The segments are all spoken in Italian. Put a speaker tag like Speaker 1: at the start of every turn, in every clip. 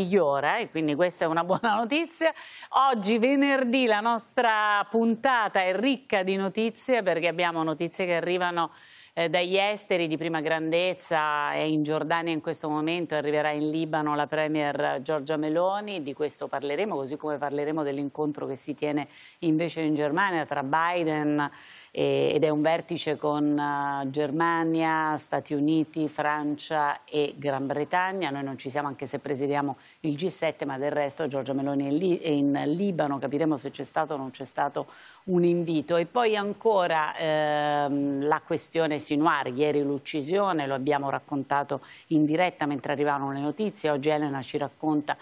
Speaker 1: migliora e quindi questa è una buona notizia. Oggi venerdì la nostra puntata è ricca di notizie perché abbiamo notizie che arrivano eh, dagli esteri di prima grandezza e in Giordania in questo momento arriverà in Libano la Premier Giorgia Meloni, di questo parleremo così come parleremo dell'incontro che si tiene invece in Germania tra Biden e ed è un vertice con eh, Germania, Stati Uniti, Francia e Gran Bretagna. Noi non ci siamo anche se presidiamo il G7, ma del resto Giorgia Meloni è, lì, è in Libano, capiremo se c'è stato o non c'è stato un invito. E poi ancora ehm, la questione Sinuar, ieri l'uccisione, lo abbiamo raccontato in diretta mentre arrivavano le notizie, oggi Elena ci racconta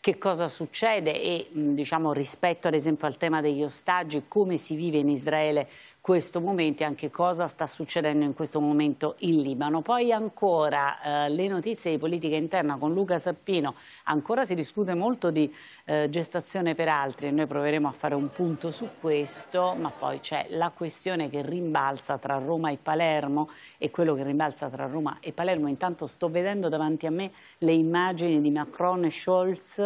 Speaker 1: che cosa succede e diciamo, rispetto ad esempio al tema degli ostaggi, come si vive in Israele questo momento e anche cosa sta succedendo in questo momento in Libano. Poi ancora eh, le notizie di politica interna con Luca Sappino, ancora si discute molto di eh, gestazione per altri e noi proveremo a fare un punto su questo, ma poi c'è la questione che rimbalza tra Roma e Palermo e quello che rimbalza tra Roma e Palermo. Intanto sto vedendo davanti a me le immagini di Macron e Scholz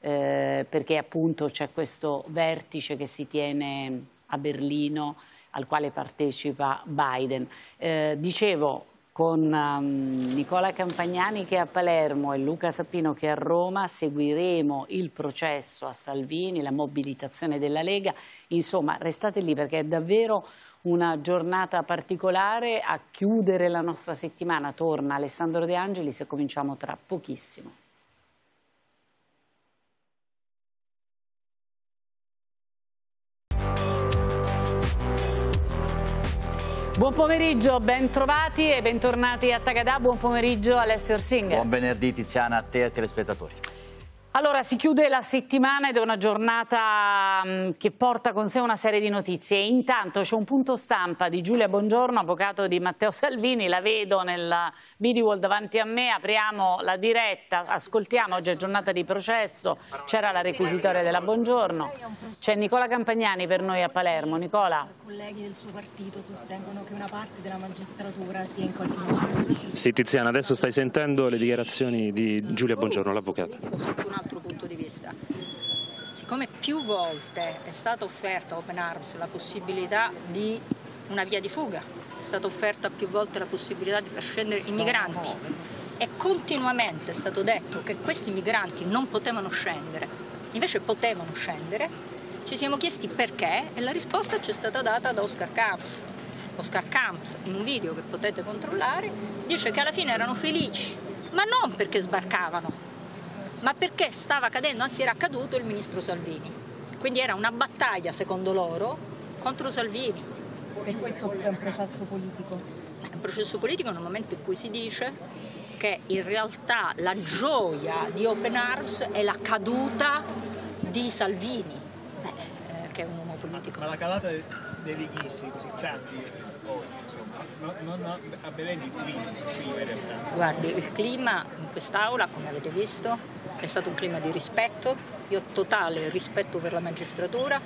Speaker 1: eh, perché appunto c'è questo vertice che si tiene a Berlino al quale partecipa Biden. Eh, dicevo con um, Nicola Campagnani che è a Palermo e Luca Sapino che è a Roma, seguiremo il processo a Salvini, la mobilitazione della Lega, insomma restate lì perché è davvero una giornata particolare, a chiudere la nostra settimana torna Alessandro De Angelis e cominciamo tra pochissimo. Buon pomeriggio, bentrovati e bentornati a Tagadà, buon pomeriggio Alessio Orsinger. Buon
Speaker 2: venerdì Tiziana a te e ai telespettatori.
Speaker 1: Allora, si chiude la settimana ed è una giornata mm, che porta con sé una serie di notizie. Intanto c'è un punto stampa di Giulia Bongiorno, avvocato di Matteo Salvini, la vedo nel video wall davanti a me, apriamo la diretta, ascoltiamo, oggi è giornata di processo, c'era la requisitoria della Bongiorno, c'è Nicola Campagnani per noi a Palermo. Nicola.
Speaker 3: I Colleghi del suo partito sostengono che una parte della magistratura sia in
Speaker 4: qualche modo... Sì Tiziana, adesso stai sentendo le dichiarazioni di Giulia Bongiorno, l'avvocato
Speaker 5: altro punto di vista. Siccome più volte è stata offerta a Open Arms la possibilità di una via di fuga, è stata offerta più volte la possibilità di far scendere i migranti e continuamente è stato detto che questi migranti non potevano scendere, invece potevano scendere, ci siamo chiesti perché e la risposta ci è stata data da Oscar Camps, Oscar Camps in un video che potete controllare, dice che alla fine erano felici, ma non perché sbarcavano, ma perché stava cadendo, anzi era caduto il ministro Salvini. Quindi era una battaglia, secondo loro, contro Salvini. Per questo è un processo politico? È un processo politico nel momento in cui si dice che in realtà la gioia di Open Arms è la caduta di Salvini, Beh, eh, che è
Speaker 6: un uomo politico. Ma la calata dei righisti così tanti oggi oh, no, no, no, a Belen il clima, in realtà.
Speaker 5: Guardi, il clima in quest'aula, come avete visto, è stato un clima di rispetto, io ho totale rispetto per la magistratura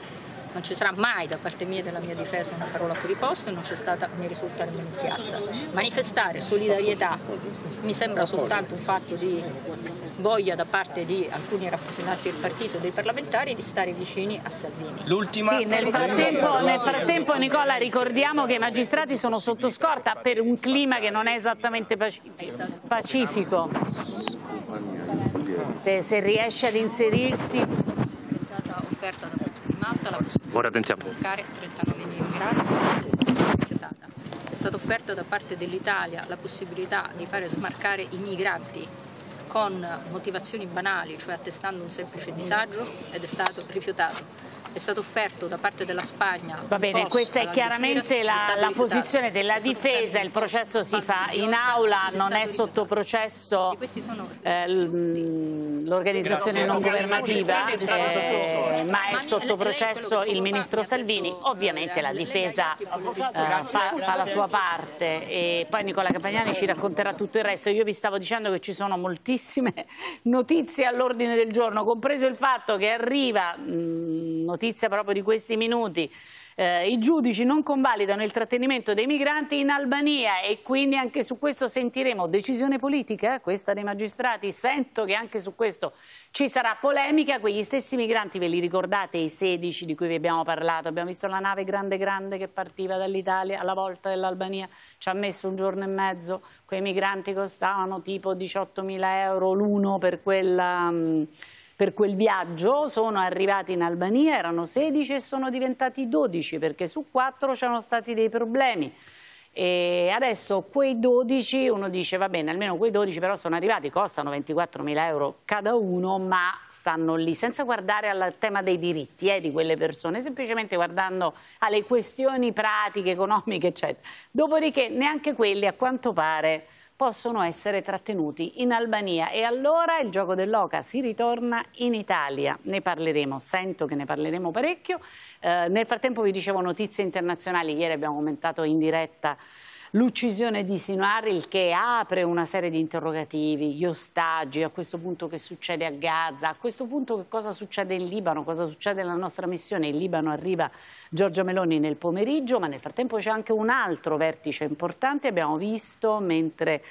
Speaker 5: non ci sarà mai da parte mia e della mia difesa una parola fuori posto e non c'è stata, mi risulta, nemmeno in piazza. Manifestare solidarietà mi sembra soltanto un fatto di voglia da parte di alcuni rappresentanti del partito e dei parlamentari di stare vicini a Salvini. L'ultima... Sì, nel
Speaker 1: frattempo, nel frattempo Nicola ricordiamo che i magistrati sono sotto scorta per un clima che non è esattamente pacifico. Se, se
Speaker 5: riesci ad inserirti... offerta da Malta la
Speaker 2: possibilità
Speaker 4: Ora tentiamo.
Speaker 5: È stata offerta da parte dell'Italia la possibilità di fare smarcare i migranti con motivazioni banali, cioè attestando un semplice disagio, ed è stato rifiutato è stato offerto da parte della Spagna. Va bene, questa è chiaramente la, la posizione
Speaker 1: della difesa, il processo si fa in aula, non è sotto processo l'organizzazione non governativa, ma è sotto processo il ministro Salvini, ovviamente la difesa eh,
Speaker 7: fa, la sua
Speaker 1: parte e poi Nicola Campagnani ci racconterà tutto il resto, io vi stavo dicendo che ci sono moltissime notizie all'ordine del giorno, compreso il fatto che arriva notizia notizia proprio di questi minuti, eh, i giudici non convalidano il trattenimento dei migranti in Albania e quindi anche su questo sentiremo decisione politica, eh? questa dei magistrati, sento che anche su questo ci sarà polemica, quegli stessi migranti ve li ricordate i 16 di cui vi abbiamo parlato, abbiamo visto la nave grande grande che partiva dall'Italia alla volta dell'Albania, ci ha messo un giorno e mezzo, quei migranti costavano tipo 18 mila euro l'uno per quella... Mh, mm, per quel viaggio sono arrivati in Albania, erano 16 e sono diventati 12 perché su 4 c'erano stati dei problemi. E adesso quei 12, uno dice va bene, almeno quei 12 però sono arrivati, costano 24 mila euro cada uno, ma stanno lì, senza guardare al tema dei diritti eh, di quelle persone, semplicemente guardando alle questioni pratiche, economiche, eccetera. Dopodiché neanche quelli, a quanto pare, possono essere trattenuti in Albania. E allora il gioco dell'Oca si ritorna in Italia. Ne parleremo, sento che ne parleremo parecchio. Eh, nel frattempo vi dicevo notizie internazionali, ieri abbiamo commentato in diretta l'uccisione di Sinuar, il che apre una serie di interrogativi, gli ostaggi, a questo punto che succede a Gaza, a questo punto che cosa succede in Libano, cosa succede nella nostra missione. In Libano arriva Giorgia Meloni nel pomeriggio, ma nel frattempo c'è anche un altro vertice importante, abbiamo visto mentre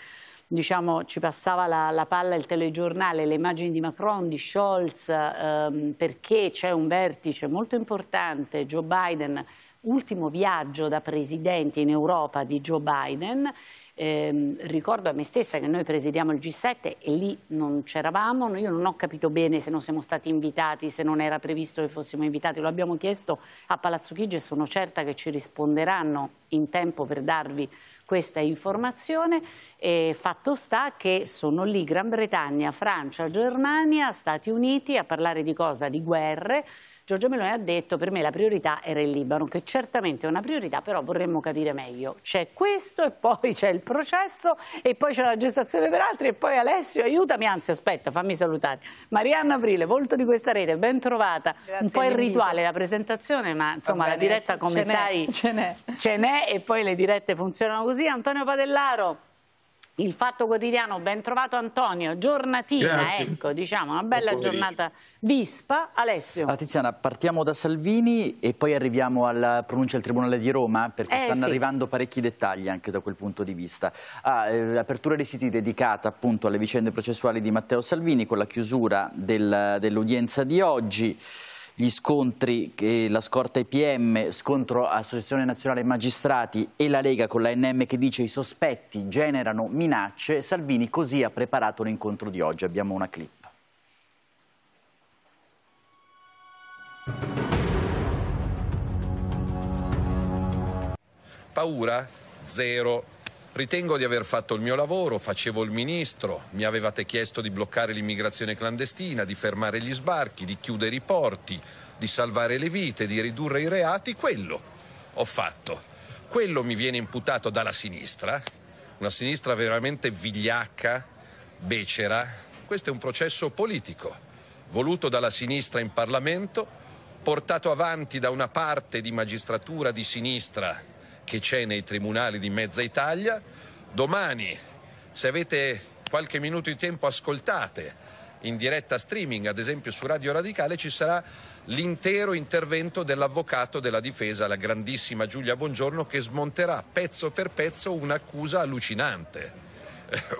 Speaker 1: diciamo, ci passava la, la, palla il telegiornale, le immagini di Macron, di Scholz, ehm, perché c'è un vertice molto importante, Joe Biden ultimo viaggio da presidente in Europa di Joe Biden. Eh, ricordo a me stessa che noi presidiamo il G7 e lì non c'eravamo, io non ho capito bene se non siamo stati invitati, se non era previsto che fossimo invitati, lo abbiamo chiesto a Palazzo Chigi e sono certa che ci risponderanno in tempo per darvi questa informazione. E fatto sta che sono lì Gran Bretagna, Francia, Germania, Stati Uniti a parlare di cosa? Di guerre. Giorgio Meloni ha detto per me la priorità era il Libano, che certamente è una priorità, però vorremmo capire meglio. C'è questo e poi c'è il processo e poi c'è la gestazione per altri e poi Alessio, aiutami, anzi aspetta, fammi salutare. Marianna Aprile, volto di questa rete, ben trovata. Grazie un po' il rituale, la presentazione, ma insomma la diretta come ce sai ce n'è e poi le dirette funzionano così. Antonio Padellaro, il Fatto Quotidiano, ben trovato Antonio, giornatina, Grazie. ecco, diciamo, una bella giornata vispa. Alessio.
Speaker 2: Ah, Tiziana, partiamo da Salvini e poi arriviamo alla pronuncia del Tribunale di Roma, perché eh, stanno sì. arrivando parecchi dettagli anche da quel punto di vista. Ah, eh, l'apertura dei siti dedicata appunto alle vicende processuali di Matteo Salvini con la chiusura del, dell'udienza di oggi gli scontri che la scorta IPM, scontro Associazione Nazionale Magistrati e la Lega con l'ANM che dice i sospetti generano minacce, Salvini così ha preparato l'incontro di oggi. Abbiamo una clip.
Speaker 8: Paura? Zero Ritengo di aver fatto il mio lavoro, facevo il ministro, mi avevate chiesto di bloccare l'immigrazione clandestina, di fermare gli sbarchi, di chiudere i porti, di salvare le vite, di ridurre i reati, quello ho fatto. Quello mi viene imputato dalla sinistra, una sinistra veramente vigliacca, becera. Questo è un processo politico, voluto dalla sinistra in Parlamento, portato avanti da una parte di magistratura di sinistra che c'è nei tribunali di mezza Italia. Domani, se avete qualche minuto di tempo, ascoltate in diretta streaming, ad esempio su Radio Radicale, ci sarà l'intero intervento dell'avvocato della difesa, la grandissima Giulia Bongiorno, che smonterà pezzo per pezzo un'accusa allucinante,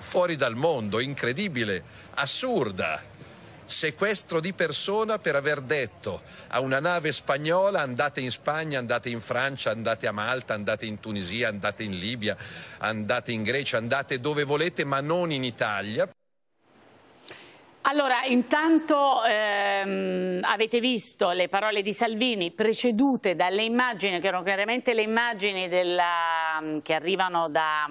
Speaker 8: fuori dal mondo, incredibile, assurda sequestro di persona per aver detto a una nave spagnola andate in Spagna, andate in Francia, andate a Malta, andate in Tunisia, andate in Libia, andate in Grecia, andate dove volete ma non in Italia.
Speaker 1: Allora, intanto ehm, avete visto le parole di Salvini precedute dalle immagini, che erano chiaramente le immagini della, che arrivano da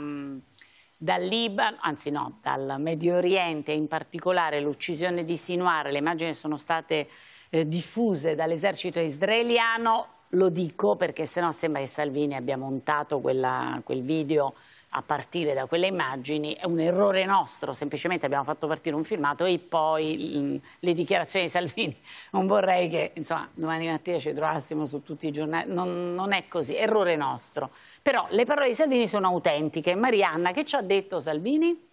Speaker 1: dal Libano, anzi no, dal Medio Oriente, in particolare l'uccisione di Sinuar, le immagini sono state eh, diffuse dall'esercito israeliano, lo dico perché sennò sembra che Salvini abbia montato quella, quel video a partire da quelle immagini è un errore nostro, semplicemente abbiamo fatto partire un filmato e poi mm, le dichiarazioni di Salvini. Non vorrei che insomma, domani mattina ci trovassimo su tutti i giornali, non, non, è così, errore nostro. Però le parole di Salvini sono autentiche. Marianna, che ci ha detto Salvini?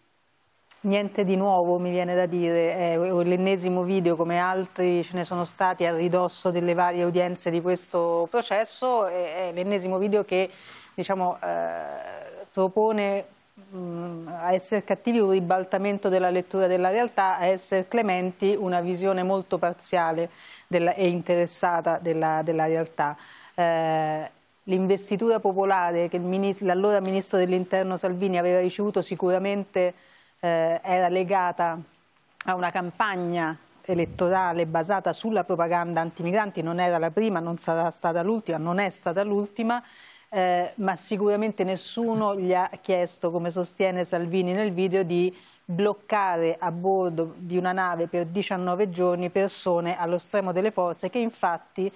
Speaker 9: Niente di nuovo mi viene da dire, è l'ennesimo video come altri ce ne sono stati a ridosso delle varie udienze di questo processo, è l'ennesimo video che diciamo, eh, propone mm, a essere cattivi un ribaltamento della lettura della realtà, a essere clementi una visione molto parziale della, e interessata della, della realtà. Eh, L'investitura popolare che l'allora ministro dell'interno Salvini aveva ricevuto sicuramente eh, era legata a una campagna elettorale basata sulla propaganda antimigranti, non era la prima, non sarà stata l'ultima, non è stata l'ultima, eh, ma sicuramente nessuno gli ha chiesto, come sostiene Salvini nel video, di bloccare a bordo di una nave per 19 giorni persone allo stremo delle forze che infatti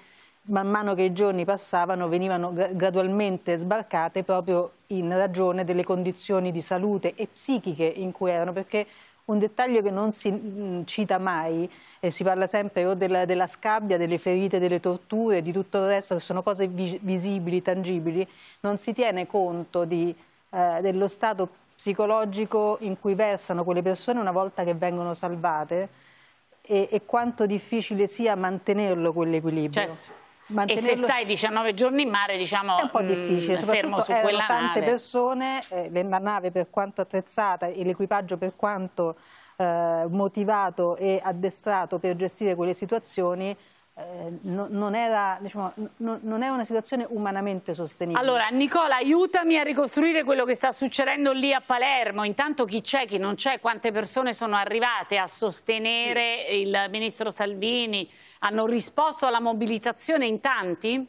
Speaker 9: man mano che i giorni passavano venivano gradualmente sbarcate proprio in ragione delle condizioni di salute e psichiche in cui erano perché un dettaglio che non si mh, mm, cita mai, eh, si parla sempre o della, della, scabbia, delle ferite, delle torture, di tutto il resto, che sono cose vi visibili, tangibili, non si tiene conto di, eh, dello stato psicologico in cui versano quelle persone una volta che vengono salvate e, e quanto difficile sia mantenerlo quell'equilibrio. Certo. Mantenerlo... E se stai
Speaker 1: 19 giorni in mare, diciamo, è un po' mm, difficile, mh, fermo su eh, quella tante nave.
Speaker 9: persone, eh, la nave per quanto attrezzata e l'equipaggio per quanto eh, motivato e addestrato per gestire quelle situazioni, eh, non, era, diciamo, no, non, è una situazione umanamente sostenibile. Allora,
Speaker 1: Nicola, aiutami a ricostruire quello che sta succedendo lì a Palermo. Intanto chi c'è, chi non c'è, quante persone sono arrivate a sostenere sì. il ministro Salvini? Hanno risposto alla mobilitazione in tanti?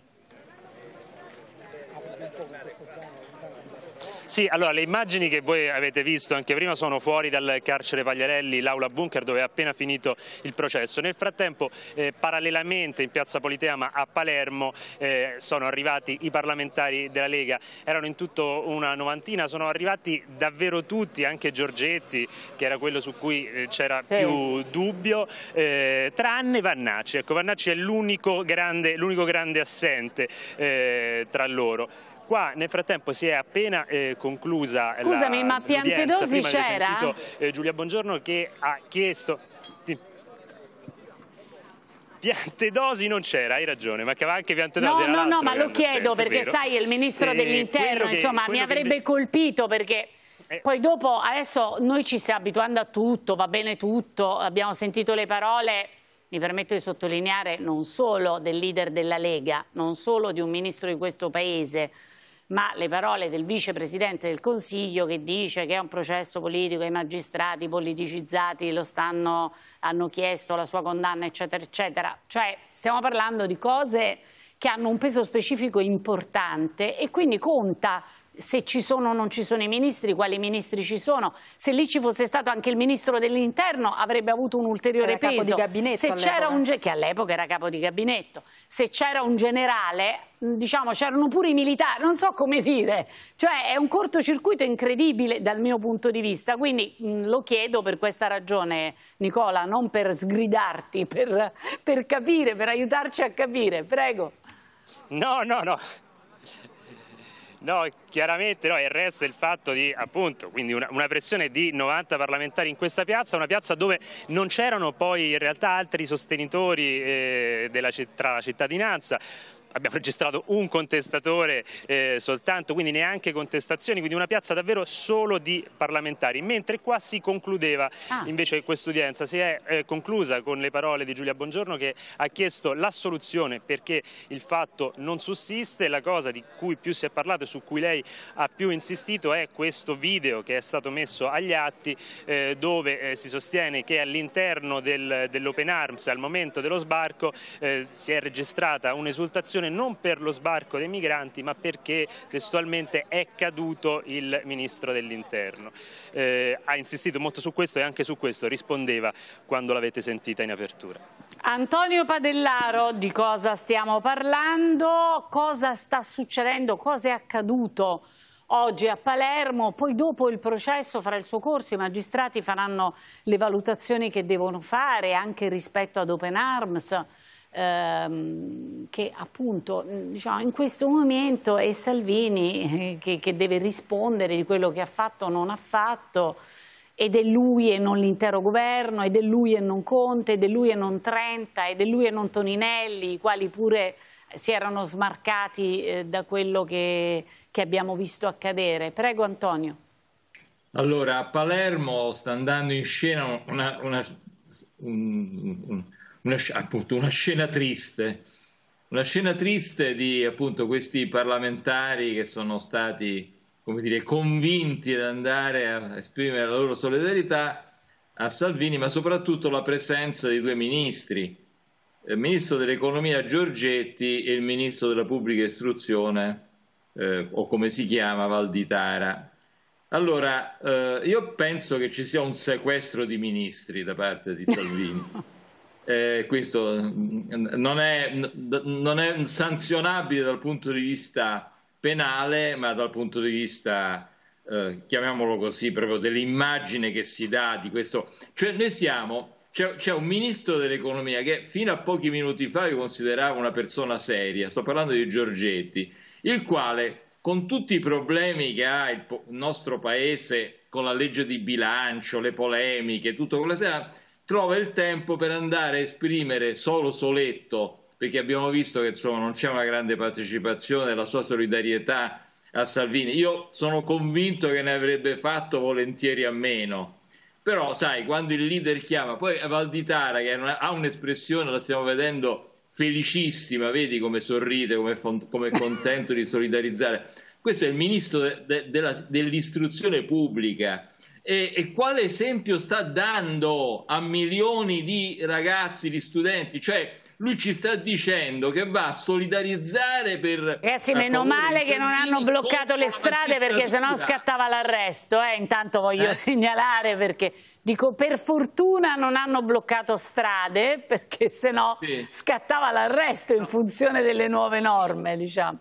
Speaker 4: Sì, allora le immagini che voi avete visto anche prima sono fuori dal carcere Pagliarelli, l'aula bunker dove è appena finito il processo. Nel frattempo eh, parallelamente in piazza Politeama a Palermo eh, sono arrivati i parlamentari della Lega, erano in tutto una novantina, sono arrivati davvero tutti, anche Giorgetti che era quello su cui eh, c'era sì. più dubbio, eh, tranne Vannacci. Ecco, Vannacci è l'unico grande, grande, assente eh, tra loro. Qua nel frattempo si è appena eh, conclusa Scusami, la, ma Piantedosi c'era? Eh, Giulia Buongiorno che ha chiesto... Piantedosi non c'era, hai ragione, ma che va anche Piantedosi. No, no, no, ma lo eh, chiedo perché vero. sai, il
Speaker 1: ministro eh, dell'interno, insomma, mi avrebbe che... colpito perché... Eh. Poi dopo, adesso noi ci stiamo abituando a tutto, va bene tutto, abbiamo sentito le parole, mi permetto di sottolineare, non solo del leader della Lega, non solo di un ministro di questo Paese, ma le parole del vicepresidente del Consiglio che dice che è un processo politico, i magistrati politicizzati lo stanno, hanno chiesto la sua condanna, eccetera, eccetera. Cioè stiamo parlando di cose che hanno un peso specifico importante e quindi conta se ci sono o non ci sono i ministri, quali ministri ci sono. Se lì ci fosse stato anche il ministro dell'interno avrebbe avuto un ulteriore era peso. Capo di gabinetto un, che all'epoca era capo di gabinetto. Se c'era un generale, diciamo, c'erano pure i militari, non so come dire. Cioè è un cortocircuito incredibile dal mio punto di vista, quindi mh, lo chiedo per questa ragione Nicola, non per sgridarti, per, per capire, per aiutarci a capire. Prego.
Speaker 4: No, no, no. No, chiaramente no, resto è il fatto di appunto, quindi una, una, pressione di 90 parlamentari in questa piazza, una piazza dove non c'erano poi in realtà altri sostenitori eh, della, tra la cittadinanza abbiamo registrato un contestatore eh, soltanto, quindi neanche contestazioni, quindi una piazza davvero solo di parlamentari, mentre qua si concludeva ah. invece quest'udienza, si è eh, conclusa con le parole di Giulia Bongiorno che ha chiesto l'assoluzione perché il fatto non sussiste, la cosa di cui più si è parlato e su cui lei ha più insistito è questo video che è stato messo agli atti eh, dove eh, si sostiene che all'interno dell'Open Arms al momento dello sbarco eh, si è registrata un'esultazione Nazione non per lo sbarco dei migranti ma perché testualmente è caduto il ministro dell'interno. Eh, ha insistito molto su questo e anche su questo rispondeva quando l'avete sentita in apertura.
Speaker 1: Antonio Padellaro, di cosa stiamo parlando? Cosa sta succedendo? Cosa è accaduto? oggi a Palermo, poi dopo il processo farà il suo corso, i magistrati faranno le valutazioni che devono fare anche rispetto ad Open Arms ehm, che appunto diciamo, in questo momento è Salvini eh, che, che deve rispondere di quello che ha fatto o non ha fatto ed è lui e non l'intero governo, ed è lui e non Conte, ed è lui e non Trenta, ed è lui e non Toninelli, i quali pure si erano smarcati eh, da quello che, che abbiamo visto accadere. Prego Antonio.
Speaker 6: Allora, a Palermo sta andando in scena una, una, un, una, appunto, una scena triste, una scena triste di appunto, questi parlamentari che sono stati come dire, convinti ad andare a esprimere la loro solidarietà a Salvini, ma soprattutto la presenza di due ministri, il eh, ministro dell'economia Giorgetti e il ministro della pubblica istruzione, eh, o come si chiama, Valditara. Allora, eh, io penso che ci sia un sequestro di ministri da parte di Salvini. eh, questo mm, non è, non è, sanzionabile dal punto di vista penale, ma dal punto di vista, eh, chiamiamolo così, proprio dell'immagine che si dà di questo. Cioè noi siamo, c'è, c'è un ministro dell'economia che fino a pochi minuti fa io consideravo una persona seria, sto parlando di Giorgetti, il quale con tutti i problemi che ha il nostro paese con la legge di bilancio, le polemiche, tutto quello che ha, trova il tempo per andare a esprimere solo Soletto, perché abbiamo visto che insomma, non c'è una grande partecipazione, la sua solidarietà a Salvini. Io sono convinto che ne avrebbe fatto volentieri a meno. Però, sai, quando il leader chiama, poi Valditara, che una, ha un'espressione, la stiamo vedendo felicissima, vedi come sorride, come, è contento di solidarizzare. Questo è il ministro de, de, de la, dell'istruzione pubblica e, e, quale esempio sta dando a milioni di ragazzi, di studenti? Cioè, lui ci sta dicendo che va a solidarizzare per... Ragazzi, eh, meno male che non hanno bloccato le strade perché sennò scattava
Speaker 1: l'arresto, eh? intanto voglio eh? segnalare perché... Dico, per fortuna non hanno bloccato strade perché sennò sì. scattava l'arresto in funzione delle nuove norme, diciamo.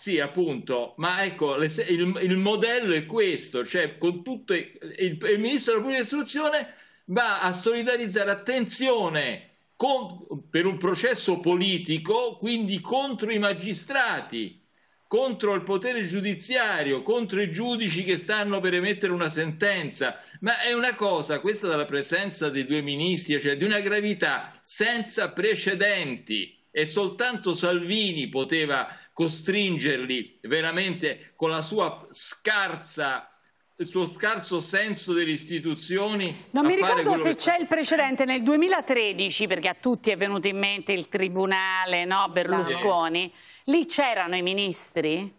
Speaker 6: Sì, appunto, ma ecco, le, il, il, modello è questo, cioè con tutto il, il, il ministro della pubblica istruzione va a solidarizzare, attenzione, con, per un processo politico, quindi contro i magistrati, contro il potere giudiziario, contro i giudici che stanno per emettere una sentenza. Ma è una cosa, questa dalla presenza dei due ministri, cioè di una gravità senza precedenti e soltanto Salvini poteva costringerli veramente con la sua scarsa il suo scarso senso delle istituzioni. Non mi ricordo se c'è
Speaker 1: il precedente nel 2013, perché a tutti è venuto in mente il tribunale no, Berlusconi. Lì c'erano i ministri?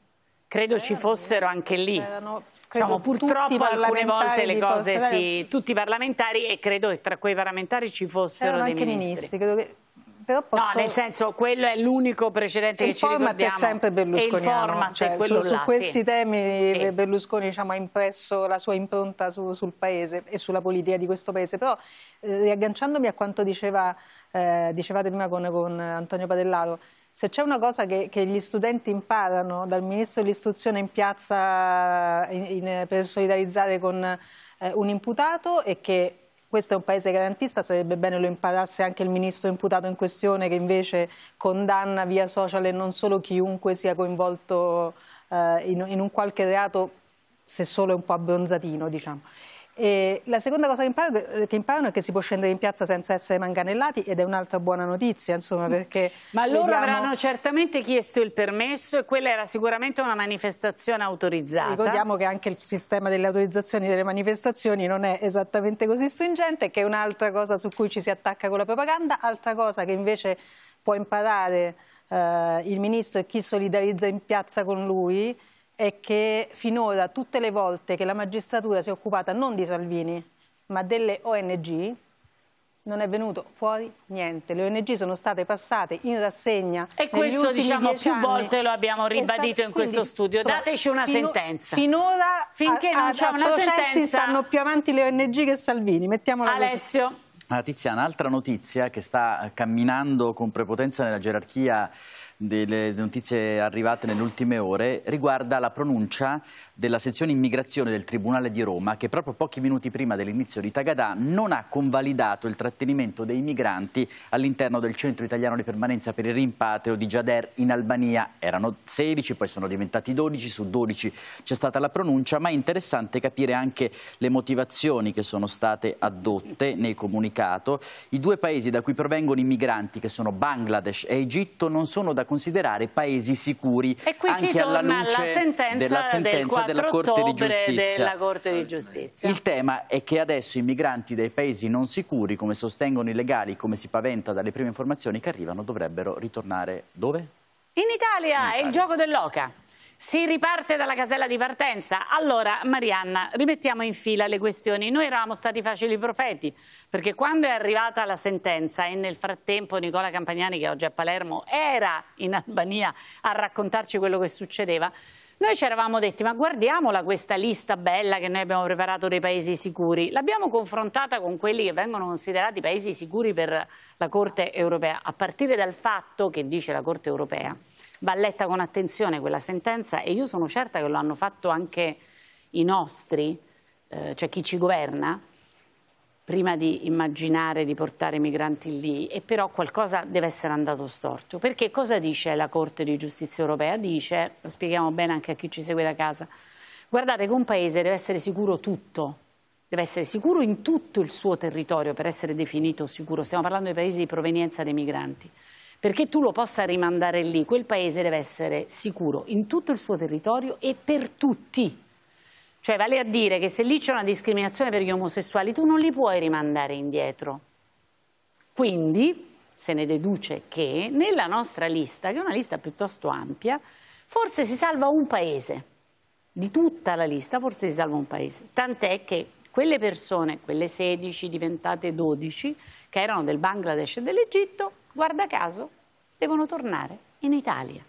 Speaker 1: Credo ci fossero anche lì.
Speaker 9: Diciamo, purtroppo alcune volte le cose si...
Speaker 1: Tutti i parlamentari e credo che tra quei parlamentari ci fossero dei ministri.
Speaker 9: ministri però posso... No, nel
Speaker 1: senso, quello è l'unico precedente il che ci ricordiamo. Il format è sempre berlusconiano, il cioè, su, là, su, questi sì.
Speaker 9: temi sì. Berlusconi diciamo, ha impresso la sua impronta su, sul paese e sulla politica di questo paese, però eh, riagganciandomi a quanto diceva, eh, dicevate prima con, con Antonio Padellaro, se c'è una cosa che, che, gli studenti imparano dal ministro dell'istruzione in piazza in, in, per solidarizzare con eh, un imputato è che questo è un paese garantista, sarebbe bene lo imparasse anche il ministro imputato in questione che invece condanna via social e non solo chiunque sia coinvolto eh, in, in un qualche reato, se solo è un po' abbronzatino diciamo. E la seconda cosa che imparano, che imparano, è che si può scendere in piazza senza essere manganellati ed è un'altra buona notizia, insomma, perché... Ma loro vediamo... avranno
Speaker 1: certamente chiesto il permesso e quella era sicuramente una manifestazione autorizzata. Ricordiamo
Speaker 9: che anche il sistema delle autorizzazioni delle manifestazioni non è esattamente così stringente, che è un'altra cosa su cui ci si attacca con la propaganda, altra cosa che invece può imparare eh, il ministro e chi solidarizza in piazza con lui è che finora tutte le volte che la magistratura si è occupata non di Salvini, ma delle ONG, non è venuto fuori niente. Le ONG sono state passate in rassegna. E questo diciamo più anni. volte lo abbiamo esatto, ribadito esatto, in questo studio. Insomma, Dateci una fino, sentenza. Finora finché a, non c'è una sentenza stanno più avanti le ONG che Salvini, mettiamola Alessio. Così.
Speaker 2: Ah, Tiziana, altra notizia che sta camminando con prepotenza nella gerarchia delle notizie arrivate nelle ultime ore riguarda la pronuncia della sezione immigrazione del Tribunale di Roma che proprio pochi minuti prima dell'inizio di Tagadà non ha convalidato il trattenimento dei migranti all'interno del centro italiano di permanenza per il rimpatrio di Jader in Albania. Erano 16, poi sono diventati 12, su 12 c'è stata la pronuncia, ma è interessante capire anche le motivazioni che sono state addotte nel comunicato. I due paesi da cui provengono i migranti, che sono Bangladesh e Egitto, non sono da considerare paesi sicuri e anche alla luce alla sentenza della sentenza del della, Corte di della Corte di Giustizia. Il tema è che adesso i migranti dei paesi non sicuri, come sostengono i legali, come si paventa dalle prime informazioni che arrivano, dovrebbero ritornare dove?
Speaker 1: In Italia, In Italia. è il gioco dell'oca. Si riparte dalla casella di partenza? Allora, Marianna, rimettiamo in fila le questioni. Noi eravamo stati facili profeti, perché quando è arrivata la sentenza e nel frattempo Nicola Campagnani, che oggi è a Palermo, era in Albania a raccontarci quello che succedeva, noi ci eravamo detti, ma guardiamola questa lista bella che noi abbiamo preparato dei paesi sicuri. L'abbiamo confrontata con quelli che vengono considerati paesi sicuri per la Corte europea, a partire dal fatto che dice la Corte europea va letta con attenzione quella sentenza e io sono certa che lo hanno fatto anche i nostri, eh, cioè chi ci governa, prima di immaginare di portare i migranti lì, e però qualcosa deve essere andato storto. Perché cosa dice la Corte di Giustizia europea? Dice, lo spieghiamo bene anche a chi ci segue da casa, guardate che un paese deve essere sicuro tutto, deve essere sicuro in tutto il suo territorio per essere definito sicuro, stiamo parlando dei paesi di provenienza dei migranti perché tu lo possa rimandare lì, quel paese deve essere sicuro in tutto il suo territorio e per tutti. Cioè vale a dire che se lì c'è una discriminazione per gli omosessuali tu non li puoi rimandare indietro. Quindi se ne deduce che nella nostra lista, che è una lista piuttosto ampia, forse si salva un paese. Di tutta la lista forse si salva un paese. Tant'è che quelle persone, quelle 16 diventate 12, che erano del Bangladesh e dell'Egitto, guarda caso, devono tornare in Italia.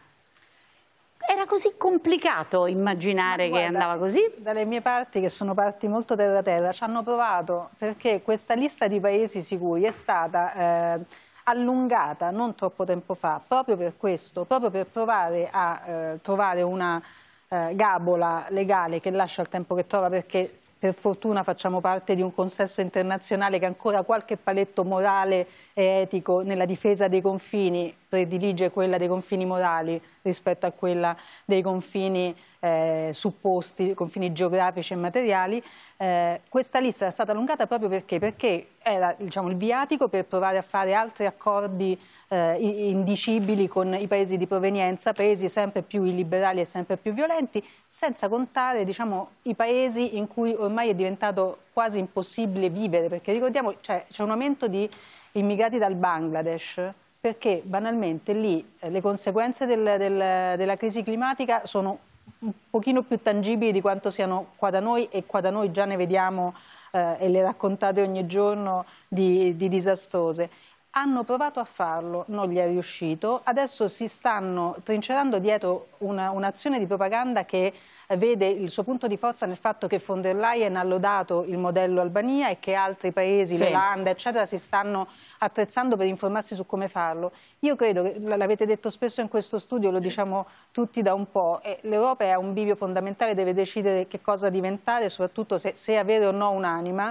Speaker 5: Era
Speaker 9: così complicato immaginare guarda, che andava così? Dalle mie parti, che sono parti molto terra-terra, ci hanno provato perché questa lista di paesi sicuri è stata... Eh, allungata non troppo tempo fa, proprio per questo, proprio per provare a eh, trovare una eh, gabola legale che lascia il tempo che trova perché per fortuna facciamo parte di un consesso internazionale che ancora qualche paletto morale e etico nella difesa dei confini predilige quella dei confini morali rispetto a quella dei confini eh, supposti, confini geografici e materiali. Eh, questa lista era stata allungata proprio perché? Perché era diciamo, il viatico per provare a fare altri accordi eh, indicibili con i paesi di provenienza, paesi sempre più illiberali e sempre più violenti, senza contare diciamo, i paesi in cui ormai è diventato quasi impossibile vivere, perché ricordiamo cioè, c'è cioè, un aumento di immigrati dal Bangladesh perché banalmente lì eh, le conseguenze del, del, della crisi climatica sono un pochino più tangibili di quanto siano qua da noi e qua da noi già ne vediamo eh, e le raccontate ogni giorno di, di disastrose hanno provato a farlo, non gli è riuscito, adesso si stanno trincerando dietro un'azione un di propaganda che vede il suo punto di forza nel fatto che von der Leyen ha lodato il modello Albania e che altri paesi, sì. l'Olanda, eccetera, si stanno attrezzando per informarsi su come farlo. Io credo, l'avete detto spesso in questo studio, lo diciamo tutti da un po', eh, l'Europa è un bivio fondamentale, deve decidere che cosa diventare, soprattutto se, se avere o no un'anima,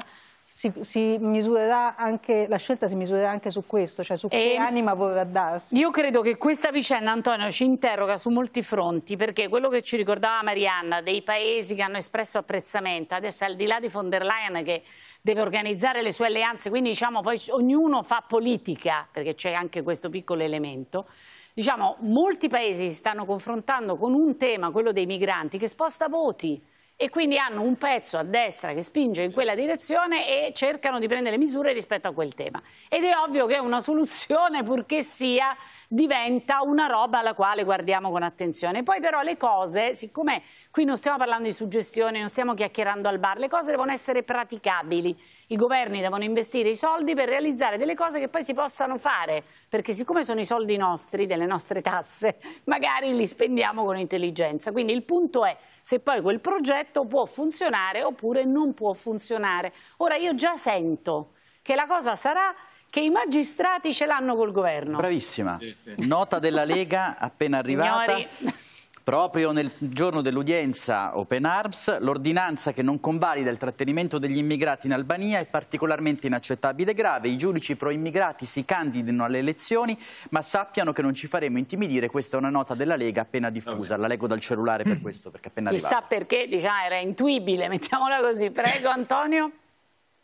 Speaker 9: si, si, misurerà anche, la scelta si misurerà anche su questo, cioè su e che ehm, anima vorrà darsi.
Speaker 1: Io credo che questa vicenda, Antonio, ci interroga su molti fronti, perché quello che ci ricordava Marianna, dei paesi che hanno espresso apprezzamento, adesso al di là di von der Leyen che deve organizzare le sue alleanze, quindi diciamo poi ognuno fa politica, perché c'è anche questo piccolo elemento, diciamo molti paesi si stanno confrontando con un tema, quello dei migranti, che sposta voti e quindi hanno un pezzo a destra che spinge in quella direzione e cercano di prendere misure rispetto a quel tema. Ed è ovvio che una soluzione, purché sia, diventa una roba alla quale guardiamo con attenzione. Poi però le cose, siccome qui non stiamo parlando di suggestioni, non stiamo chiacchierando al bar, le cose devono essere praticabili. I governi devono investire i soldi per realizzare delle cose che poi si possano fare, perché siccome sono i soldi nostri, delle nostre tasse, magari li spendiamo con intelligenza. Quindi il punto è se poi quel progetto può funzionare oppure non può funzionare. Ora io già sento che la cosa sarà che i magistrati ce l'hanno col governo. Bravissima.
Speaker 2: Nota della Lega appena arrivata. Signori. Proprio nel giorno dell'udienza Open Arms, l'ordinanza che non convalida il trattenimento degli immigrati in Albania è particolarmente inaccettabile e grave. I giudici pro-immigrati si candidino alle elezioni, ma sappiano che non ci faremo intimidire. Questa è una nota della Lega appena diffusa. La leggo dal
Speaker 6: cellulare per mm. questo, perché appena Chissà
Speaker 1: perché, diciamo, era intuibile, mettiamola così. Prego, Antonio.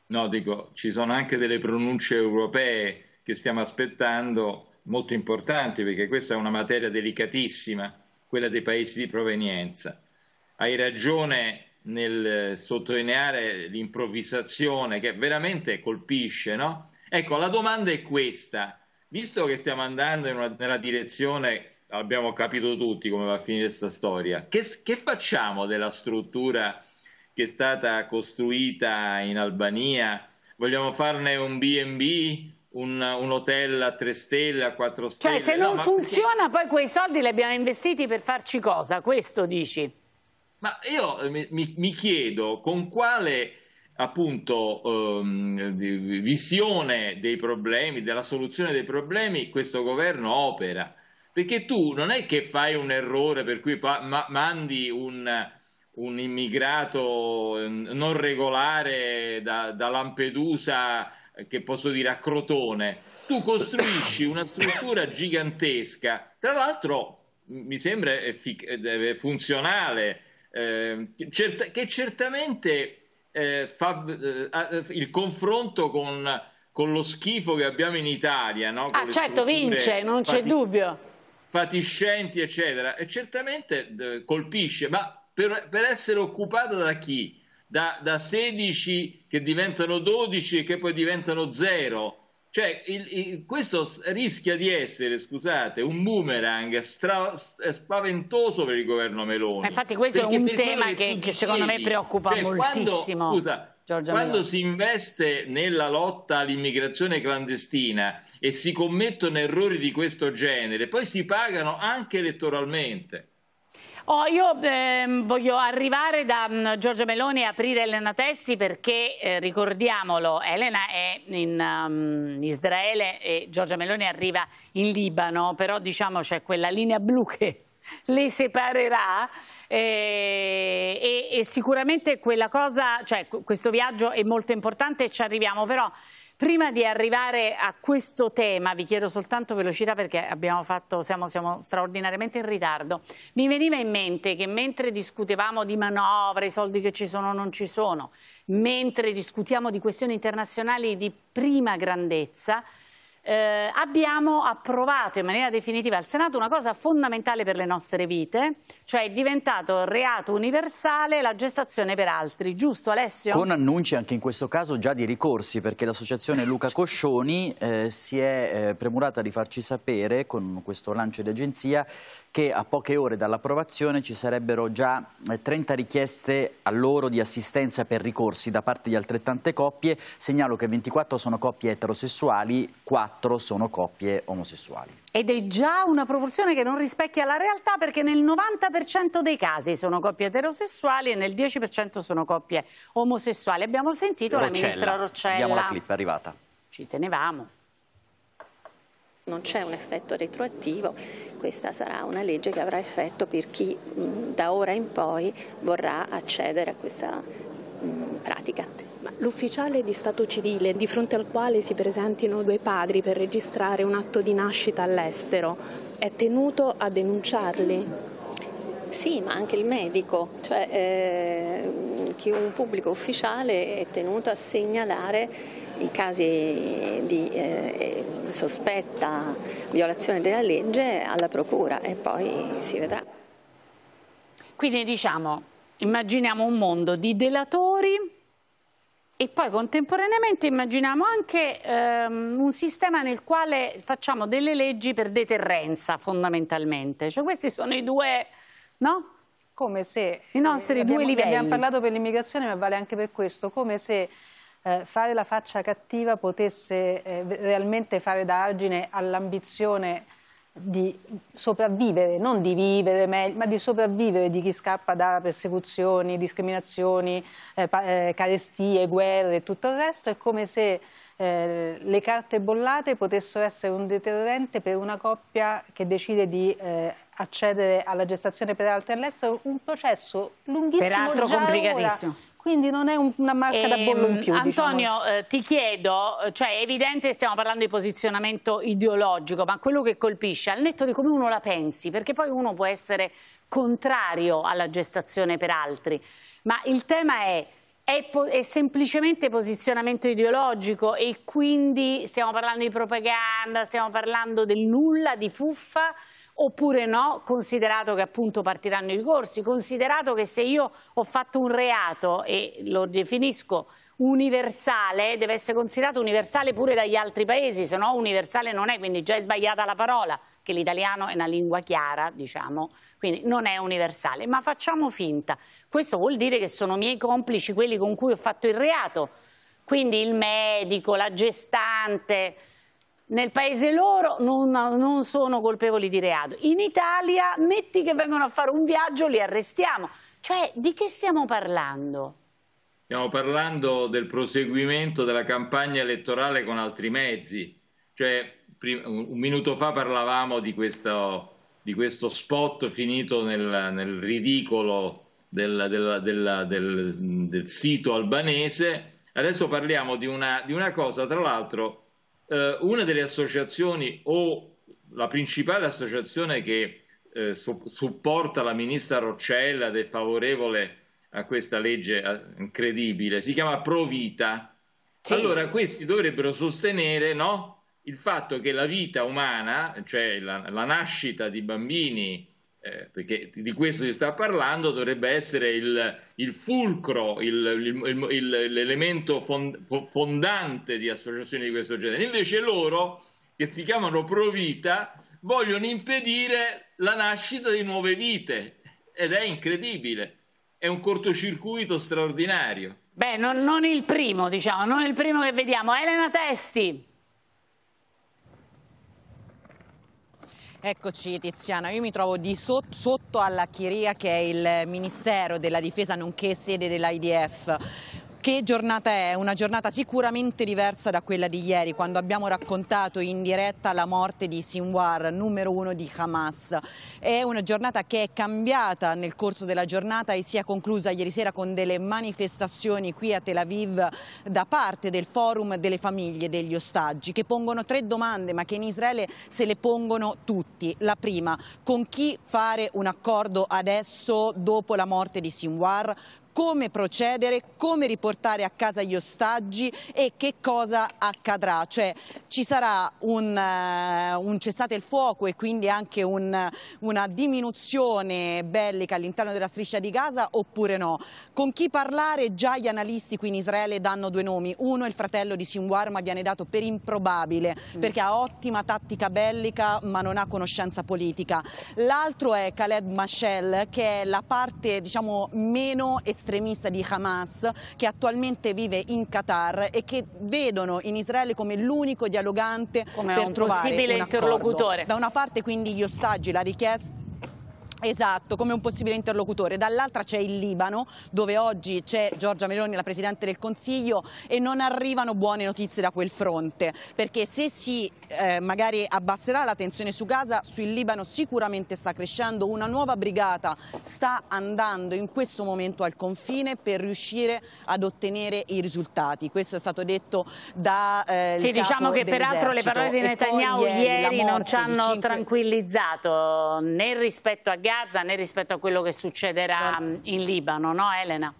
Speaker 6: No, dico, ci sono anche delle pronunce europee che stiamo aspettando, molto importanti, perché questa è una materia delicatissima quella dei paesi di provenienza. Hai ragione nel eh, sottolineare l'improvvisazione che veramente colpisce, no? Ecco, la domanda è questa. Visto che stiamo andando una, nella direzione, abbiamo capito tutti come va a finire questa storia, che, che facciamo della struttura che è stata costruita in Albania? Vogliamo farne un BB, un, un, hotel a 3 stelle, a 4 cioè, stelle. Cioè, se no, non funziona,
Speaker 1: poi quei soldi li abbiamo investiti per farci cosa?
Speaker 6: Questo dici? Ma io eh, mi, mi, chiedo con quale appunto ehm, visione dei problemi, della soluzione dei problemi questo governo opera. Perché tu non è che fai un errore per cui ma mandi un, un immigrato eh, non regolare da, da Lampedusa che posso dire a Crotone, tu costruisci una struttura gigantesca, tra l'altro mi sembra eh, funzionale, eh, cert che certamente eh, fa eh, eh, il confronto con, con, lo schifo che abbiamo in Italia. No? ah certo, vince, non c'è dubbio. Fatiscenti, eccetera, e certamente eh, colpisce, ma per, per essere occupata da chi? da, da 16 che diventano 12 e che poi diventano 0. Cioè, il, il, questo rischia di essere, scusate, un boomerang stra, eh, spaventoso per il governo Meloni. Ma infatti questo Perché è un tema che, che, secondo me preoccupa cioè, moltissimo. Quando, scusa,
Speaker 2: Giorgia quando Meloni.
Speaker 6: si investe nella lotta all'immigrazione clandestina e si commettono errori di questo genere, poi si pagano anche elettoralmente.
Speaker 1: Oh, io eh, voglio arrivare da um, mm, Giorgia Meloni e aprire Elena Testi perché, eh, ricordiamolo, Elena è in um, Israele e Giorgia Meloni arriva in Libano, però diciamo c'è quella linea blu che le separerà eh, e, e, sicuramente quella cosa, cioè, questo viaggio è molto importante e ci arriviamo, però Prima di arrivare a questo tema, vi chiedo soltanto velocità perché fatto, siamo, siamo, straordinariamente in ritardo. Mi veniva in mente che mentre discutevamo di manovre, i soldi che ci sono o non ci sono, mentre discutiamo di questioni internazionali di prima grandezza, eh, abbiamo approvato in maniera definitiva al Senato una cosa fondamentale per le nostre vite, cioè è diventato reato universale la gestazione per altri, giusto Alessio? Con
Speaker 2: annunci anche in questo caso già di ricorsi, perché l'associazione Luca Coscioni eh, si è eh, premurata di farci sapere con questo lancio di agenzia che a poche ore dall'approvazione ci sarebbero già 30 eh, richieste a loro di assistenza per ricorsi da parte di altrettante coppie. Segnalo che 24 sono coppie eterosessuali, 4 sono coppie omosessuali.
Speaker 1: Ed è già una proporzione che non rispecchia la realtà perché nel 90% dei casi sono coppie eterosessuali e nel 10% sono coppie omosessuali. Abbiamo sentito Roccella. la ministra Roccella. Diamo la clip, è arrivata. Ci tenevamo
Speaker 10: non c'è un effetto retroattivo, questa sarà una legge che avrà effetto per chi da ora in poi vorrà accedere a questa pratica.
Speaker 3: L'ufficiale di stato civile di fronte al quale si presentino due padri per registrare un atto di nascita all'estero è tenuto a denunciarli? Sì,
Speaker 10: ma anche il medico, cioè eh, un pubblico ufficiale è tenuto a segnalare i casi di eh, eh, sospetta violazione della legge alla procura e poi si vedrà.
Speaker 1: Quindi diciamo, immaginiamo un mondo di delatori e poi contemporaneamente immaginiamo anche ehm, un sistema nel quale facciamo delle leggi per deterrenza fondamentalmente. Cioè questi sono i due, no?
Speaker 9: Come se... I nostri abbiamo, due livelli. Abbiamo parlato per l'immigrazione ma vale anche per questo, come se eh, fare la faccia cattiva potesse eh, realmente fare da argine all'ambizione di sopravvivere, non di vivere meglio, ma di sopravvivere di chi scappa da persecuzioni, discriminazioni, eh, eh, carestie, guerre e tutto il resto, è come se eh, le carte bollate potessero essere un deterrente per una coppia che decide di eh, accedere alla gestazione per altri all'estero, un processo lunghissimo Peraltro complicatissimo. Ora, quindi non è un, una marca e, da bollo in più. Antonio, diciamo.
Speaker 1: eh, ti chiedo, cioè è evidente che stiamo parlando di posizionamento ideologico, ma quello che colpisce, al netto di come uno la pensi, perché poi uno può essere contrario alla gestazione per altri, ma il tema è è, è, semplicemente posizionamento ideologico e quindi stiamo parlando di propaganda, stiamo parlando del nulla, di fuffa oppure no, considerato che appunto partiranno i ricorsi, considerato che se io ho fatto un reato e lo definisco universale, deve essere considerato universale pure dagli altri paesi, se no universale non è, quindi già è sbagliata la parola, che l'italiano è una lingua chiara, diciamo, quindi non è universale, ma facciamo finta. Questo vuol dire che sono miei complici quelli con cui ho fatto il reato, quindi il medico, la gestante nel paese loro non, non, sono colpevoli di reato. In Italia, metti che vengono a fare un viaggio, li arrestiamo. Cioè, di che stiamo parlando?
Speaker 6: Stiamo parlando del proseguimento della campagna elettorale con altri mezzi. Cioè, un minuto fa parlavamo di questo, di questo spot finito nel, nel ridicolo del, del, del, del, sito albanese. Adesso parliamo di una, di una cosa, tra l'altro, eh, una delle associazioni o la principale associazione che eh, so, supporta la ministra Roccella ed è favorevole a questa legge eh, incredibile, si chiama Provita. Sì. Allora questi dovrebbero sostenere no, il fatto che la vita umana, cioè la, la nascita di bambini, eh, perché di questo si sta parlando, dovrebbe essere il, il fulcro, il, il, l'elemento fond, fondante di associazioni di questo genere. Invece loro, che si chiamano Provita, vogliono impedire la nascita di nuove vite ed è incredibile, è un cortocircuito straordinario. Beh, non, non il primo,
Speaker 1: diciamo, non il primo che vediamo. Elena Testi.
Speaker 11: Eccoci Tiziana, io mi trovo di so sotto alla Chiria che è il Ministero della Difesa nonché sede dell'IDF. Che giornata è? Una giornata sicuramente diversa da quella di ieri quando abbiamo raccontato in diretta la morte di Sinwar, numero uno di Hamas. È una giornata che è cambiata nel corso della giornata e si è conclusa ieri sera con delle manifestazioni qui a Tel Aviv da parte del forum delle famiglie degli ostaggi che pongono tre domande ma che in Israele se le pongono tutti. La prima, con chi fare un accordo adesso dopo la morte di Sinwar? come procedere, come riportare a casa gli ostaggi e che cosa accadrà. Cioè ci sarà un, uh, un cessate il fuoco e quindi anche un, una diminuzione bellica all'interno della striscia di Gaza oppure no? Con chi parlare? Già gli analisti qui in Israele danno due nomi. Uno è il fratello di Sinwar ma viene dato per improbabile mm. perché ha ottima tattica bellica ma non ha conoscenza politica. L'altro è Khaled Mashel che è la parte diciamo meno estrema estremista di Hamas che attualmente vive in Qatar e che vedono in Israele come l'unico dialogante come per un trovare possibile un interlocutore. Da una parte quindi gli ostaggi, la richiesta Esatto, come un possibile interlocutore. Dall'altra c'è il Libano, dove oggi c'è Giorgia Meloni, la Presidente del Consiglio, e non arrivano buone notizie da quel fronte, perché se si eh, magari abbasserà la tensione su Gaza, sul Libano sicuramente sta crescendo, una nuova brigata sta andando in questo momento al confine per riuscire ad ottenere i risultati. Questo è stato detto da... Eh, sì, diciamo che peraltro le parole di Netanyahu ieri, ieri non ci hanno 5... tranquillizzato,
Speaker 1: né rispetto a Gaza Gaza né rispetto a quello che succederà in Libano, no Elena?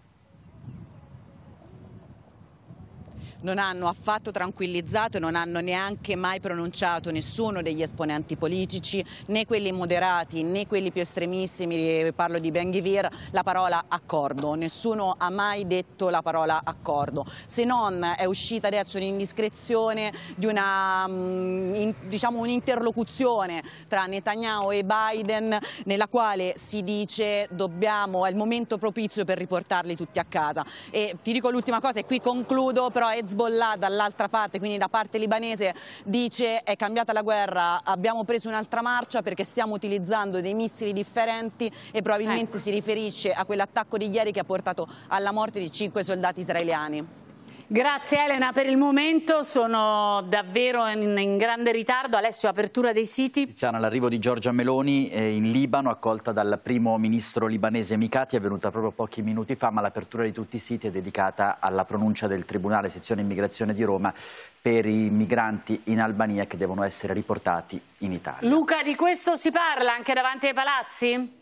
Speaker 11: non hanno affatto tranquillizzato e non hanno neanche mai pronunciato nessuno degli esponenti politici, né quelli moderati né quelli più estremissimi, eh, parlo di Ben Ghivir, la parola accordo. Nessuno ha mai detto la parola accordo, se non è uscita adesso un'indiscrezione di una, mm, diciamo, un'interlocuzione tra Netanyahu e Biden nella quale si dice dobbiamo, è il momento propizio per riportarli tutti a casa. E ti dico l'ultima cosa e qui concludo, però è Hezbollah dall'altra parte, quindi da parte libanese, dice è cambiata la guerra, abbiamo preso un'altra marcia perché stiamo utilizzando dei missili differenti e probabilmente ecco. si riferisce a quell'attacco di ieri che ha portato alla morte di cinque soldati israeliani.
Speaker 1: Grazie Elena, per il momento sono davvero in, in grande ritardo. Alessio, apertura dei siti.
Speaker 2: Tiziana, l'arrivo di Giorgia Meloni eh, in Libano, accolta dal primo ministro libanese Mikati, è venuta proprio pochi minuti fa, ma l'apertura di tutti i siti è dedicata alla pronuncia del Tribunale Sezione Immigrazione di Roma per i migranti in Albania che devono essere riportati in Italia.
Speaker 1: Luca, di questo si parla anche davanti ai palazzi?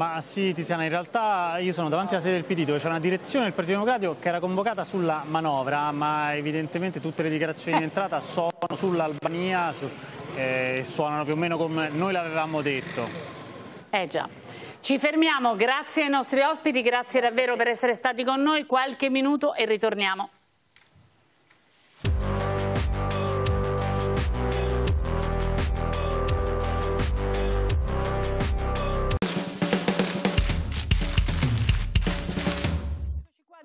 Speaker 7: Ma sì Tiziana, in realtà io sono davanti alla sede del PD dove c'è una direzione del Partito Democratico che era convocata sulla manovra, ma evidentemente tutte le dichiarazioni di entrata sono sull'Albania su, eh, suonano più o meno come noi l'avevamo detto.
Speaker 1: Eh già. Ci fermiamo, grazie ai nostri ospiti, grazie davvero per essere stati con noi, qualche minuto e ritorniamo.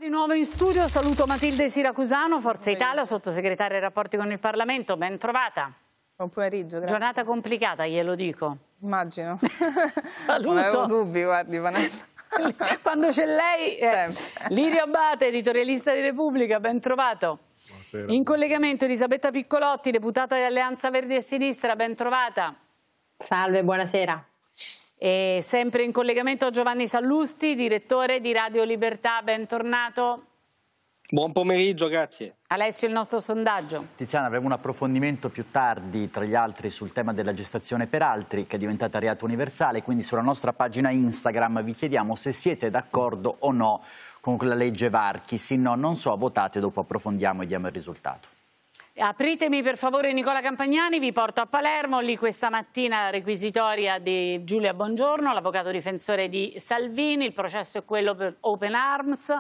Speaker 1: Di nuovo in studio saluto Matilde Siracusano, Forza Italia, sottosegretaria ai rapporti con il Parlamento, ben trovata.
Speaker 12: Buon pomeriggio, grazie. Giornata
Speaker 1: complicata, glielo dico. Immagino. Saluto. Non avevo dubbi, guardi, Vanessa.
Speaker 12: Quando c'è lei, eh,
Speaker 1: Lirio Abate, editorialista di Repubblica, ben trovato. Buonasera. In collegamento Elisabetta Piccolotti, deputata di Alleanza Verdi e Sinistra, ben trovata. Salve, buonasera. E sempre in collegamento Giovanni Sallusti, direttore di Radio Libertà, bentornato.
Speaker 2: Buon pomeriggio, grazie.
Speaker 1: Alessio, il nostro sondaggio.
Speaker 2: Tiziana, avremo un approfondimento più tardi, tra gli altri, sul tema della gestazione per altri, che è diventata reato universale, quindi sulla nostra pagina Instagram vi chiediamo se siete d'accordo o no con la legge Varchi. Se no, non so, votate, dopo approfondiamo e diamo il risultato.
Speaker 1: Apritemi per favore Nicola Campagnani, vi porto a Palermo, lì questa mattina la requisitoria di Giulia Bongiorno, l'avvocato difensore di Salvini, il processo è quello per Open Arms,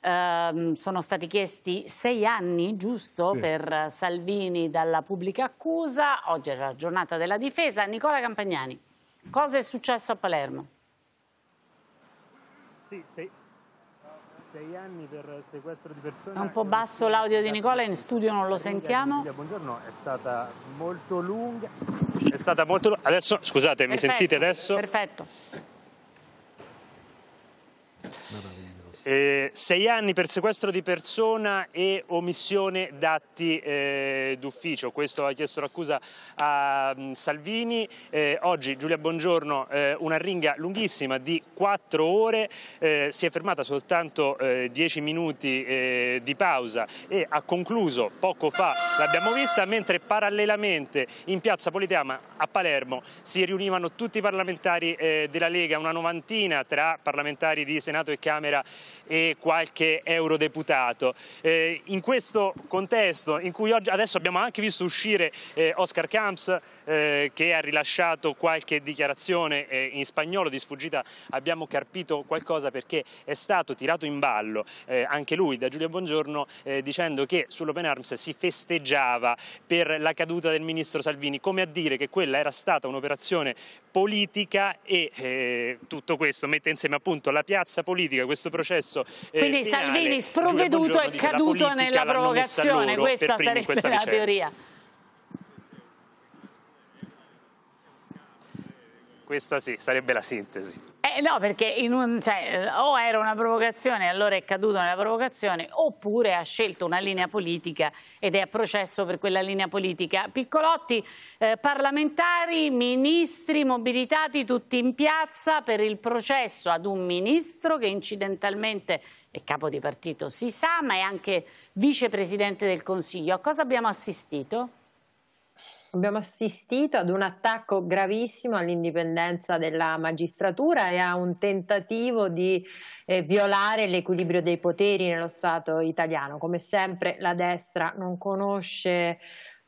Speaker 1: eh, sono stati chiesti sei anni, giusto, sì. per Salvini dalla pubblica accusa, oggi è la giornata della difesa. Nicola Campagnani, cosa è successo a Palermo?
Speaker 4: Sì, sì sei anni per sequestro di persone. È un po' basso l'audio di Nicola, in
Speaker 1: studio non lo sentiamo. Buongiorno,
Speaker 4: è stata molto lunga. È stata molto lunga. Adesso, scusate, perfetto, mi sentite adesso? Perfetto. Eh, sei anni per sequestro di persona e omissione d'atti eh, d'ufficio, questo ha chiesto l'accusa a mh, mm, Salvini. Eh, oggi Giulia Buongiorno, eh, una ringa lunghissima di quattro ore, eh, si è fermata soltanto eh, dieci minuti di pausa e ha concluso poco fa, l'abbiamo vista, mentre parallelamente in piazza Politeama a Palermo si riunivano tutti i parlamentari della Lega, una novantina tra parlamentari di Senato e Camera e qualche eurodeputato. Eh, in questo contesto in cui oggi, adesso abbiamo anche visto uscire eh, Oscar Camps eh, che ha rilasciato qualche dichiarazione eh, in spagnolo di sfuggita, abbiamo capito qualcosa perché è stato tirato in ballo eh, anche lui da Giulia Bongiorno eh, dicendo che sull'Open Arms si festeggiava per la caduta del ministro Salvini, come a dire che quella era stata un'operazione politica e eh, tutto questo mette insieme appunto la piazza politica, questo processo. Eh, Quindi penale. Salvini sprovveduto è caduto nella provocazione, questa sarebbe la teoria. Questa sì, sarebbe la sintesi.
Speaker 1: Eh no, perché un, cioè, eh, o era una provocazione e allora è caduto nella provocazione, oppure ha scelto una linea politica ed è a processo per quella linea politica. Piccolotti, eh, parlamentari, ministri mobilitati tutti in piazza per il processo ad un ministro che incidentalmente è capo di partito, si sa, ma è anche vicepresidente del Consiglio. A cosa abbiamo assistito?
Speaker 13: abbiamo assistito ad un attacco gravissimo all'indipendenza della magistratura e a un tentativo di eh, violare l'equilibrio dei poteri nello Stato italiano. Come sempre la destra non conosce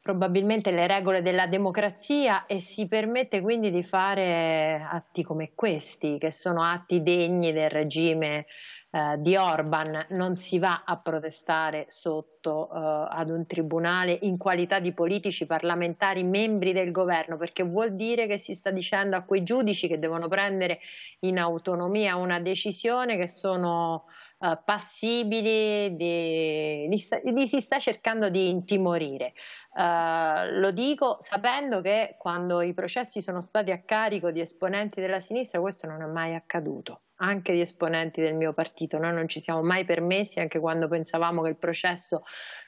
Speaker 13: probabilmente le regole della democrazia e si permette quindi di fare atti come questi, che sono atti degni del regime eh, di Orban non si va a protestare sotto eh, ad un tribunale in qualità di politici parlamentari membri del governo perché vuol dire che si sta dicendo a quei giudici che devono prendere in autonomia una decisione che sono eh, passibili di, li, li, si sta cercando di intimorire. Uh, lo dico sapendo che quando i processi sono stati a carico di esponenti della sinistra questo non è mai accaduto anche di esponenti del mio partito. Noi non ci siamo mai permessi, anche quando pensavamo che il processo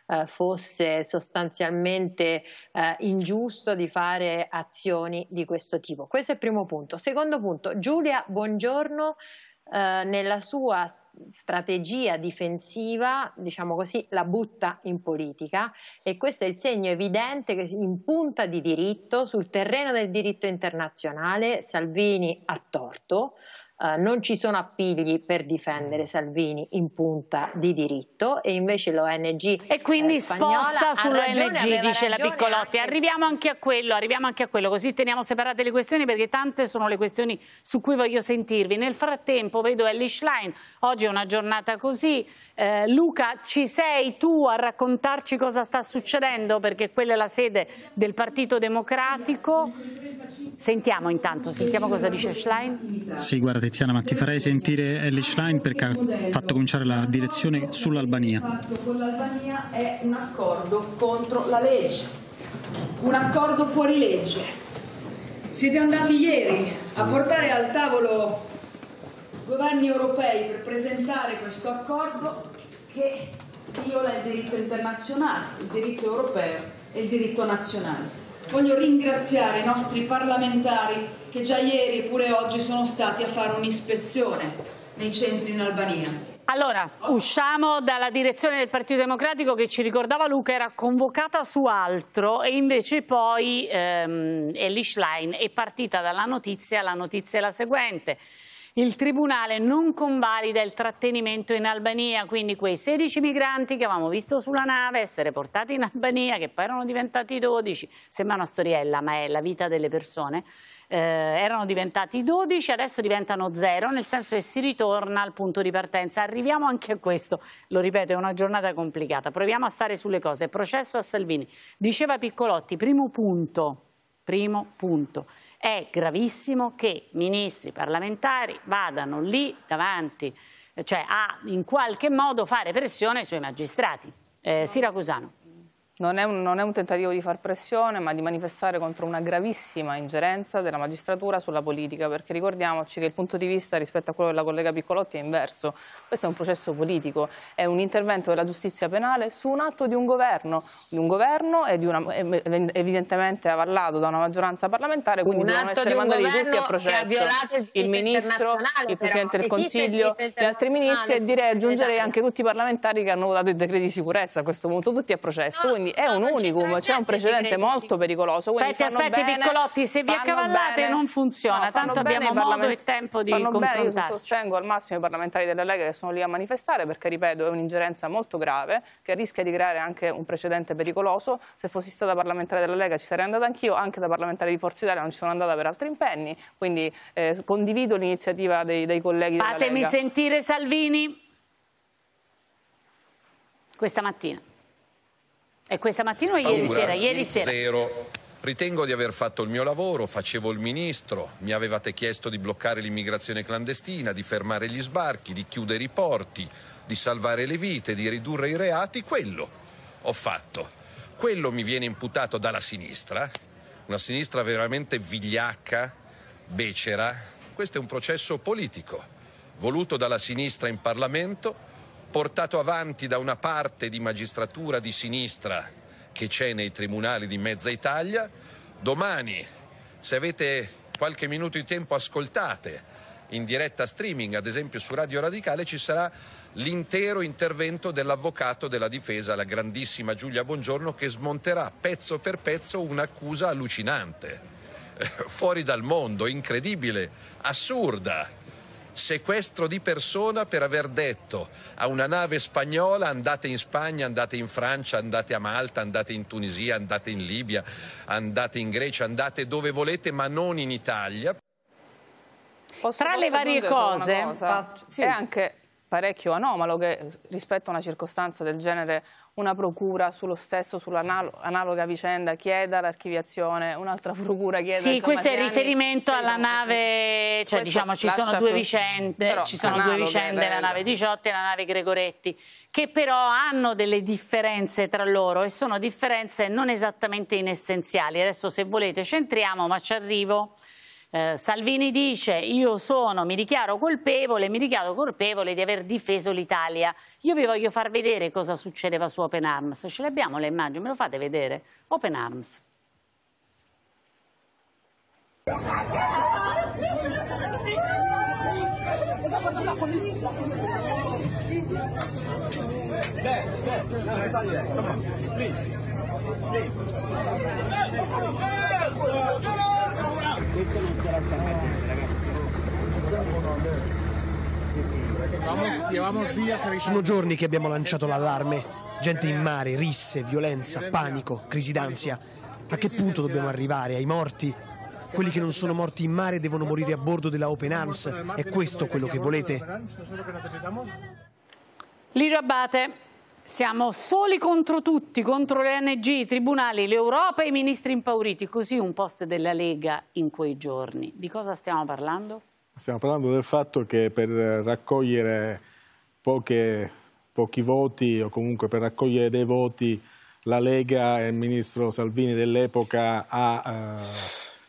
Speaker 13: eh, fosse sostanzialmente eh, ingiusto di fare azioni di questo tipo. Questo è il primo punto. Secondo punto, Giulia, buongiorno. Eh, nella sua strategia difensiva, diciamo così, la butta in politica e questo è il segno evidente che in punta di diritto, sul terreno del diritto internazionale, Salvini ha torto, eh, non ci sono appigli per difendere Salvini in punta di diritto e invece l'ONG eh, e quindi eh, sposta sull'ONG dice la Piccolotti
Speaker 1: anche... Arriviamo, anche quello, arriviamo anche a quello così teniamo separate le questioni perché tante sono le questioni su cui voglio sentirvi nel frattempo vedo Ellie Schlein oggi è una giornata così eh, Luca ci sei tu a raccontarci cosa sta succedendo perché quella è la sede del Partito Democratico sentiamo intanto sentiamo cosa dice
Speaker 9: Schlein sì
Speaker 7: guarda Tiziana ma ti farei sentire Ellie Schlein perché ha fatto cominciare la direzione sull'Albania.
Speaker 9: fatto con l'Albania è un accordo contro la legge, un accordo fuori legge. Siete andati ieri a portare al tavolo governi europei per presentare questo accordo che viola il diritto internazionale, il diritto europeo e il diritto nazionale. Voglio ringraziare i nostri parlamentari che già ieri e pure oggi sono stati a fare un'ispezione nei centri in Albania. Allora,
Speaker 1: usciamo dalla direzione del Partito Democratico che ci ricordava Luca era convocata su altro e invece poi ehm, Elish Line è partita dalla notizia, la notizia è la seguente il Tribunale non convalida il trattenimento in Albania, quindi quei 16 migranti che avevamo visto sulla nave essere portati in Albania, che poi erano diventati 12, sembra una storiella ma è la vita delle persone, eh, erano diventati 12, adesso diventano zero, nel senso che si ritorna al punto di partenza. Arriviamo anche a questo, lo ripeto, è una giornata complicata, proviamo a stare sulle cose. Processo a Salvini, diceva Piccolotti, primo punto, primo punto è gravissimo che ministri parlamentari vadano lì davanti, cioè a in qualche
Speaker 12: modo fare pressione sui magistrati. Eh, Siracusano. Non è, un, non è, un, tentativo di far pressione, ma di manifestare contro una gravissima ingerenza della magistratura sulla politica, perché ricordiamoci che il punto di vista rispetto a quello della collega Piccolotti è inverso. Questo è un processo politico, è un intervento della giustizia penale su un atto di un governo, di un governo e di una, ehm, evidentemente avallato da una maggioranza parlamentare, quindi un devono essere mandati tutti a processo. Il, il ministro, il Presidente del Consiglio, gli altri ministri e direi aggiungerei esatto. anche tutti i parlamentari che hanno votato i decreti di sicurezza a questo punto, tutti a processo. No quindi è un unicum, c'è un precedente molto pericoloso. Aspetti, aspetti bene, piccolotti, se vi accavallate bene, non funziona, no, tanto abbiamo modo e tempo di confrontarci. Bene, io sostengo al massimo i parlamentari della Lega che sono lì a manifestare perché, ripeto, è un'ingerenza molto grave che rischia di creare anche un precedente pericoloso. Se fossi stata parlamentare della Lega ci sarei andata anch'io, anche da parlamentare di Forza Italia non ci sono andata per altri impegni, quindi eh, condivido l'iniziativa dei, dei, colleghi Fatemi della Lega. Fatemi sentire Salvini
Speaker 1: questa mattina. E questa mattina o ieri Paura, sera? Ieri sera.
Speaker 8: Zero. Ritengo di aver fatto il mio lavoro, facevo il ministro, mi avevate chiesto di bloccare l'immigrazione clandestina, di fermare gli sbarchi, di chiudere i porti, di salvare le vite, di ridurre i reati, quello ho fatto. Quello mi viene imputato dalla sinistra, una sinistra veramente vigliacca, becera. Questo è un processo politico, voluto dalla sinistra in Parlamento portato avanti da una parte di magistratura di sinistra che c'è nei tribunali di mezza Italia. Domani, se avete qualche minuto di tempo, ascoltate in diretta streaming, ad esempio su Radio Radicale, ci sarà l'intero intervento dell'avvocato della difesa, la grandissima Giulia Bongiorno, che smonterà pezzo per pezzo un'accusa allucinante, fuori dal mondo, incredibile, assurda sequestro di persona per aver detto a una nave spagnola andate in Spagna, andate in Francia, andate a Malta, andate in Tunisia, andate in Libia, andate in Grecia, andate dove volete ma non in Italia.
Speaker 12: Posso, Tra le varie cose cosa, sì. è anche parecchio anomalo che rispetto a una circostanza del genere una procura sullo stesso, sull'analoga vicenda chieda l'archiviazione, un'altra procura chieda... Sì, insomma, questo è il riferimento
Speaker 1: alla nave, cioè diciamo ci sono due vicende, ci sono due vicende, la nave 18 e la nave Gregoretti, che però hanno delle differenze tra loro e sono differenze non esattamente inessenziali. Adesso se volete centriamo, ma ci arrivo... Salvini dice io sono, mi dichiaro colpevole, mi dichiaro colpevole di aver difeso l'Italia. Io vi voglio far vedere cosa succedeva su Open Arms. Ce le abbiamo le immagini, me lo fate vedere? Open Arms.
Speaker 14: Lì,
Speaker 15: lì questo non sarà cambiato
Speaker 16: sono
Speaker 4: giorni che abbiamo lanciato l'allarme gente in mare, risse, violenza, panico, crisi d'ansia a che punto dobbiamo arrivare? ai morti? quelli che non sono morti in mare devono morire a bordo della Open Arms è questo quello che volete?
Speaker 1: Li Abate. Siamo soli contro tutti, contro le ONG, i tribunali, l'Europa e i ministri impauriti. Così un post della Lega in quei giorni. Di cosa stiamo parlando?
Speaker 17: Stiamo parlando del fatto che per raccogliere poche, pochi voti o comunque per raccogliere dei voti la Lega e il ministro Salvini dell'epoca ha eh,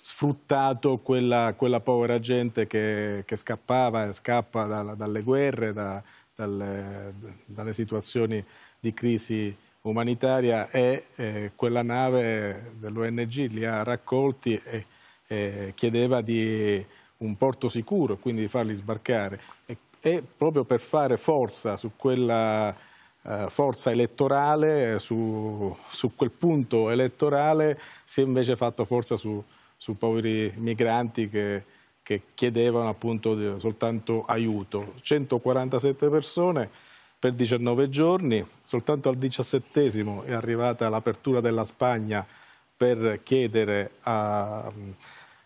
Speaker 17: sfruttato quella, quella, povera gente che, che scappava e scappa da, dalle guerre, da, dalle, dalle, situazioni di crisi umanitaria e eh, quella nave dell'ONG li ha raccolti e eh, chiedeva di un porto sicuro, quindi di farli sbarcare. E, e proprio per fare forza su quella eh, forza elettorale, su, su, quel punto elettorale, si è invece fatto forza su, su poveri migranti che, che chiedevano appunto soltanto aiuto. 147 persone per 19 giorni, soltanto al 17 è arrivata l'apertura della Spagna per chiedere a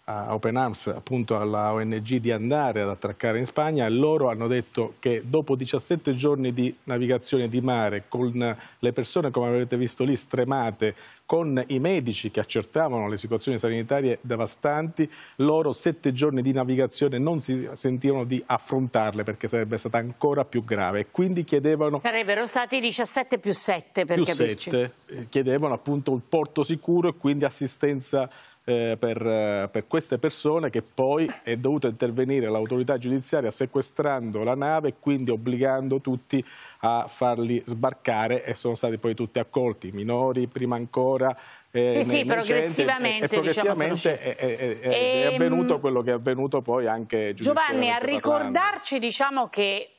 Speaker 17: a Open Arms, appunto alla ONG di andare ad attraccare in Spagna, loro hanno detto che dopo 17 giorni di navigazione di mare, con le persone come avete visto lì stremate, con i medici che accertavano le situazioni sanitarie devastanti, loro 7 giorni di navigazione non si sentivano di affrontarle perché sarebbe stata ancora più grave. Quindi chiedevano...
Speaker 1: Sarebbero stati 17 più 7 per più capirci. 7,
Speaker 17: eh, chiedevano appunto un porto sicuro e quindi assistenza eh, per, eh, per, queste persone che poi è dovuta intervenire l'autorità giudiziaria sequestrando la nave e quindi obbligando tutti a farli sbarcare e sono stati poi tutti accolti, minori prima ancora, eh, sì, sì, progressivamente, e, diciamo, progressivamente diciamo, è, è, è, e, è, ehm, avvenuto quello che è avvenuto poi anche Giovanni, a ricordarci
Speaker 1: diciamo che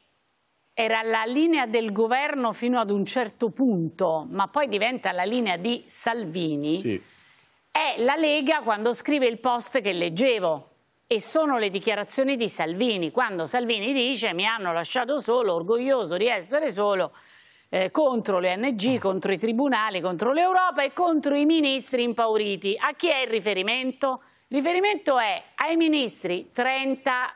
Speaker 1: era la linea del governo fino ad un certo punto, ma poi diventa la linea di Salvini. Sì è la Lega quando scrive il post che leggevo e sono le dichiarazioni di Salvini, quando Salvini dice mi hanno lasciato solo, orgoglioso di essere solo, eh, contro le NG, contro i tribunali, contro l'Europa e contro i ministri impauriti. A chi è il riferimento? Il riferimento è ai ministri Trenta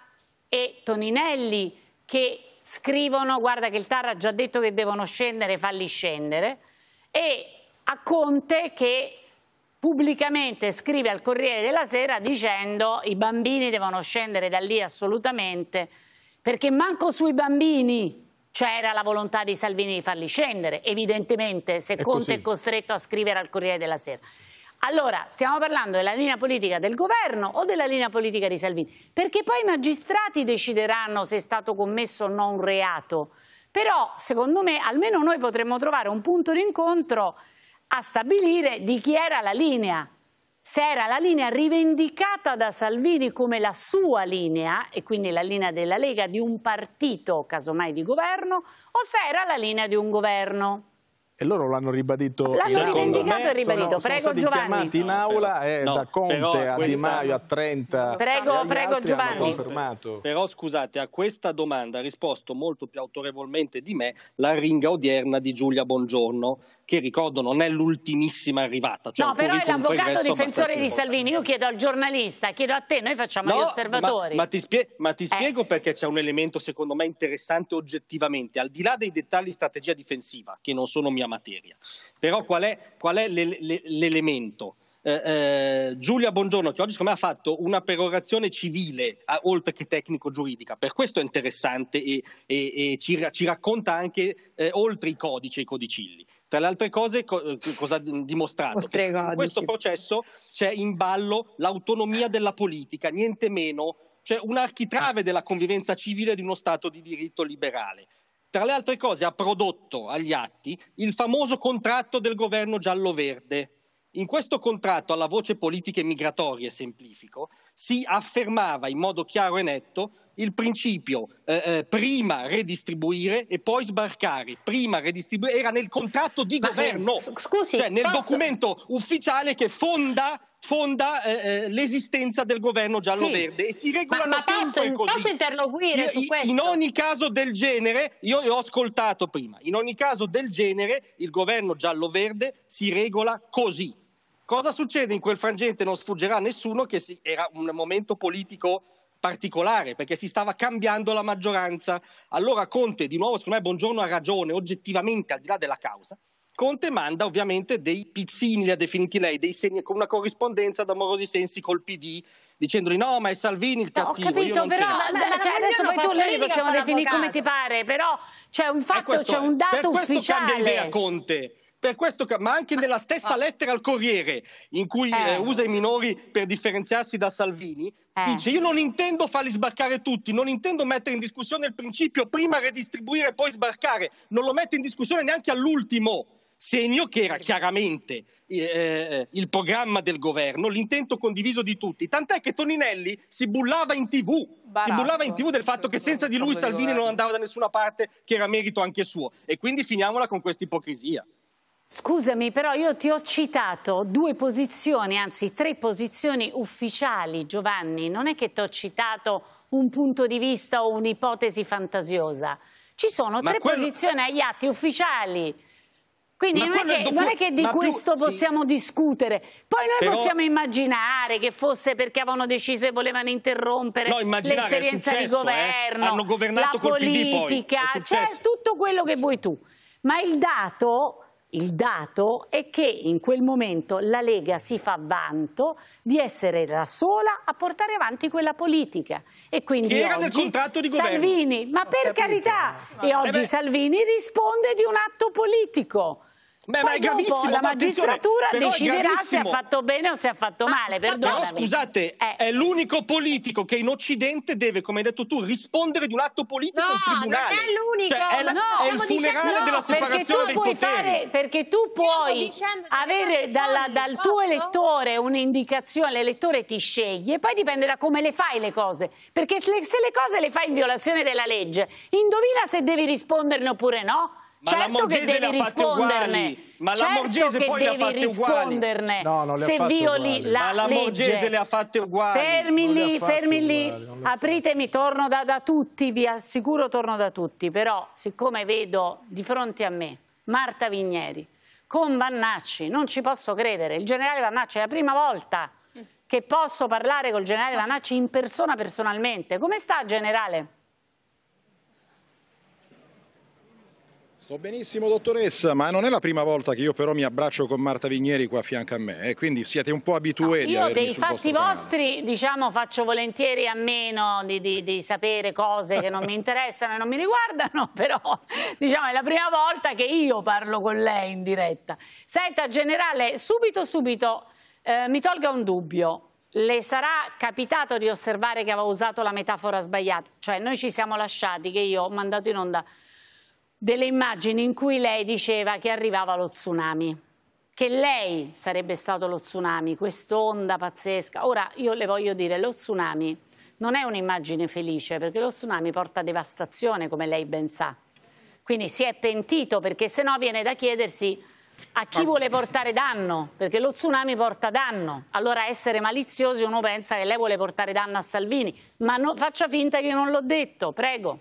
Speaker 1: e Toninelli che scrivono guarda che il Tar ha già detto che devono scendere, falli scendere e a Conte che pubblicamente scrive al Corriere della Sera dicendo i bambini devono scendere da lì assolutamente perché manco sui bambini c'era la volontà di Salvini di farli scendere, evidentemente se è Conte così. è costretto a scrivere al Corriere della Sera. Allora, stiamo parlando della linea politica del governo o della linea politica di Salvini? Perché poi i magistrati decideranno se è stato commesso o no un reato. Però, secondo me, almeno noi potremmo trovare un punto d'incontro a stabilire di chi era la linea. Se era la linea rivendicata da Salvini come la sua linea, e quindi la linea della Lega di un partito, casomai di governo, o se era la linea di un governo.
Speaker 17: E loro l'hanno ribadito. L'hanno rivendicato e ribadito. Sono, prego sono Giovanni. in aula eh, da Conte a Di Maio a 30. Prego, prego Giovanni.
Speaker 18: Però scusate, a questa domanda ha risposto molto più autorevolmente di me la ringa odierna di Giulia Bongiorno che ricordo non è l'ultimissima arrivata. Cioè no, però è l'avvocato difensore di
Speaker 1: Salvini. Io chiedo al giornalista, chiedo a te, noi facciamo no, gli osservatori. Ma,
Speaker 18: ma ti, spie ma ti eh. spiego perché c'è un elemento secondo me interessante oggettivamente, al di là dei dettagli di strategia difensiva, che non sono mia materia. Però qual è, l'elemento? Eh, eh, Giulia Bongiorno, che oggi secondo me ha fatto una perorazione civile, a, oltre che tecnico-giuridica, per questo è interessante e, e, e ci, ci, racconta anche eh, oltre i codici e i codicilli. Tra le altre cose, co- cosa ha dimostrato? Ostrega, oh, in questo processo c'è in ballo l'autonomia della politica, niente meno, cioè un architrave della convivenza civile di uno Stato di diritto liberale. Tra le altre cose ha prodotto agli atti il famoso contratto del governo giallo-verde, in questo contratto alla voce politiche migratorie, semplifico, si affermava in modo chiaro e netto il principio eh, eh, prima redistribuire e poi sbarcare. Prima redistribuire era nel contratto di Ma governo, se, scusi, cioè nel posso... documento ufficiale che fonda fonda eh, eh, l'esistenza del governo giallo-verde sì. e si regolano ma, ma posso, sempre
Speaker 13: così. Posso interloquire io, su questo? In
Speaker 18: ogni caso del genere, io ho ascoltato prima, in ogni caso del genere il governo giallo-verde si regola così. Cosa succede in quel frangente non sfuggerà a nessuno che era un momento politico particolare perché si stava cambiando la maggioranza. Allora Conte, di nuovo, secondo me Buongiorno ha ragione oggettivamente al di là della causa. Conte manda ovviamente dei pizzini, li ha definiti lei, dei segni con una corrispondenza ad amorosi sensi col PD dicendogli no ma è Salvini il cattivo no, ho capito però ma, ma, cioè, adesso poi tu noi li possiamo definire come ti
Speaker 1: pare però c'è un fatto, c'è un dato per ufficiale Ma questo cambia idea
Speaker 18: Conte per questo, ma anche nella stessa ah. lettera al Corriere, in cui eh. Eh, usa i minori per differenziarsi da Salvini, eh. dice io non intendo farli sbarcare tutti, non intendo mettere in discussione il principio prima redistribuire e poi sbarcare, non lo metto in discussione neanche all'ultimo segno che era chiaramente eh, eh, il programma del governo, l'intento condiviso di tutti. Tant'è che Toninelli si bullava in tv, Baratto. si bullava in tv del fatto che senza di lui Salvini non eh. andava da nessuna parte, che era merito anche suo. E quindi finiamola con questa ipocrisia.
Speaker 1: Scusami, però io ti ho citato due posizioni, anzi tre posizioni ufficiali, Giovanni. Non è che ti ho citato un punto di vista o un'ipotesi fantasiosa. Ci sono Ma tre quello... posizioni agli atti ufficiali. Quindi non è, che, dopo... non è, che, di Ma questo più... possiamo sì. discutere. Poi noi Però... possiamo immaginare che fosse perché avevano deciso e volevano interrompere no, l'esperienza di eh. governo, eh? la politica, cioè tutto quello che vuoi tu. Ma il dato il dato è che in quel momento la Lega si fa vanto di essere la sola a portare avanti quella politica. E quindi che era nel contratto di governo. Salvini, ma per carità, e eh oggi Salvini risponde
Speaker 18: di un atto politico Beh, Poi ma è gravissimo. La magistratura deciderà se ha fatto
Speaker 1: bene o se ha fatto male. Perdonami. Però
Speaker 18: scusate, eh. è l'unico politico che in Occidente deve, come hai detto tu, rispondere di un atto politico no, in tribunale. Non è l'unico. Cioè, è, no, è il funerale diciamo, della separazione dei poteri. Fare,
Speaker 1: perché tu puoi avere dalla, dal tuo elettore un'indicazione, l'elettore ti sceglie, poi dipende da come le fai le cose. Perché se le, se le cose le fai in violazione della legge, indovina se devi risponderne oppure no. Ma certo che devi uguali. Ma certo la Morgese poi le ha fatte uguali. No, non le se violi la Ma la Morgese le ha
Speaker 18: fatte uguali. Fermi lì, fermi lì.
Speaker 1: Apritemi, torno da, da tutti, vi assicuro torno da tutti. Però siccome vedo di fronte a me Marta Vigneri con Vannacci, non ci posso credere. Il generale Vannacci è la prima volta che posso parlare col generale Vannacci in persona personalmente. Come sta, generale?
Speaker 19: Sto benissimo dottoressa, ma non è la prima volta che io però mi abbraccio con Marta Vigneri qua a fianco a me, eh? quindi siete un po' abituati no, a Io dei fatti vostri
Speaker 1: canale. diciamo faccio volentieri a meno di, di, di sapere cose che non mi interessano e non mi riguardano, però diciamo è la prima volta che io parlo con lei in diretta. Senta generale, subito subito eh, mi tolga un dubbio. Le sarà capitato di osservare che aveva usato la metafora sbagliata? Cioè noi ci siamo lasciati che io ho mandato in onda delle immagini in cui lei diceva che arrivava lo tsunami che lei sarebbe stato lo tsunami, quest'onda pazzesca. Ora io le voglio dire, lo tsunami non è un'immagine felice perché lo tsunami porta devastazione come lei ben sa. Quindi si è pentito perché sennò viene da chiedersi a chi vuole portare danno, perché lo tsunami porta danno. Allora essere maliziosi uno pensa che lei vuole portare danno a Salvini, ma no, faccia finta che non l'ho detto, prego.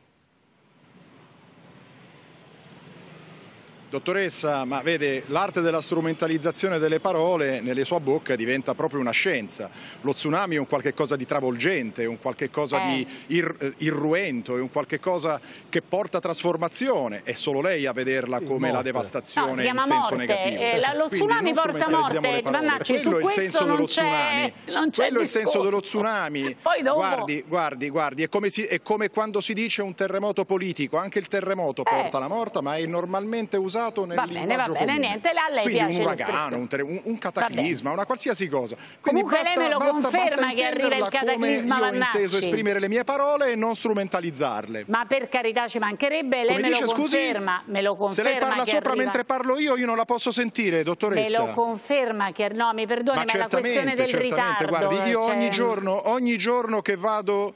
Speaker 19: Dottoressa, ma vede, l'arte della strumentalizzazione delle parole nelle sua bocca diventa proprio una scienza. Lo tsunami è un qualche cosa di travolgente, un qualche cosa eh. di ir eh, irruento, è un qualche cosa che porta trasformazione. È solo lei a vederla come morte. la devastazione no, in senso morte. negativo. Eh, la, lo tsunami porta morte, Vannacci, quello è il senso dello Non c'è quello discorso. è il senso dello tsunami. Poi dopo. Guardi, guardi, guardi, è come, si, è come quando si dice un terremoto politico, anche il terremoto eh. porta la morte, ma è normalmente usato usato nel va bene, va bene, comune. niente, là lei Quindi piace un uragano, un, un, un, cataclisma, una qualsiasi cosa. Quindi Comunque basta, lei me lo basta, conferma basta che arriva il cataclisma come io ho inteso esprimere le mie parole e non strumentalizzarle. Ma per carità ci mancherebbe, lei me, dice, lo conferma, scusi, me, lo conferma, Se lei parla sopra arriva... mentre parlo io, io non la posso sentire, dottoressa. Me lo
Speaker 1: conferma che no, mi perdoni, ma, ma è la questione del ritardo. Guardi, io cioè... ogni, giorno,
Speaker 19: ogni giorno che vado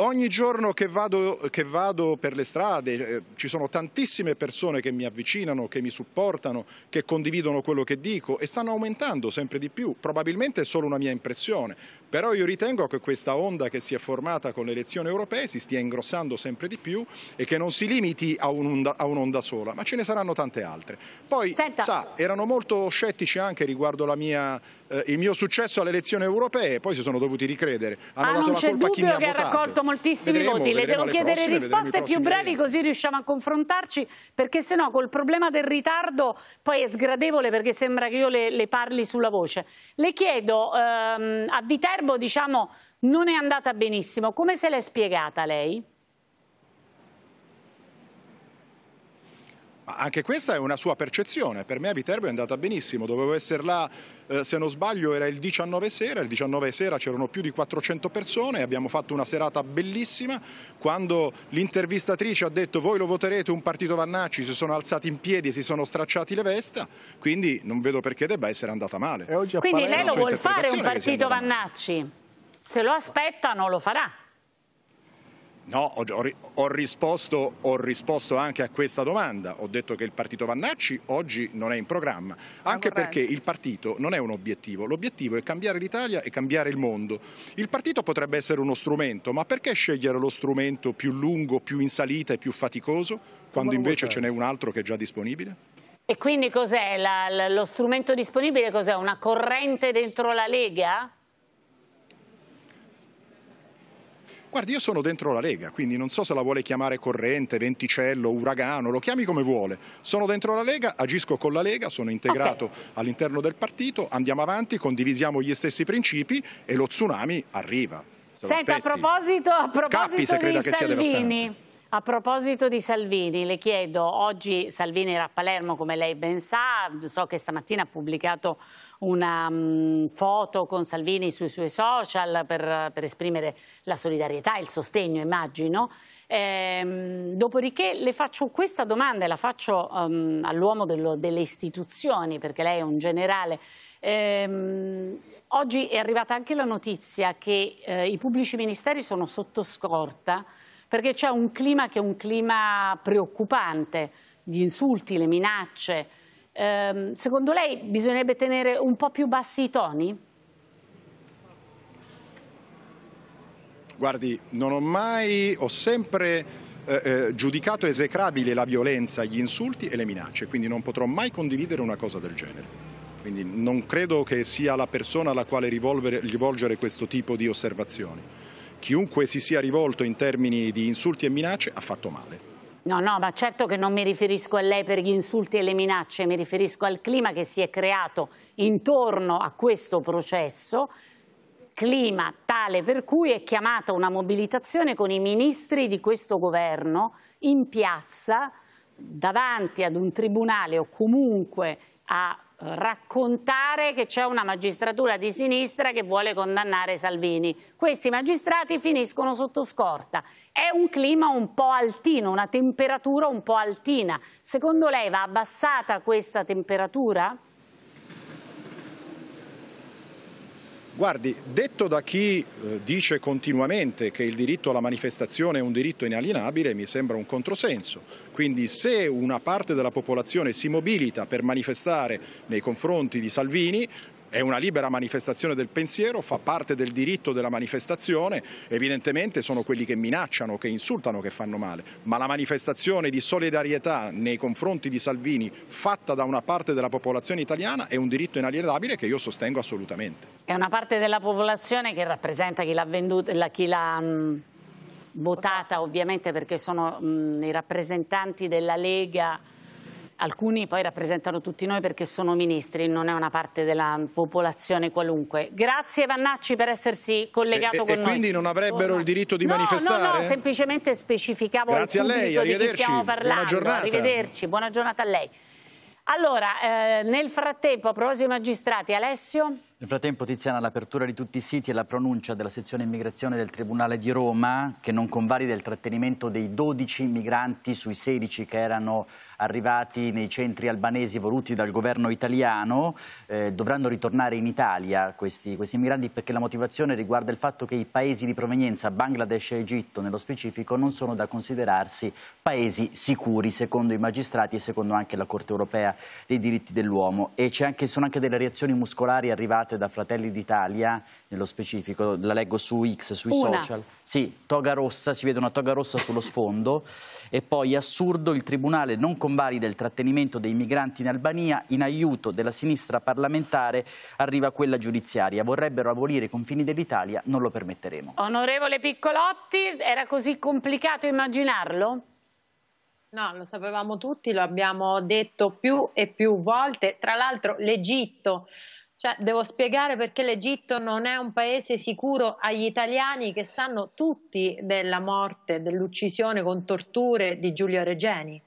Speaker 19: Ogni giorno che vado, che vado per le strade eh, ci sono tantissime persone che mi avvicinano, che mi supportano, che condividono quello che dico e stanno aumentando sempre di più. Probabilmente è solo una mia impressione, però io ritengo che questa onda che si è formata con le elezioni europee si stia ingrossando sempre di più e che non si limiti a un'onda, a un'onda sola, ma ce ne saranno tante altre. Poi, Senta. sa, erano molto scettici anche riguardo mia, eh, il mio successo alle elezioni europee, poi si sono dovuti ricredere. Hanno ah, dato non c'è dubbio che ha raccolto moltissimi vedremo, voti. Le devo chiedere prossime, risposte più brevi
Speaker 1: così riusciamo a confrontarci, perché sennò col problema del ritardo poi è sgradevole perché sembra che io le, le parli sulla voce. Le chiedo, ehm, a Viterbo Viterbo diciamo, non è andata benissimo. Come se l'è spiegata lei?
Speaker 2: Ma
Speaker 19: anche questa è una sua percezione. Per me a Viterbo è andata benissimo. Dovevo essere là, eh, se non sbaglio, era il 19 sera. Il 19 sera c'erano più di 400 persone. Abbiamo fatto una serata bellissima. Quando l'intervistatrice ha detto voi lo voterete un partito Vannacci, si sono alzati in piedi, si sono stracciati le veste. Quindi non vedo perché debba essere andata male. Quindi lei lo vuole fare un partito
Speaker 1: Vannacci? Se lo aspettano lo farà.
Speaker 19: No, ho, ho, risposto, ho, risposto, anche a questa domanda. Ho detto che il partito Vannacci oggi non è in programma, ah, anche perché il partito non è un obiettivo. L'obiettivo è cambiare l'Italia e cambiare il mondo. Il partito potrebbe essere uno strumento, ma perché scegliere lo strumento più lungo, più in salita e più faticoso, quando invece ce n'è un altro che è già disponibile?
Speaker 1: E quindi cos'è? Lo strumento disponibile cos'è? Una corrente dentro la Lega?
Speaker 19: guardi io sono dentro la Lega, quindi non so se la vuole chiamare corrente, venticello, uragano, lo chiami come vuole, sono dentro la Lega, agisco con la Lega, sono integrato okay. all'interno del partito, andiamo avanti, condivisiamo gli stessi principi e lo tsunami arriva. Se Senta, a proposito, a proposito Scappi, di Salvini.
Speaker 1: A proposito di Salvini, le chiedo, oggi Salvini era a Palermo come lei ben sa, so che stamattina ha pubblicato una um, foto con Salvini sui suoi social per, per esprimere la solidarietà e il sostegno, immagino. Ehm, dopodiché le faccio questa domanda e la faccio um, all'uomo delle istituzioni, perché lei è un generale. Ehm, oggi è arrivata anche la notizia che eh, i pubblici ministeri sono sotto scorta perché c'è un clima che è un clima preoccupante, gli insulti, le minacce. Ehm, secondo lei bisognerebbe tenere un po' più bassi i toni?
Speaker 19: Guardi, non ho mai, ho sempre eh, eh giudicato esecrabile la violenza, gli insulti e le minacce, quindi non potrò mai condividere una cosa del genere. Quindi non credo che sia la persona alla quale rivolgere questo tipo di osservazioni chiunque si sia rivolto in termini di insulti e minacce ha fatto male.
Speaker 1: No, no, ma certo che non mi riferisco a lei per gli insulti e le minacce, mi riferisco al clima che si è creato intorno a questo processo, clima tale per cui è chiamata una mobilitazione con i ministri di questo governo in piazza davanti ad un tribunale o comunque a raccontare che c'è una magistratura di sinistra che vuole condannare Salvini. Questi magistrati finiscono sotto scorta. È un clima un po' altino, una temperatura un po' altina. Secondo lei va abbassata questa temperatura?
Speaker 19: Guardi, detto da chi eh, dice continuamente che il diritto alla manifestazione è un diritto inalienabile, mi sembra un controsenso. Quindi se una parte della popolazione si mobilita per manifestare nei confronti di Salvini, è una libera manifestazione del pensiero, fa parte del diritto della manifestazione, evidentemente sono quelli che minacciano, che insultano, che fanno male, ma la manifestazione di solidarietà nei confronti di Salvini fatta da una parte della popolazione italiana è un diritto inalienabile che io sostengo assolutamente.
Speaker 1: È una parte della popolazione che rappresenta chi l'ha venduta, chi l'ha mh, mm, votata ovviamente perché sono mh, mm, i rappresentanti della Lega Alcuni poi rappresentano tutti noi perché sono ministri, non è una parte della popolazione qualunque. Grazie Vannacci per essersi collegato e, con e noi. E quindi non avrebbero oh, il diritto di no, manifestare? No, no, semplicemente specificavo Grazie a lei, arrivederci, buona giornata. Arrivederci, buona giornata a lei. Allora, eh, nel frattempo, a proposito dei magistrati, Alessio...
Speaker 2: Nel frattempo, Tiziana, l'apertura di tutti i siti e la pronuncia della sezione immigrazione del Tribunale di Roma che non convalida il trattenimento dei 12 migranti sui 16 che erano arrivati nei centri albanesi voluti dal governo italiano. Eh, dovranno ritornare in Italia questi, questi migranti perché la motivazione riguarda il fatto che i paesi di provenienza, Bangladesh e Egitto nello specifico, non sono da considerarsi paesi sicuri secondo i magistrati e secondo anche la Corte europea dei diritti dell'uomo. E anche, sono anche delle reazioni muscolari arrivate trovate da Fratelli d'Italia, nello specifico, la leggo su X, sui una. social. Sì, toga rossa, si vede una toga rossa sullo sfondo. e poi, assurdo, il Tribunale non convalida il trattenimento dei migranti in Albania, in aiuto della sinistra parlamentare arriva quella giudiziaria. Vorrebbero abolire i confini dell'Italia, non lo permetteremo.
Speaker 1: Onorevole Piccolotti, era così complicato immaginarlo?
Speaker 13: No, lo sapevamo tutti, lo abbiamo detto più e più volte. Tra l'altro l'Egitto cioè, devo spiegare perché l'Egitto non è un paese sicuro agli italiani che sanno tutti della morte, dell'uccisione con torture di Giulio Regeni.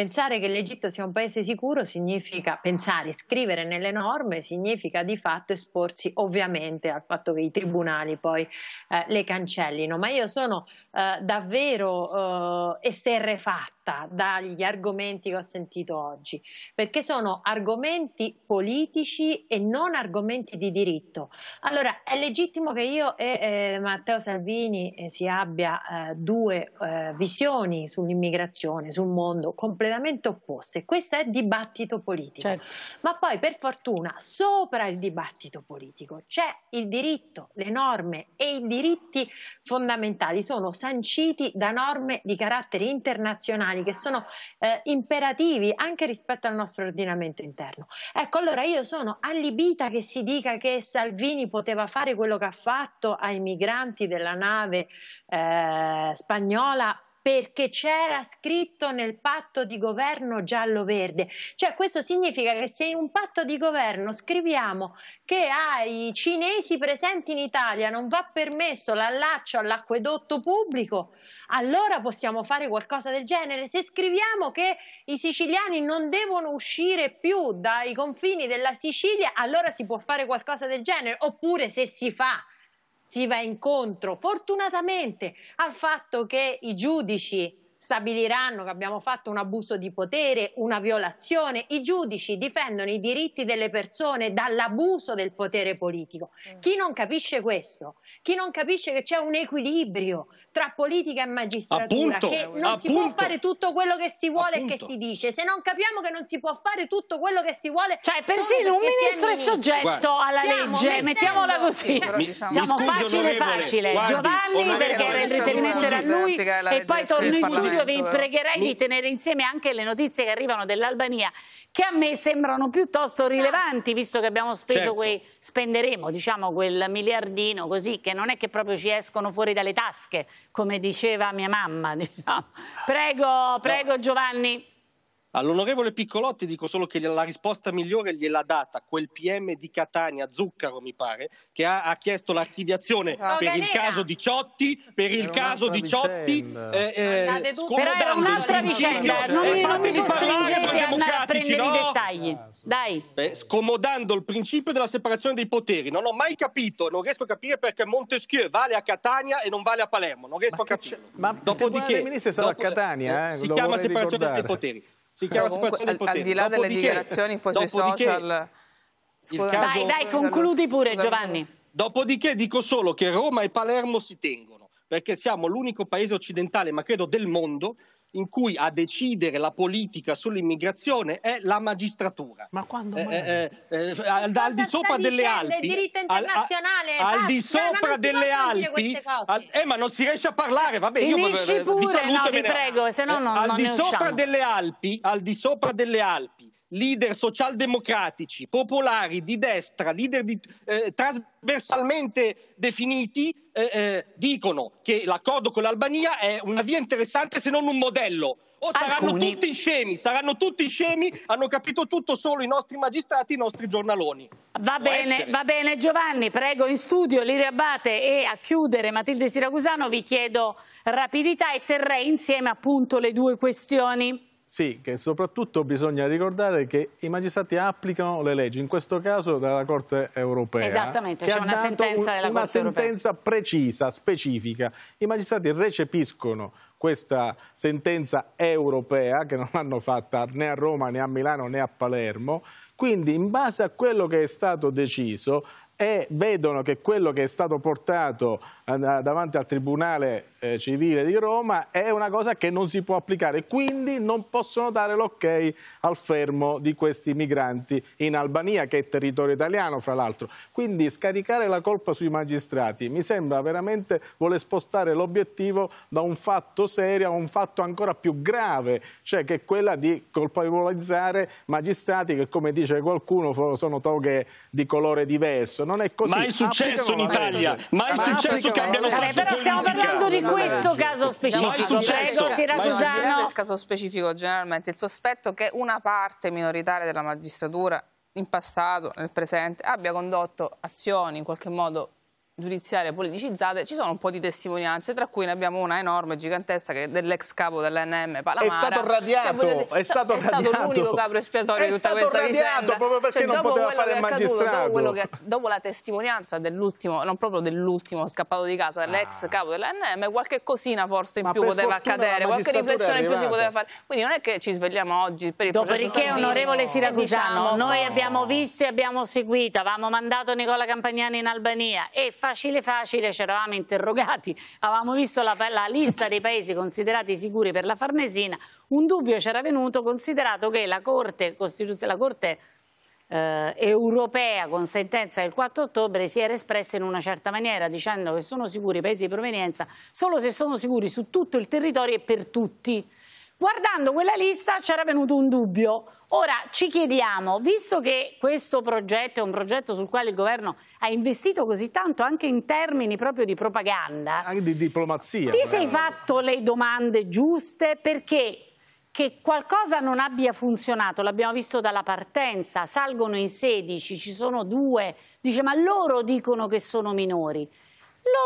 Speaker 13: Pensare che l'Egitto sia un paese sicuro significa pensare, scrivere nelle norme significa di fatto esporsi ovviamente al fatto che i tribunali poi eh, le cancellino, ma io sono eh, davvero eh, esterrefatta dagli argomenti che ho sentito oggi, perché sono argomenti politici e non argomenti di diritto. Allora è legittimo che io e eh, Matteo Salvini eh, si abbia eh, due visioni sull'immigrazione, sul mondo completamente completamente opposte. Questo è dibattito politico. Certo. Ma poi, per fortuna, sopra il dibattito politico c'è il diritto, le norme e i diritti fondamentali sono sanciti da norme di carattere internazionale che sono eh, imperativi anche rispetto al nostro ordinamento interno. Ecco, allora io sono allibita che si dica che Salvini poteva fare quello che ha fatto ai migranti della nave eh, spagnola perché c'era scritto nel patto di governo giallo-verde. Cioè questo significa che se in un patto di governo scriviamo che ai cinesi presenti in Italia non va permesso l'allaccio all'acquedotto pubblico, allora possiamo fare qualcosa del genere. Se scriviamo che i siciliani non devono uscire più dai confini della Sicilia, allora si può fare qualcosa del genere, oppure se si fa si va incontro fortunatamente al fatto che i giudici stabiliranno che abbiamo fatto un abuso di potere, una violazione. I giudici difendono i diritti delle persone dall'abuso del potere politico. Mm. Chi non capisce questo, chi non capisce che c'è un equilibrio tra politica e magistratura, appunto, che non appunto, si può fare tutto quello che si vuole appunto. e che si dice, se non capiamo che non si può fare tutto quello che si vuole... Cioè, persino un ministro è soggetto Guarda. alla legge, mettiamola così. Però, diciamo, mi, mi facile, facile. Guardi,
Speaker 1: Giovanni, perché il riferimento era lui, e poi torno in studio io vi eh. pregherei mi... di tenere insieme anche le notizie che arrivano dell'Albania che a me sembrano piuttosto rilevanti visto che abbiamo speso certo. quei, spenderemo diciamo quel miliardino così che non è che proprio ci escono fuori dalle tasche come diceva mia mamma diciamo.
Speaker 18: prego, prego no. Giovanni All'onorevole Piccolotti dico solo che la risposta migliore gliel'ha data quel PM di Catania, Zuccaro mi pare, che ha, ha chiesto l'archiviazione no, per il caso di Ciotti, per il caso di Ciotti, eh, eh, però era un'altra vicenda, non mi, non mi costringete a prendere no? i dettagli, dai. Eh, scomodando il principio della separazione dei poteri, non ho mai capito, non riesco a capire perché Montesquieu vale a Catania e non vale a Palermo, non riesco ma a
Speaker 2: capire.
Speaker 17: Ma
Speaker 18: dopodiché, il ministro sarà dopo, a Catania, eh, si chiama separazione ricordare. dei poteri. Si cioè, chiama comunque,
Speaker 2: separazione al, di potere. Al di là delle dichiarazioni poi sui social... caso... Dai, dai, concludi
Speaker 12: pure Scusami. Giovanni.
Speaker 18: Dopodiché dico solo che Roma e Palermo si tengono, perché siamo l'unico paese occidentale, ma credo del mondo, in cui a decidere la politica sull'immigrazione è la magistratura. Ma quando eh, eh, eh, eh al, al, di sopra delle Alpi, il diritto internazionale al, al di sopra delle Alpi, al, eh, ma non si riesce a parlare, va bene, Finisci eh, io pure, vi no, vi prego, se no eh, non, al non di sopra delle Alpi, al di sopra delle Alpi leader socialdemocratici, popolari, di destra, leader di, eh, trasversalmente definiti, eh, eh, dicono che l'accordo con l'Albania è una via interessante se non un modello. O saranno Alcuni. tutti scemi, saranno tutti scemi, hanno capito tutto solo i nostri magistrati, i nostri giornaloni. Va Può bene, essere. va bene
Speaker 1: Giovanni, prego in studio Liria Abate e a chiudere Matilde Siracusano vi chiedo rapidità e terrei insieme appunto le due questioni
Speaker 17: sì, che soprattutto bisogna ricordare che i magistrati applicano le leggi, in questo caso dalla Corte europea. Esattamente, c'è una sentenza della una Corte europea. Una sentenza precisa, specifica. I magistrati recepiscono questa sentenza europea, che non l'hanno fatta né a Roma, né a Milano, né a Palermo, quindi in base a quello che è stato deciso e vedono che quello che è stato portato davanti al Tribunale eh, Civile di Roma è una cosa che non si può applicare, quindi non possono dare l'ok al fermo di questi migranti in Albania, che è territorio italiano fra l'altro. Quindi scaricare la colpa sui magistrati mi sembra veramente voler spostare l'obiettivo da un fatto serio a un fatto ancora più grave, cioè che è quella di colpevolizzare magistrati che, come dice qualcuno, sono toghe di colore diverso non
Speaker 1: è così. Ma successo in Italia, mai successo che abbiano fatto Però stiamo parlando di questo caso specifico, prego Siracusano. Nel
Speaker 12: caso specifico generalmente il sospetto che una parte minoritaria della magistratura in passato, nel presente, abbia condotto azioni in qualche modo giudiziarie politicizzate, ci sono un po' di testimonianze, tra cui ne abbiamo una enorme, gigantesca, che è dell'ex capo dell'NM Palamara. È stato radiato, è stato, è stato l'unico capo espiatorio di tutta questa radiato, vicenda. proprio perché cioè, non poteva fare il magistrato. Dopo, che, dopo, la testimonianza dell'ultimo, non proprio dell'ultimo scappato di casa, dell'ex ah. capo dell'NM, qualche cosina forse in Ma più poteva accadere, qualche riflessione in più si poteva fare. Quindi non è che ci svegliamo oggi per il
Speaker 1: Dopodiché, onorevole diciamo Siracusano, diciamo, noi abbiamo visto e abbiamo seguito, avevamo mandato Nicola Campagnani in Albania e fa facile facile ci eravamo interrogati, avevamo visto la, la lista dei paesi considerati sicuri per la Farnesina, un dubbio c'era venuto considerato che la Corte, la Corte eh, europea con sentenza del 4 ottobre si era espressa in una certa maniera dicendo che sono sicuri i paesi di provenienza solo se sono sicuri su tutto il territorio e per tutti. Guardando quella lista c'era venuto un dubbio. Ora ci chiediamo, visto che questo progetto è un progetto sul quale il governo ha investito così tanto anche in termini proprio di propaganda, anche di
Speaker 17: diplomazia, ti sei eh. fatto
Speaker 1: le domande giuste perché che qualcosa non abbia funzionato, l'abbiamo visto dalla partenza, salgono in 16, ci sono due, dice ma loro dicono che sono minori.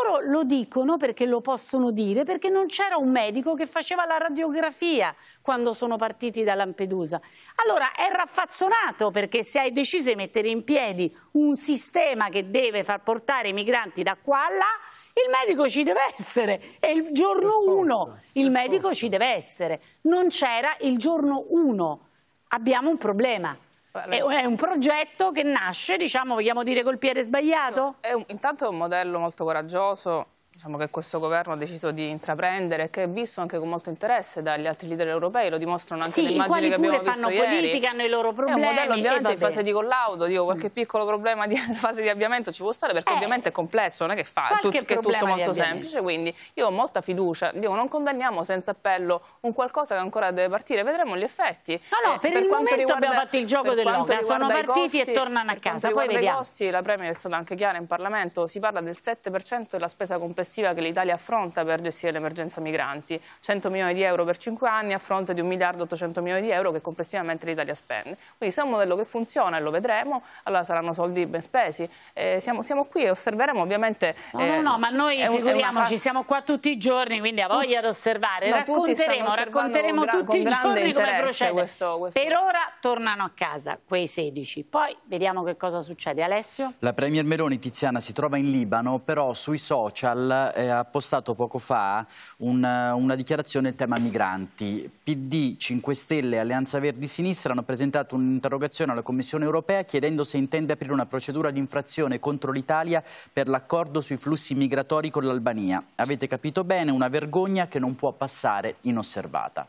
Speaker 1: Loro lo dicono perché lo possono dire, perché non c'era un medico che faceva la radiografia quando sono partiti da Lampedusa. Allora è raffazzonato perché se hai deciso di mettere in piedi un sistema che deve far portare i migranti da qua a là, il medico ci deve essere e il giorno 1 il medico ci deve essere. Non c'era il giorno 1. Abbiamo un problema. È un progetto che nasce, diciamo, vogliamo dire col piede
Speaker 12: sbagliato? È un, intanto è un modello molto coraggioso diciamo, che questo governo ha deciso di intraprendere e che è visto anche con molto interesse dagli altri leader europei, lo dimostrano anche sì, le immagini che abbiamo visto fanno ieri. fanno politica, hanno i loro problemi. È un modello ovviamente in fase di collaudo, dico, qualche mm. piccolo problema di fase di avviamento ci può stare perché eh, ovviamente è complesso, non è che, fa, tut, che è tutto molto semplice, quindi io ho molta fiducia, dico, non condanniamo senza appello un qualcosa che ancora deve partire, vedremo gli effetti. No, no, eh, per, per il momento riguarda, abbiamo fatto il gioco dell'oca, eh, sono partiti costi, e tornano a casa, poi vediamo. Costi, la Premier è stata anche chiara in Parlamento, si parla del 7% della spesa complessiva complessiva che l'Italia affronta per gestire l'emergenza migranti, 100 milioni di euro per 5 anni a fronte di 1 miliardo 800 milioni di euro che complessivamente l'Italia spende. Quindi se è un modello che funziona e lo vedremo, allora saranno soldi ben spesi. Eh, siamo, siamo, qui e osserveremo ovviamente... No, eh, no, no, ma noi un, figuriamoci, siamo qua tutti i giorni, quindi ha voglia di osservare.
Speaker 9: No, racconteremo, racconteremo gran, tutti i giorni come procede.
Speaker 2: Questo,
Speaker 12: questo.
Speaker 9: Per ora
Speaker 1: tornano a casa quei 16, poi vediamo che cosa succede. Alessio?
Speaker 2: La Premier Meloni Tiziana si trova in Libano, però sui social eh, ha postato poco fa un, eh, una dichiarazione in tema migranti. PD, 5 Stelle e Alleanza Verdi Sinistra hanno presentato un'interrogazione alla Commissione europea chiedendo se intende aprire una procedura di infrazione contro l'Italia per l'accordo sui flussi migratori con l'Albania. Avete capito bene, una vergogna che non può passare inosservata.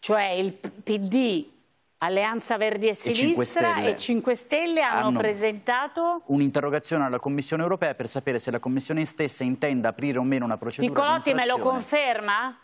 Speaker 1: Cioè il PD Alleanza Verdi e Sinistra e 5 Stelle, hanno, hanno presentato
Speaker 2: un'interrogazione alla Commissione europea per sapere se la Commissione stessa intenda aprire o meno una procedura di infrazione. Nicolotti me lo
Speaker 13: conferma?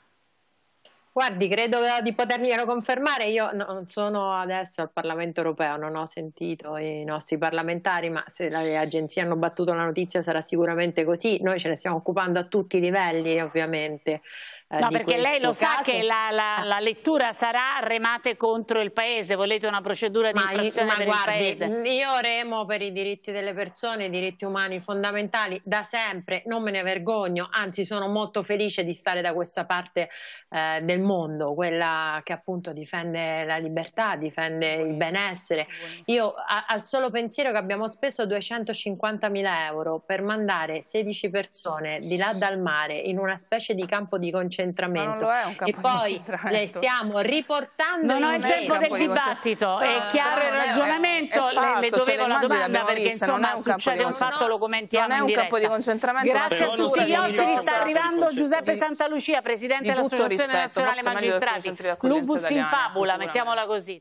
Speaker 13: Guardi, credo di poterglielo confermare, io non sono adesso al Parlamento europeo, non ho sentito i nostri parlamentari, ma se le agenzie hanno battuto la notizia sarà sicuramente così, noi ce ne stiamo occupando a tutti i livelli ovviamente, eh, no, perché lei lo caso. sa che la, la, ah. la,
Speaker 1: lettura sarà remate contro il paese, volete una procedura di ma infrazione io, ma guardi,
Speaker 13: Io remo per i diritti delle persone, i diritti umani fondamentali da sempre, non me ne vergogno, anzi sono molto felice di stare da questa parte eh, del mondo, quella che appunto difende la libertà, difende il benessere. Io a, al solo pensiero che abbiamo speso 250 mila euro per mandare 16 persone di là dal mare in una specie di campo di concentrazione concentramento. Non lo è un campo e poi le stiamo riportando Non ho il tempo del dibattito, è chiaro il ragionamento, le dovevo la domanda perché insomma succede un fatto, lo
Speaker 1: commentiamo Non è un cioè, campo di concentramento. Grazie a tutti gli ospiti, sta arrivando Giuseppe Santalucia, Presidente dell'Associazione Nazionale Magistrati. Lubus in fabula, mettiamola così.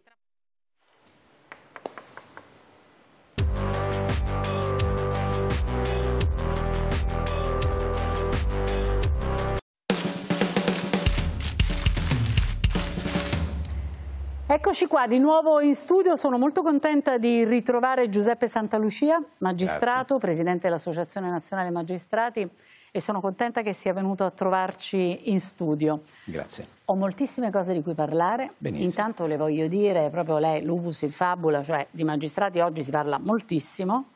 Speaker 1: Eccoci qua di nuovo in studio, sono molto contenta di ritrovare Giuseppe Santalucia, magistrato, Grazie. presidente dell'Associazione Nazionale Magistrati e sono contenta che sia venuto a trovarci in studio. Grazie. Ho moltissime cose di cui parlare, Benissimo. intanto le voglio dire, proprio lei, lupus in fabula, cioè di magistrati oggi si parla moltissimo,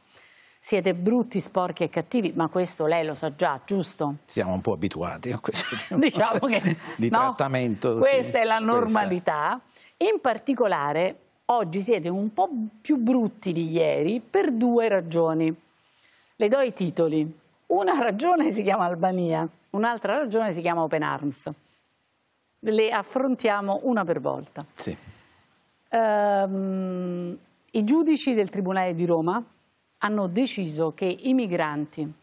Speaker 1: siete brutti, sporchi e cattivi, ma questo lei lo sa già, giusto?
Speaker 15: Siamo un po' abituati a questo tipo diciamo che, di no, trattamento. Questa sì, è la normalità.
Speaker 1: Questa. In particolare, oggi siete un po' più brutti di ieri per due ragioni. Le do i titoli. Una ragione si chiama Albania, un'altra ragione si chiama Open Arms. Le affrontiamo una per volta. Sì. Um, I giudici del Tribunale di Roma hanno deciso che i migranti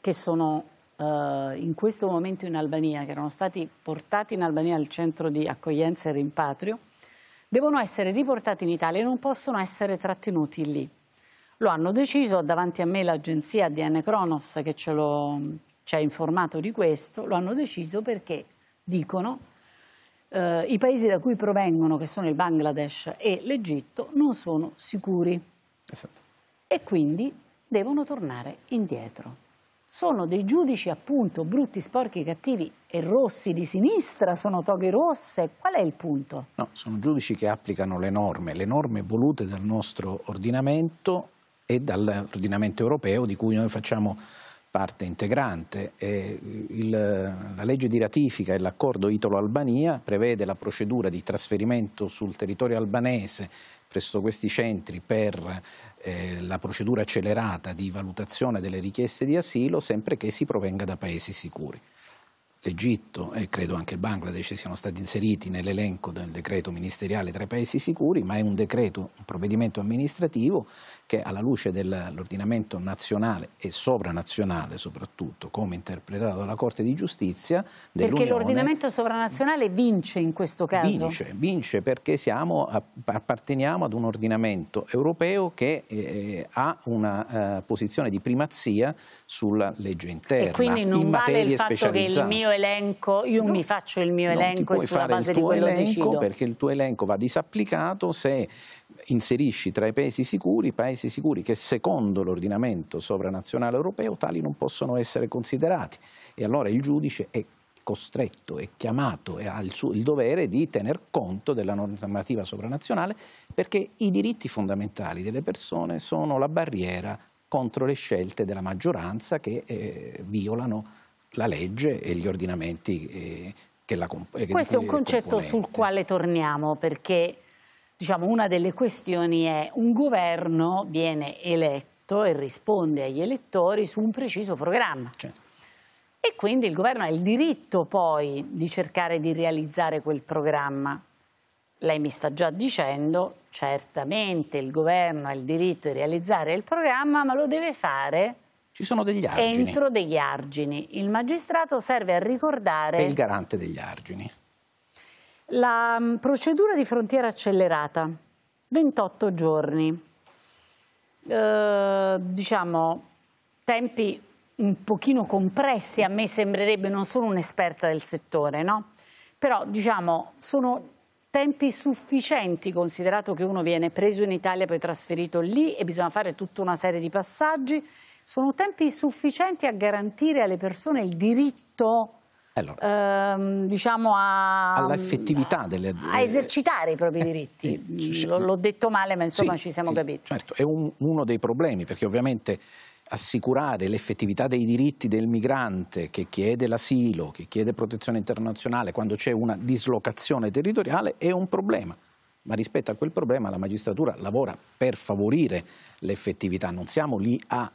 Speaker 1: che sono Uh, in questo momento in Albania, che erano stati portati in Albania al centro di accoglienza e rimpatrio, devono essere riportati in Italia e non possono essere trattenuti lì. Lo hanno deciso, davanti a me l'agenzia ADN Kronos che ce lo, ci ha informato di questo, lo hanno deciso perché dicono uh, i paesi da cui provengono, che sono il Bangladesh e l'Egitto, non sono sicuri. Esatto. E quindi devono tornare indietro sono dei giudici appunto brutti, sporchi, cattivi e rossi di sinistra, sono toghe rosse, qual è il punto?
Speaker 15: No, sono giudici che applicano le norme, le norme volute dal nostro ordinamento e dall'ordinamento europeo di cui noi facciamo parte integrante. Il, la legge di ratifica e l'accordo Italo-Albania prevede la procedura di trasferimento sul territorio albanese presso questi centri per eh, la procedura accelerata di valutazione delle richieste di asilo, sempre che si provenga da paesi sicuri. L'Egitto e credo anche il Bangladesh siano stati inseriti nell'elenco del decreto ministeriale tra i paesi sicuri, ma è un decreto, un provvedimento amministrativo che alla luce dell'ordinamento nazionale e sovranazionale soprattutto, come interpretato dalla Corte di Giustizia Perché l'ordinamento
Speaker 1: sovranazionale vince in questo caso? Vince,
Speaker 15: vince perché siamo, apparteniamo ad un ordinamento europeo che eh, ha una eh, posizione di primazia sulla legge interna. E quindi non vale il fatto che il mio
Speaker 1: elenco, io no, mi faccio il mio elenco e sulla base di quello elenco decido. Perché
Speaker 15: il tuo elenco va disapplicato se inserisci tra i paesi sicuri paesi sicuri che secondo l'ordinamento sovranazionale europeo tali non possono essere considerati e allora il giudice è costretto, è chiamato e ha il, suo, il dovere di tener conto della normativa sovranazionale perché i diritti fondamentali delle persone sono la barriera contro le scelte della maggioranza che eh, violano la legge e gli ordinamenti eh, che la comp- eh, Questo è un concetto componente.
Speaker 1: sul quale torniamo perché diciamo, una delle questioni è un governo viene eletto e risponde agli elettori su un preciso programma. Certo. E quindi il governo ha il diritto poi di cercare di realizzare quel programma. Lei mi sta già dicendo, certamente il governo ha il diritto di realizzare il programma, ma lo deve fare
Speaker 15: ci sono degli Entro degli
Speaker 1: argini. Il magistrato serve a ricordare... È il garante
Speaker 15: degli argini.
Speaker 1: La mm, procedura di frontiera accelerata, 28 giorni, eh, diciamo tempi un pochino compressi, a me sembrerebbe, non sono un'esperta del settore, no? però diciamo sono tempi sufficienti considerato che uno viene preso in Italia poi trasferito lì e bisogna fare tutta una serie di passaggi, sono tempi sufficienti a garantire alle persone il diritto eh, allora, ehm, diciamo a, all'effettività mm, delle, delle... a esercitare i propri diritti.
Speaker 15: Eh, sì, L'ho
Speaker 1: detto male, ma insomma sì, ci siamo capiti.
Speaker 15: Certo, è un, uno dei problemi, perché ovviamente assicurare l'effettività dei diritti del migrante che chiede l'asilo, che chiede protezione internazionale quando c'è una dislocazione territoriale è un problema. Ma rispetto a quel problema la magistratura lavora per favorire l'effettività, non siamo lì a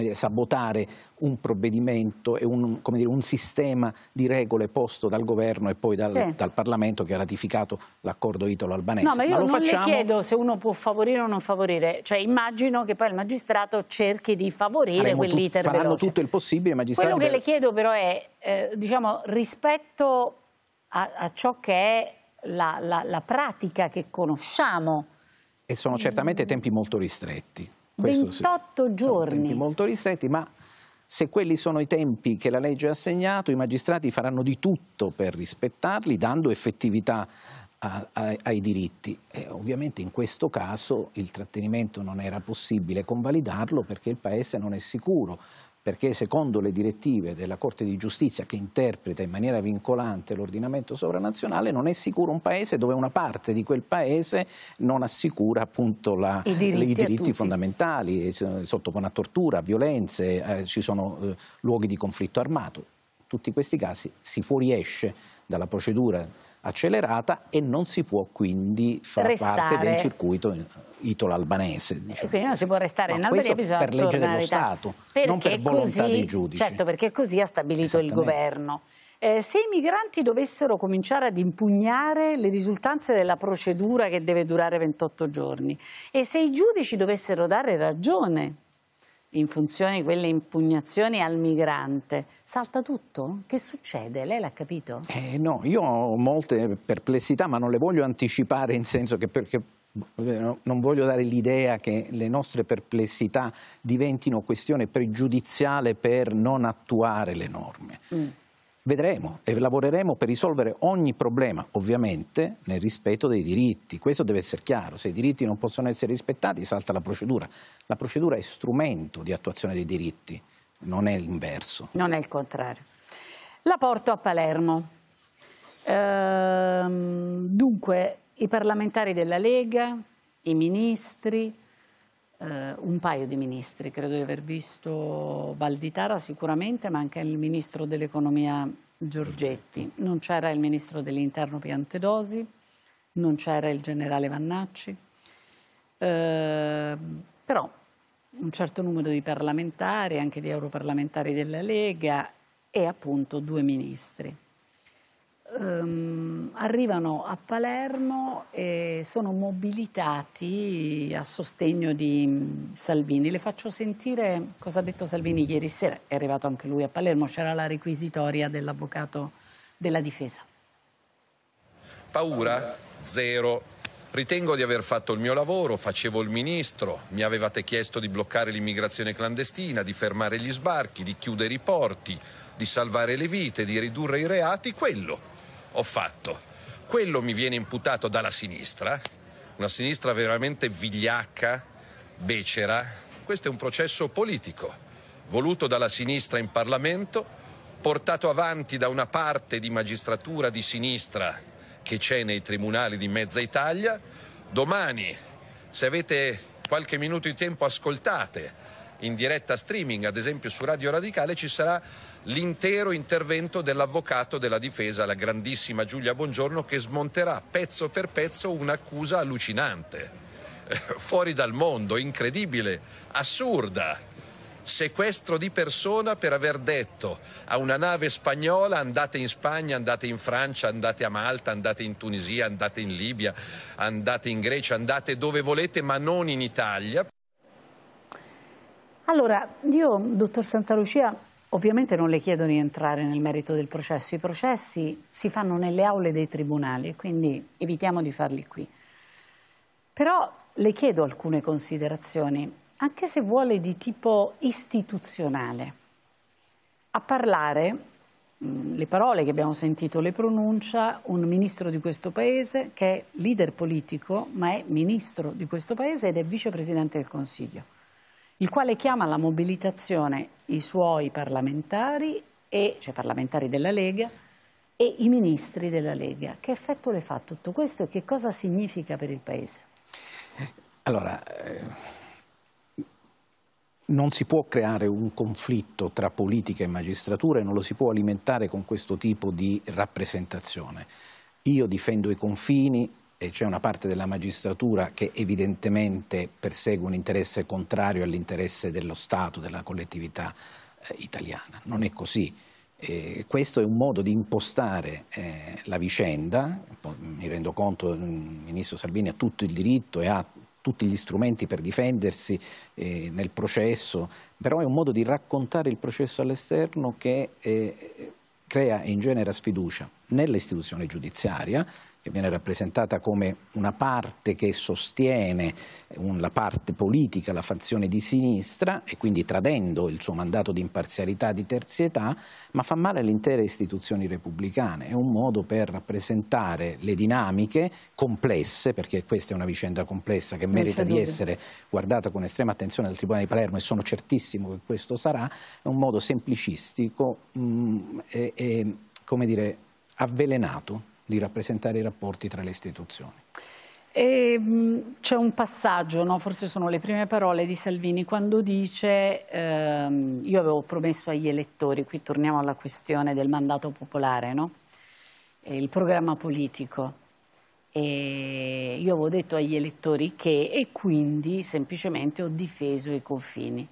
Speaker 15: dire, sabotare un provvedimento e un, dire, un, sistema di regole posto dal governo e poi dal, sì. dal Parlamento che ha ratificato l'accordo italo-albanese. No, ma io ma non facciamo... le chiedo
Speaker 1: se uno può favorire o non favorire, cioè immagino che poi il magistrato cerchi di favorire quell'iter veloce. Faranno tutto
Speaker 15: il possibile i Quello che per... le
Speaker 1: chiedo però è, eh, diciamo, rispetto a, a, ciò che è la, la, la pratica che conosciamo.
Speaker 15: E sono certamente tempi molto ristretti. 28 sì. giorni. Sono molto ristretti, ma se quelli sono i tempi che la legge ha assegnato, i magistrati faranno di tutto per rispettarli, dando effettività a, a, ai diritti. E ovviamente in questo caso il trattenimento non era possibile convalidarlo perché il Paese non è sicuro perché secondo le direttive della Corte di Giustizia che interpreta in maniera vincolante l'ordinamento sovranazionale non è sicuro un paese dove una parte di quel paese non assicura appunto la, I diritti, i diritti fondamentali, eh, sottopone a tortura, a violenze, eh, ci sono eh, luoghi di conflitto armato. In tutti questi casi si fuoriesce dalla procedura accelerata e non si può quindi far restare. parte del circuito italo-albanese. Diciamo.
Speaker 1: Quindi non si può restare Ma in Albania, bisogna per legge dello Stato, perché non per volontà così, dei giudici. Certo, perché così ha stabilito il governo. Eh, se i migranti dovessero cominciare ad impugnare le risultanze della procedura che deve durare 28 giorni e se i giudici dovessero dare ragione in funzione di quelle impugnazioni al migrante, salta tutto? Che succede? Lei l'ha capito?
Speaker 15: Eh, no, io ho molte perplessità, ma non le voglio anticipare in senso che perché eh, non voglio dare l'idea che le nostre perplessità diventino questione pregiudiziale per non attuare le norme. Mm. Vedremo e lavoreremo per risolvere ogni problema, ovviamente nel rispetto dei diritti. Questo deve essere chiaro, se i diritti non possono essere rispettati salta la procedura. La procedura è strumento di attuazione dei diritti, non è l'inverso.
Speaker 1: Non è il contrario. La porto a Palermo. Ehm, dunque, i parlamentari della Lega, i ministri, eh, un paio di ministri, credo di aver visto Valditara sicuramente, ma anche il ministro dell'economia Giorgetti. Non c'era il ministro dell'interno Piantedosi, non c'era il generale Vannacci, eh, però un certo numero di parlamentari, anche di europarlamentari della Lega e appunto due ministri ehm, arrivano a Palermo e sono mobilitati a sostegno di mm, Salvini. Le faccio sentire cosa ha detto Salvini ieri sera, è arrivato anche lui a Palermo, c'era la requisitoria dell'avvocato della
Speaker 3: difesa.
Speaker 8: Paura? Zero. Ritengo di aver fatto il mio lavoro, facevo il ministro, mi avevate chiesto di bloccare l'immigrazione clandestina, di fermare gli sbarchi, di chiudere i porti, di salvare le vite, di ridurre i reati, quello ho fatto. Quello mi viene imputato dalla sinistra, una sinistra veramente vigliacca, becera. Questo è un processo politico, voluto dalla sinistra in Parlamento, portato avanti da una parte di magistratura di sinistra che c'è nei tribunali di mezza Italia. Domani, se avete qualche minuto di tempo, ascoltate in diretta streaming, ad esempio su Radio Radicale, ci sarà l'intero intervento dell'avvocato della difesa, la grandissima Giulia Bongiorno, che smonterà pezzo per pezzo un'accusa allucinante, eh, fuori dal mondo, incredibile, assurda. Sequestro di persona per aver detto a una nave spagnola andate in Spagna, andate in Francia, andate a Malta, andate in Tunisia, andate in Libia, andate in Grecia, andate dove volete, ma non in Italia
Speaker 9: allora, io,
Speaker 1: dottor Santa Lucia, ovviamente non le chiedo di entrare nel merito del processo. I processi si fanno nelle aule dei tribunali, quindi evitiamo di farli qui. Però le chiedo alcune considerazioni, anche se vuole di tipo istituzionale. A parlare, mm, le parole che abbiamo sentito le pronuncia un ministro di questo Paese che è leader politico, ma è ministro di questo Paese ed è vicepresidente del Consiglio il quale chiama alla mobilitazione i suoi parlamentari, e, cioè parlamentari della Lega, e i ministri della Lega. Che effetto le fa tutto questo e che cosa significa per il Paese?
Speaker 15: Allora, eh, non si può creare un conflitto tra politica e magistratura e non lo si può alimentare con questo tipo di rappresentazione. Io difendo i confini, c'è una parte della magistratura che evidentemente persegue un interesse contrario all'interesse dello Stato, della collettività eh, italiana. Non è così. Eh, questo è un modo di impostare eh, la vicenda, mi rendo conto che mm, il ministro Salvini ha tutto il diritto e ha tutti gli strumenti per difendersi eh, nel processo, però è un modo di raccontare il processo all'esterno che eh, crea e ingenera sfiducia nell'istituzione giudiziaria, che viene rappresentata come una parte che sostiene un, la parte politica, la fazione di sinistra e quindi tradendo il suo mandato di imparzialità di terzietà, ma fa male alle intere istituzioni repubblicane. È un modo per rappresentare le dinamiche complesse, perché questa è una vicenda complessa che merita di essere guardata con estrema attenzione dal Tribunale di Palermo e sono certissimo che questo sarà, è un modo semplicistico mh, mm, e, e, come dire, avvelenato di rappresentare i rapporti tra le istituzioni.
Speaker 1: Mm, c'è un passaggio, no? forse sono le prime parole di Salvini, quando dice ehm, io avevo promesso agli elettori, qui torniamo alla questione del mandato popolare, no? il programma politico. E io avevo detto agli elettori che e quindi semplicemente ho difeso i confini.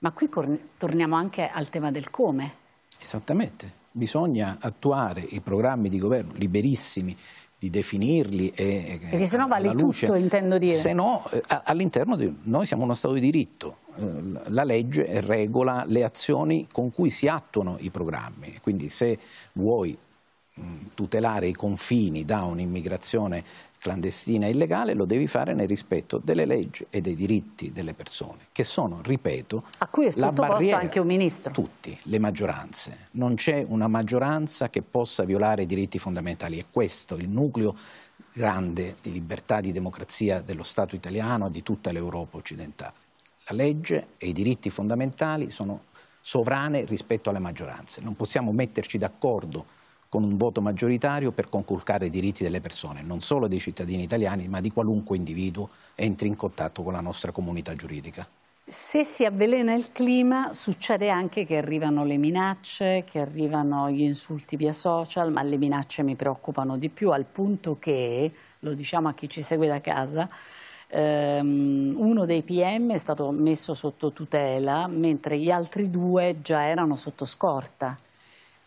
Speaker 1: Ma qui torniamo anche al tema del come.
Speaker 15: Esattamente bisogna attuare i programmi di governo liberissimi di definirli e perché se no vale luce, tutto intendo dire se no eh, all'interno di noi siamo uno stato di diritto eh, la legge regola le azioni con cui si attuano i programmi quindi se vuoi mm, tutelare i confini da un'immigrazione clandestina e illegale, lo devi fare nel rispetto delle leggi e dei diritti delle persone, che sono, ripeto, a cui è sottoposto anche un ministro. Tutti, le maggioranze. Non c'è una maggioranza che possa violare i diritti fondamentali. È questo il nucleo grande di libertà, di democrazia dello Stato italiano e di tutta l'Europa occidentale. La legge e i diritti fondamentali sono sovrane rispetto alle maggioranze. Non possiamo metterci d'accordo con un voto maggioritario per conculcare i diritti delle persone, non solo dei cittadini italiani, ma di qualunque individuo entri in contatto con la nostra comunità giuridica.
Speaker 1: Se si avvelena il clima succede anche che arrivano le minacce, che arrivano gli insulti via social, ma le minacce mi preoccupano di più al punto che, lo diciamo a chi ci segue da casa, Um, uno dei PM è stato messo sotto tutela, mentre gli altri due già erano sotto scorta.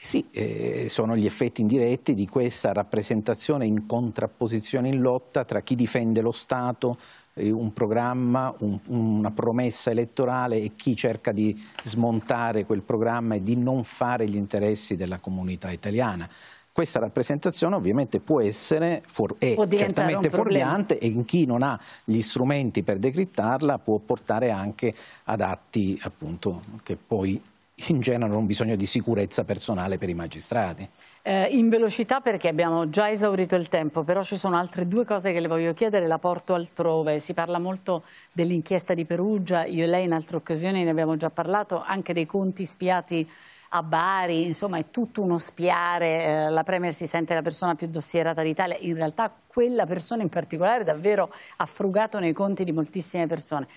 Speaker 15: Sì, eh, sono gli effetti indiretti di questa rappresentazione in contrapposizione, in lotta tra chi difende lo Stato, eh, un programma, un, una promessa elettorale e chi cerca di smontare quel programma e di non fare gli interessi della comunità italiana. Questa rappresentazione ovviamente può essere for- è può certamente fuorviante e in chi non ha gli strumenti per decrittarla può portare anche ad atti appunto, che poi in genere un bisogno di sicurezza personale per i magistrati.
Speaker 1: Eh, in velocità perché abbiamo già esaurito il tempo, però ci sono altre due cose che le voglio chiedere, la porto altrove. Si parla molto dell'inchiesta di Perugia, io e lei in altre occasioni ne abbiamo già parlato, anche dei conti spiati a Bari, insomma è tutto uno spiare, eh, la Premier si sente la persona più dossierata d'Italia, in realtà quella persona in particolare davvero ha frugato nei conti di moltissime persone.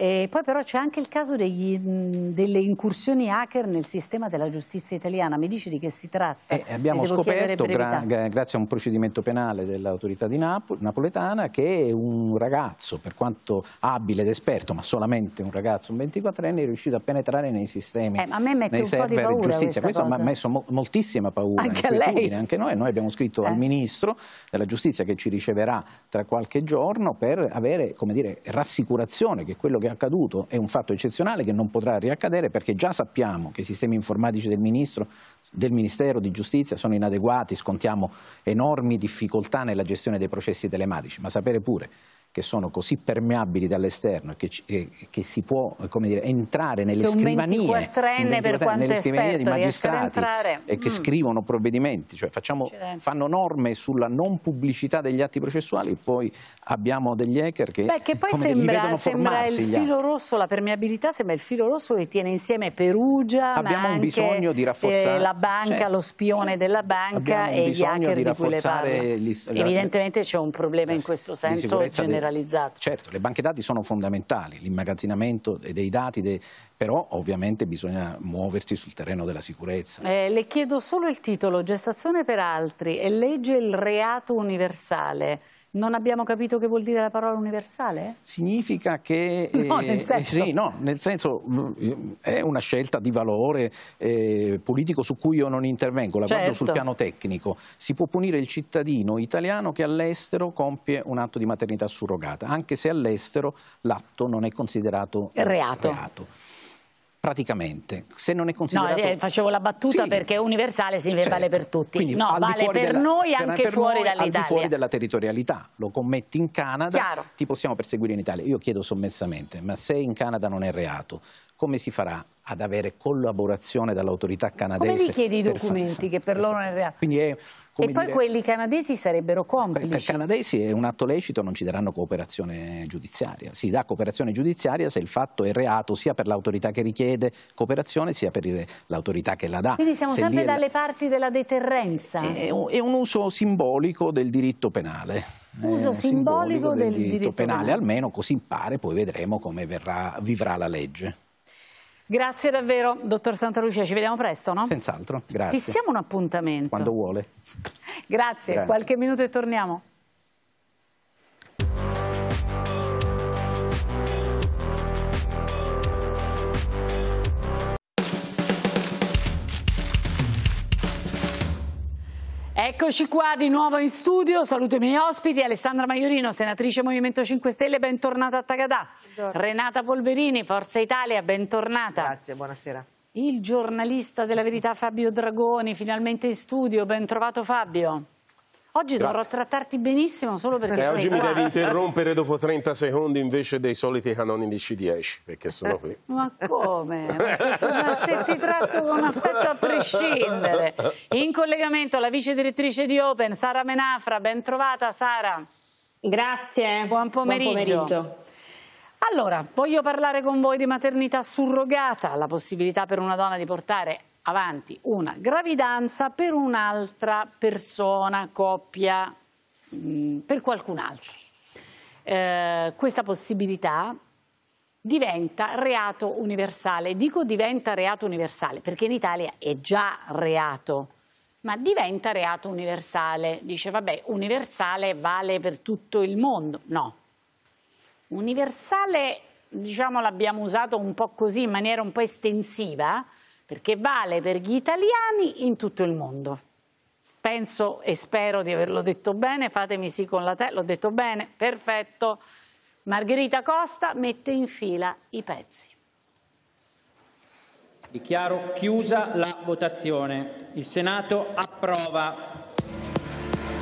Speaker 1: E poi però c'è anche il caso degli, delle incursioni hacker nel sistema della giustizia italiana. Mi dici di che si tratta?
Speaker 20: Eh, abbiamo scoperto,
Speaker 1: gra
Speaker 15: grazie a un procedimento penale dell'autorità di Napoli, napoletana, che un ragazzo, per quanto abile ed esperto, ma solamente un ragazzo, un 24enne, è riuscito a penetrare nei sistemi, eh, a me mette nei server di giustizia. Questo mi ha messo mo moltissima paura. Anche a lei. Anche noi. Noi abbiamo scritto eh. al Ministro della Giustizia che ci riceverà tra qualche giorno per avere, come dire, rassicurazione che quello che è accaduto è un fatto eccezionale che non potrà riaccadere perché già sappiamo che i sistemi informatici del, ministro, del Ministero di Giustizia sono inadeguati, scontiamo enormi difficoltà nella gestione dei processi telematici, ma sapere pure che sono così permeabili dall'esterno che, che, che, si può dire, entrare nelle che scrivanie, nelle scrivanie di magistrati e che mm. scrivono provvedimenti, cioè facciamo, fanno norme sulla non pubblicità degli atti processuali, poi abbiamo degli hacker che... Beh, che poi sembra, sembra il filo
Speaker 1: rosso, la permeabilità sembra il filo rosso che tiene insieme Perugia, abbiamo un bisogno di rafforzare eh, la banca, cioè, lo spione della banca e gli hacker di, di cui le parla. Gli, Evidentemente c'è un problema in questo senso generale
Speaker 15: generalizzato. Certo, le banche dati sono fondamentali, l'immagazzinamento dei dati, de... però ovviamente bisogna muoversi sul terreno della sicurezza.
Speaker 1: Eh, le chiedo solo il titolo, Gestazione per altri e legge il reato universale. Non abbiamo capito che vuol dire la parola
Speaker 9: universale?
Speaker 15: Significa che... No, eh, nel eh, senso... Eh, sì, no, nel senso eh, è una scelta di valore eh, politico su cui io non intervengo, la certo. guardo sul piano tecnico. Si può punire il cittadino italiano che all'estero compie un atto di maternità surrogata, anche se all'estero l'atto non è considerato reato. reato praticamente, se non è considerato... No, eh, facevo la battuta sì, perché
Speaker 1: universale si certo. vale per tutti. Quindi, no, vale per della, noi anche per fuori dall'Italia. Al di fuori
Speaker 15: della territorialità. Lo commetti in Canada, Chiaro. ti possiamo perseguire in Italia. Io chiedo sommessamente, ma se in Canada non è reato, come si farà ad avere collaborazione dall'autorità canadese? Come richiedi i documenti
Speaker 20: che per loro... Esatto.
Speaker 15: Quindi è, e poi dire, quelli
Speaker 1: canadesi sarebbero complici. Per
Speaker 15: i canadesi è un atto lecito, non ci daranno cooperazione giudiziaria. Si dà cooperazione giudiziaria se il fatto è reato sia per l'autorità che richiede cooperazione sia per l'autorità che la dà. Quindi siamo se sempre dalle
Speaker 1: la... parti della deterrenza. È un,
Speaker 15: è un uso simbolico del diritto penale uso
Speaker 1: simbolico, simbolico del, del, diritto, diritto penale, penale,
Speaker 15: almeno così pare, poi vedremo come verrà, vivrà la legge.
Speaker 1: Grazie davvero, dottor Santa Lucia, ci vediamo presto, no?
Speaker 15: Senz'altro, grazie. Fissiamo
Speaker 1: un appuntamento. Quando vuole. Grazie, grazie. qualche minuto e torniamo. Eccoci qua di nuovo in studio, saluto i miei ospiti, Alessandra Maiorino, senatrice Movimento 5 Stelle, bentornata a Tagadà. Renata Polverini, Forza Italia, bentornata. Grazie, buonasera. Il giornalista della verità Fabio Dragoni, finalmente in studio, ben trovato Fabio. Oggi Grazie. dovrò trattarti benissimo solo perché eh, sei Oggi qua. mi devi interrompere
Speaker 14: dopo 30 secondi invece dei soliti canonici 10, perché sono qui.
Speaker 1: Ma come? Ma se,
Speaker 15: ma se ti tratto con affetto a prescindere.
Speaker 1: In collegamento la vice direttrice di Open, Sara Menafra, ben trovata Sara. Grazie. Buon pomeriggio. Buon pomeriggio. Allora, voglio parlare con voi di maternità surrogata, la possibilità per una donna di portare avanti una gravidanza per un'altra persona, coppia, mh, mm, per qualcun altro. Eh, questa possibilità diventa reato universale. Dico diventa reato universale perché in Italia è già reato, ma diventa reato universale. Dice, vabbè, universale vale per tutto il mondo. No. Universale, diciamo, l'abbiamo usato un po' così, in maniera un po' estensiva, perché vale per gli italiani in tutto il mondo. Penso e spero di averlo detto bene, fatemi sì con la te, l'ho detto bene, perfetto. Margherita Costa mette in fila i pezzi.
Speaker 2: Dichiaro chiusa la votazione. Il Senato approva.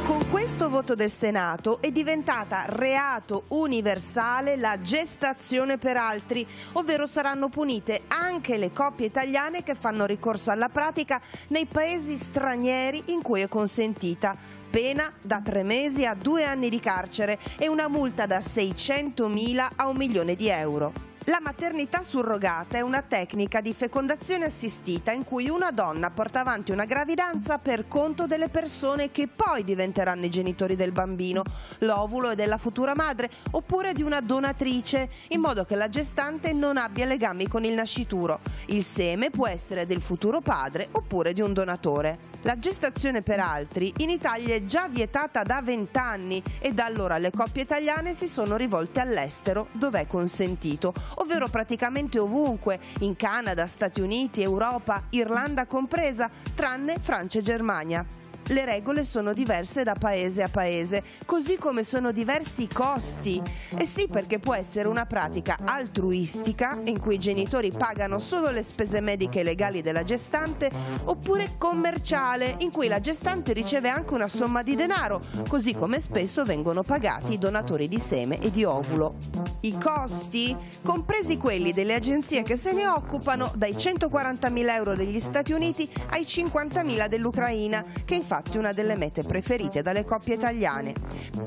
Speaker 21: Con questo voto del Senato è diventata reato universale la gestazione per altri, ovvero saranno punite anche le coppie italiane che fanno ricorso alla pratica nei paesi stranieri in cui è consentita pena da tre mesi a due anni di carcere e una multa da 600.000 a un milione di euro. La maternità surrogata è una tecnica di fecondazione assistita in cui una donna porta avanti una gravidanza per conto delle persone che poi diventeranno i genitori del bambino, l'ovulo e della futura madre, oppure di una donatrice, in modo che la gestante non abbia legami con il nascituro. Il seme può essere del futuro padre oppure di un donatore. La gestazione per altri in Italia è già vietata da 20 anni e da allora le coppie italiane si sono rivolte all'estero dove è consentito, ovvero praticamente ovunque, in Canada, Stati Uniti, Europa, Irlanda compresa, tranne Francia e Germania le regole sono diverse da paese a paese, così come sono diversi i costi. E sì, perché può essere una pratica altruistica, in cui i genitori pagano solo le spese mediche legali della gestante, oppure commerciale, in cui la gestante riceve anche una somma di denaro, così come spesso vengono pagati i donatori di seme e di ovulo. I costi, compresi quelli delle agenzie che se ne occupano, dai 140.000 euro degli Stati Uniti ai 50.000 dell'Ucraina, che infatti infatti una delle mete preferite dalle coppie italiane.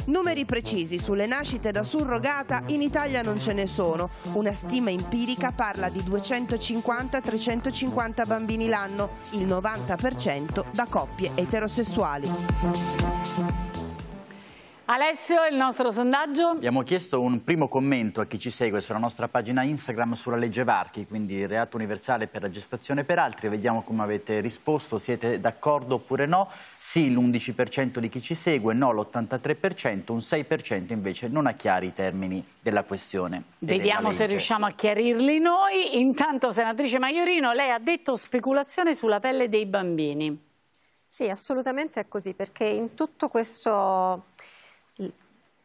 Speaker 21: Numeri precisi sulle nascite da surrogata in Italia non ce ne sono. Una stima empirica parla di 250-350 bambini l'anno, il 90% da coppie eterosessuali.
Speaker 2: Alessio, il nostro sondaggio? Abbiamo chiesto un primo commento a chi ci segue sulla nostra pagina Instagram sulla legge Varchi, quindi il reato universale per la gestazione per altri. Vediamo come avete risposto, siete d'accordo oppure no? Sì, l'11% di chi ci segue, no l'83%, un 6% invece non ha chiari i termini della questione. Vediamo se
Speaker 1: riusciamo a chiarirli noi. Intanto, senatrice Maiorino, lei ha detto speculazione sulla pelle dei bambini.
Speaker 22: Sì, assolutamente è così, perché in tutto questo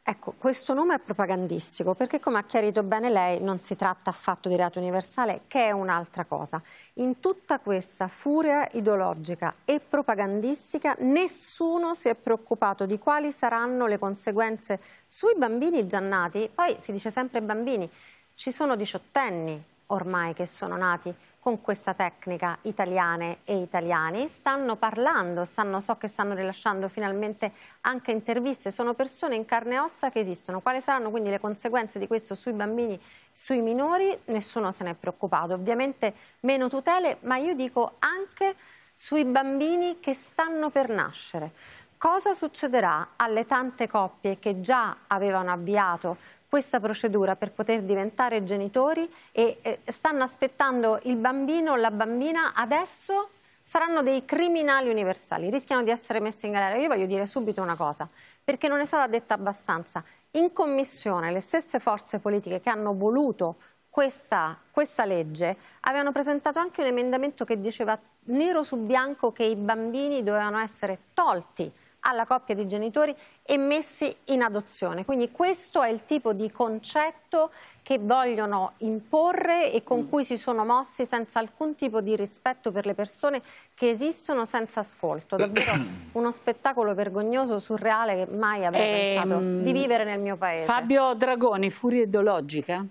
Speaker 22: Ecco, questo nome è propagandistico perché, come ha chiarito bene lei, non si tratta affatto di reato universale, che è un'altra cosa. In tutta questa furia ideologica e propagandistica nessuno si è preoccupato di quali saranno le conseguenze sui bambini già nati. Poi si dice sempre bambini, ci sono diciottenni ormai che sono nati con questa tecnica italiane e italiani. Stanno parlando, stanno, so che stanno rilasciando finalmente anche interviste, sono persone in carne e ossa che esistono. Quali saranno quindi le conseguenze di questo sui bambini, sui minori? Nessuno se ne è preoccupato. Ovviamente meno tutele, ma io dico anche sui bambini che stanno per nascere. Cosa succederà alle tante coppie che già avevano avviato questa procedura per poter diventare genitori e eh, stanno aspettando il bambino o la bambina adesso saranno dei criminali universali, rischiano di essere messi in galera. Io voglio dire subito una cosa, perché non è stata detta abbastanza. In commissione le stesse forze politiche che hanno voluto questa, questa, legge avevano presentato anche un emendamento che diceva nero su bianco che i bambini dovevano essere tolti alla coppia di genitori e messi in adozione. Quindi questo è il tipo di concetto che vogliono imporre e con mm. cui si sono mossi senza alcun tipo di rispetto per le persone che esistono senza ascolto. Davvero uno spettacolo vergognoso, surreale che mai avrei ehm... pensato di vivere nel mio paese. Fabio Dragoni, furia ideologica?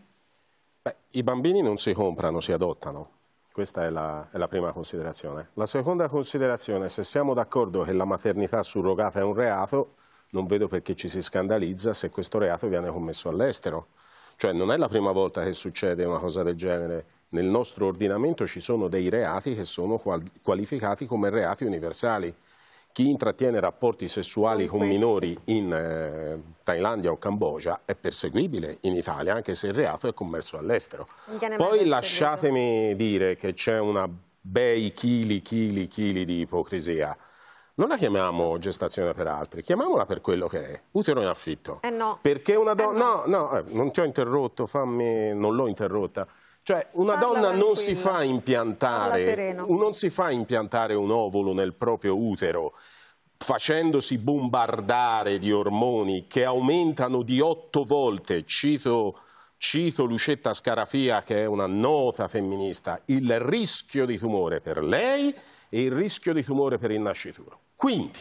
Speaker 14: Beh, I bambini non si comprano, si adottano. Questa è la, è la, prima considerazione. La seconda considerazione, se siamo d'accordo che la maternità surrogata è un reato, non vedo perché ci si scandalizza se questo reato viene commesso all'estero. Cioè non è la prima volta che succede una cosa del genere. Nel nostro ordinamento ci sono dei reati che sono qual qualificati come reati universali chi intrattiene rapporti sessuali con, minori in eh, Thailandia o Cambogia è perseguibile in Italia, anche se il reato è commercio all'estero. Poi lasciatemi dire che c'è una bei chili, chili, chili di ipocrisia. Non la chiamiamo gestazione per altri, chiamiamola per quello che è, utero in affitto. Eh no. Perché una eh donna... Eh no. no, no, eh, non ti ho interrotto, fammi... non l'ho interrotta. Cioè una Parla donna non si, non si, fa impiantare, un ovulo nel proprio utero facendosi bombardare di ormoni che aumentano di otto volte, cito, cito Lucetta Scarafia che è una nota femminista, il rischio di tumore per lei e il rischio di tumore per il nascituro. Quindi,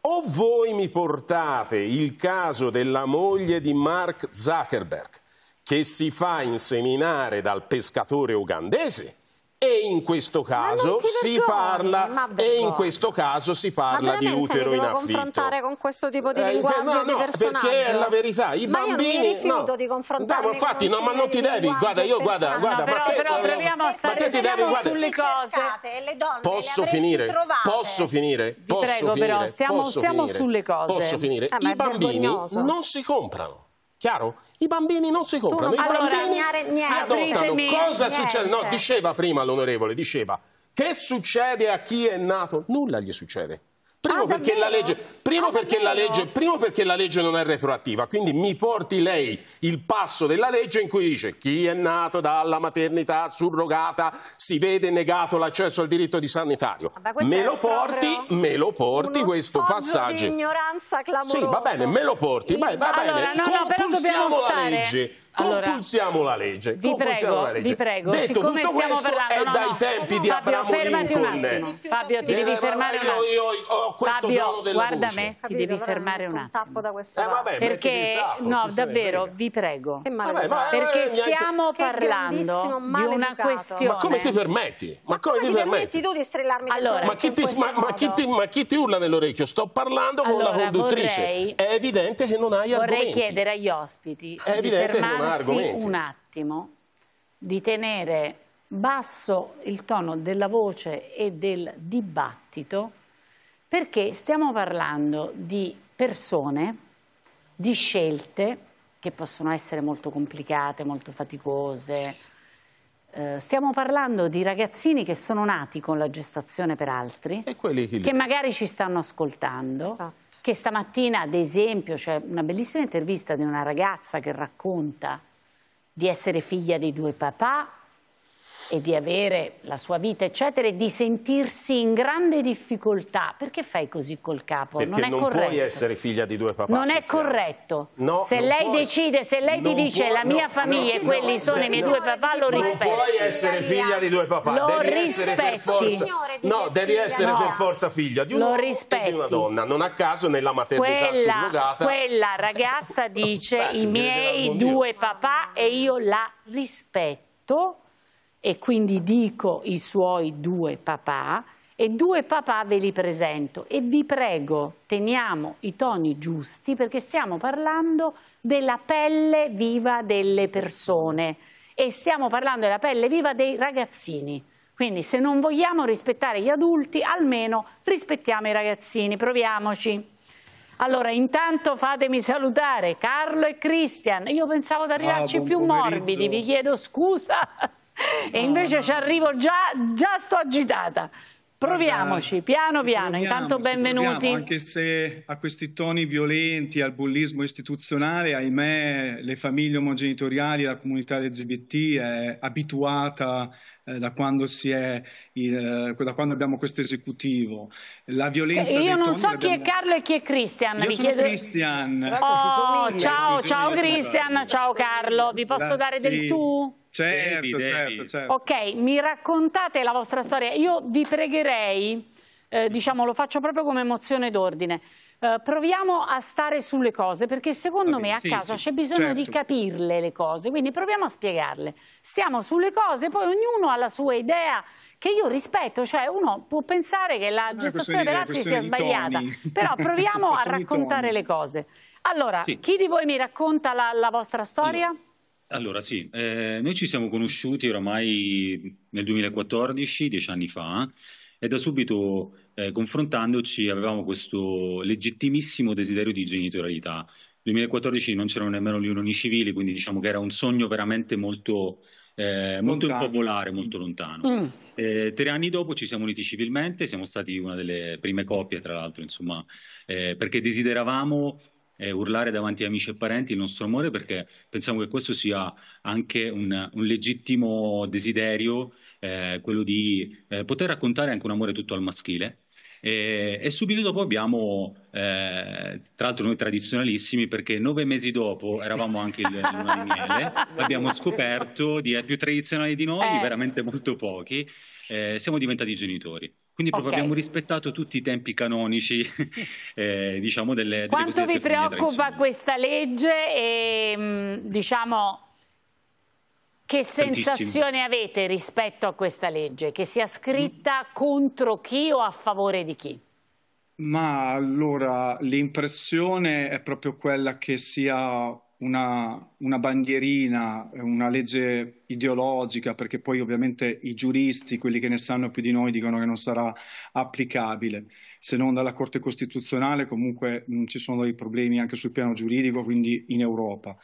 Speaker 14: o voi mi portate il caso della moglie di Mark Zuckerberg, che si fa inseminare dal pescatore ugandese e in questo caso si parla e in questo caso si parla di utero in affitto. Ma confrontare
Speaker 22: con questo tipo di eh, linguaggio no, no, di personaggio? Perché è la verità, i ma bambini Ma io mi rifiuto no. di confrontarmi. No, ma infatti, no, ma non ti devi, guarda, io guarda, guarda, no, però, te, però proviamo a stare ti devi, guarda, sulle cose. Le donne posso le finire? Trovate. Posso
Speaker 14: finire? Vi prego finire, però, stiamo, stiamo finire, sulle cose. Posso finire? Eh, I bambini non si comprano. Chiaro? I bambini non si comprano, non i bambini niente, si adottano. Cosa niente. succede? No, diceva prima l'onorevole, diceva, che succede a chi è nato? Nulla gli succede. Primo, ah, perché, la legge, primo, ah, perché la legge, primo, perché la legge, non è retroattiva, quindi mi porti lei il passo della legge in cui dice chi è nato dalla maternità surrogata si vede negato l'accesso al diritto di sanitario. Me lo, porti, me lo porti questo passaggio. Di
Speaker 22: ignoranza clamorosa. Sì, va bene, me lo porti, vai, va allora, bene, no, no, compulsiamo la legge.
Speaker 14: Allora, compulsiamo la legge. Vi prego, la legge. vi prego. Detto siccome tutto stiamo parlando, è no, dai
Speaker 22: tempi
Speaker 1: no, di Fabio, Abramo fermati Lincoln. un attimo. Fabio, ti eh, devi fermare un attimo. Io, io ho questo Fabio, guarda voce. me, ti devi fermare un attimo.
Speaker 22: da questo eh, vabbè, perché, tappo, no, davvero, vi prego.
Speaker 1: Vabbè, perché eh, stiamo parlando di una questione. Ma
Speaker 22: come
Speaker 14: si permetti? Ma come ti permetti
Speaker 22: tu di strillarmi allora, ma chi ti,
Speaker 14: ma, chi ti, urla nell'orecchio? Sto parlando con la conduttrice. è evidente che non hai vorrei argomenti. Vorrei chiedere agli ospiti è di
Speaker 1: fermarsi fermarsi un attimo, di tenere basso il tono della voce e del dibattito perché stiamo parlando di persone, di scelte che possono essere molto complicate, molto faticose. Eh, stiamo parlando di ragazzini che sono nati con la gestazione per altri,
Speaker 14: che
Speaker 1: magari ci stanno ascoltando. Esatto che stamattina ad esempio c'è una bellissima intervista di una ragazza che racconta di essere figlia di due papà e di avere la sua vita, eccetera, e di sentirsi in grande difficoltà. Perché fai così col capo? Perché non è non corretto. puoi
Speaker 14: essere figlia di due papà. Non è
Speaker 1: corretto. No, se lei puoi. decide, se lei non ti dice puoi, la mia no, famiglia no, e quelli sono i miei due papà, lo rispetti. Non puoi essere figlia di due papà. Lo devi rispetti. no, devi
Speaker 14: essere per forza figlia di un uomo e di una donna. Non a caso nella maternità quella, subrogata. Quella
Speaker 1: ragazza dice i miei due papà e io la rispetto e quindi dico i suoi due papà e due papà ve li presento e vi prego teniamo i toni giusti perché stiamo parlando della pelle viva delle persone e stiamo parlando della pelle viva dei ragazzini. Quindi se non vogliamo rispettare gli adulti, almeno rispettiamo i ragazzini, proviamoci. Allora, intanto fatemi salutare Carlo e Cristian. Io pensavo di arrivarci ah, più morbidi, vi chiedo scusa e invece ci arrivo già, già sto agitata. Proviamoci, eh, piano piano, intanto benvenuti. Anche
Speaker 16: se a questi toni violenti, al bullismo istituzionale, ahimè, le famiglie omogenitoriali, la comunità LGBT è abituata eh, da, quando il, eh, da, quando abbiamo questo esecutivo. La violenza... Io non so chi è
Speaker 20: Carlo
Speaker 1: e chi è Christian. Io sono chiedo...
Speaker 16: Christian. Oh, ciao, ciao Christian, ciao
Speaker 1: Carlo. Vi posso Grazie. dare del tu?
Speaker 16: Certo, devi, certo, devi. certo.
Speaker 1: Ok, mi raccontate la vostra storia. Io vi pregherei, eh, diciamo, lo faccio proprio come mozione d'ordine. Eh, proviamo a stare sulle cose, perché secondo bene, me a sì, casa sì, c'è bisogno certo. di capirle le cose, quindi proviamo a spiegarle. Stiamo sulle cose, poi ognuno ha la sua idea che io rispetto, cioè uno può pensare che la ah, gestazione per altri sia sbagliata, però proviamo a raccontare le cose. Allora, sì. chi di voi mi racconta la, la vostra storia?
Speaker 9: Allora.
Speaker 7: Allora sì, eh, noi ci siamo conosciuti oramai nel 2014, dieci anni fa, eh, e da subito eh, confrontandoci avevamo questo legittimissimo desiderio di genitorialità. Nel 2014 non c'erano nemmeno gli unioni civili, quindi diciamo che era un sogno veramente molto, eh, molto impopolare, molto lontano. Mm. Eh, tre anni dopo ci siamo uniti civilmente, siamo stati una delle prime coppie, tra l'altro, insomma, eh, perché desideravamo eh, urlare davanti a amici e parenti il nostro amore perché pensiamo che questo sia anche un, un legittimo desiderio, eh, quello di poter raccontare anche un amore tutto al maschile, e, eh, e subito dopo abbiamo, eh, tra l'altro noi tradizionalissimi, perché nove mesi dopo eravamo anche il luna
Speaker 4: di miele, abbiamo scoperto
Speaker 7: di eh, più tradizionali di noi, eh. veramente molto pochi, eh, siamo diventati genitori. Quindi proprio okay. abbiamo rispettato tutti i tempi canonici, eh, diciamo, delle, delle Quanto vi preoccupa
Speaker 1: questa legge e, ehm, diciamo, che sensazione avete rispetto a questa legge? Che sia scritta contro chi o a favore di chi?
Speaker 16: Ma allora l'impressione è proprio quella che sia una, una, bandierina, una legge ideologica, perché poi ovviamente i giuristi, quelli che ne sanno più di noi, dicono che non sarà applicabile, se non dalla Corte Costituzionale, comunque mh, ci sono dei problemi anche sul piano giuridico, quindi in Europa.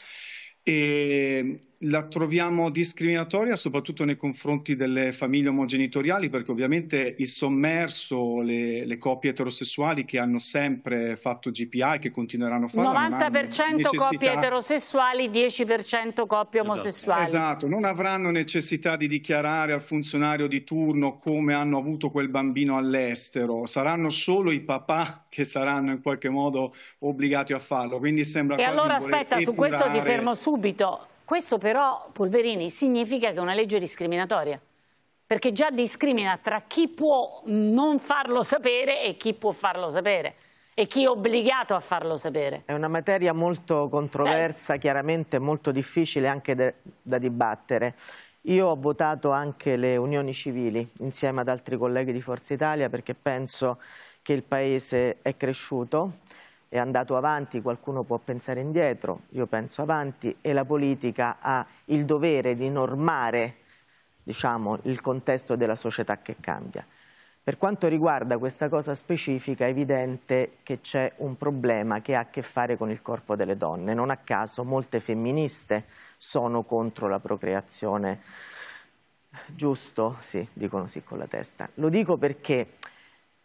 Speaker 16: E la troviamo discriminatoria soprattutto nei confronti delle famiglie omogenitoriali perché ovviamente il sommerso, le, le coppie eterosessuali che hanno sempre fatto GPA e che continueranno a farlo 90% coppie
Speaker 1: eterosessuali, 10% coppie esatto. omosessuali. Esatto,
Speaker 16: non avranno necessità di dichiarare al funzionario di turno come hanno avuto quel bambino all'estero, saranno solo i papà che saranno in qualche modo obbligati a farlo, quindi sembra E allora aspetta, su questo ti fermo
Speaker 1: subito. Questo però, Polverini, significa che è una legge discriminatoria, perché già discrimina tra chi può non farlo sapere e chi può farlo sapere e chi
Speaker 20: è obbligato a farlo sapere. È una materia molto controversa, Beh. chiaramente molto difficile anche de, da dibattere. Io ho votato anche le unioni civili insieme ad altri colleghi di Forza Italia perché penso che il Paese è cresciuto è andato avanti, qualcuno può pensare indietro, io penso avanti e la politica ha il dovere di normare diciamo, il contesto della società che cambia. Per quanto riguarda questa cosa specifica è evidente che c'è un problema che ha a che fare con il corpo delle donne. Non a caso molte femministe sono contro la procreazione. Giusto? Sì, dicono sì con la testa. Lo dico perché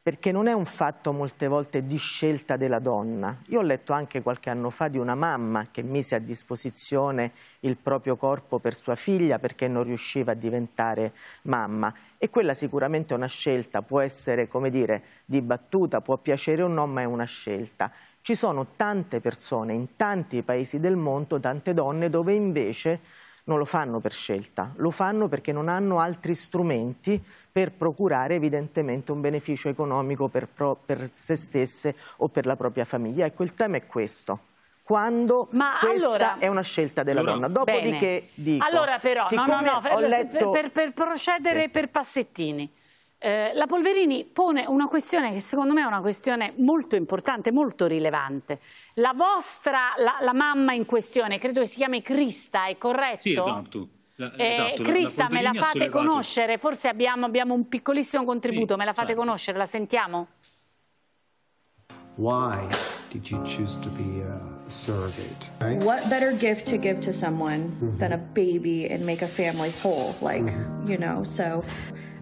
Speaker 20: perché non è un fatto molte volte di scelta della donna. Io ho letto anche qualche anno fa di una mamma che mise a disposizione il proprio corpo per sua figlia perché non riusciva a diventare mamma e quella sicuramente è una scelta, può essere, come dire, dibattuta, può piacere o no, ma è una scelta ci sono tante persone in tanti paesi del mondo, tante donne, dove invece non lo fanno per scelta, lo fanno perché non hanno altri strumenti per procurare evidentemente un beneficio economico per, pro, per se stesse o per la propria famiglia. Ecco, il tema è questo quando Ma questa allora, è una scelta della allora, donna. Dopodiché bene. dico... Allora però, no, no, no, per, letto... per,
Speaker 1: per procedere
Speaker 20: sì. per passettini.
Speaker 1: Eh, la Polverini pone una questione che secondo me è una questione molto importante, molto rilevante. La vostra, la, la mamma in questione, credo che si chiami Crista, è corretto? Sì, esatto.
Speaker 7: La, eh, esatto, Crista, la me la fate conoscere?
Speaker 1: Forse abbiamo, abbiamo, un piccolissimo contributo, sì, me la fate certo. conoscere, la sentiamo?
Speaker 7: Why
Speaker 15: did you choose to be a surrogate? Right? What
Speaker 11: better gift to give to someone mm -hmm. than a mm-hmm. baby and make a family whole? Like, mm -hmm. you know, so...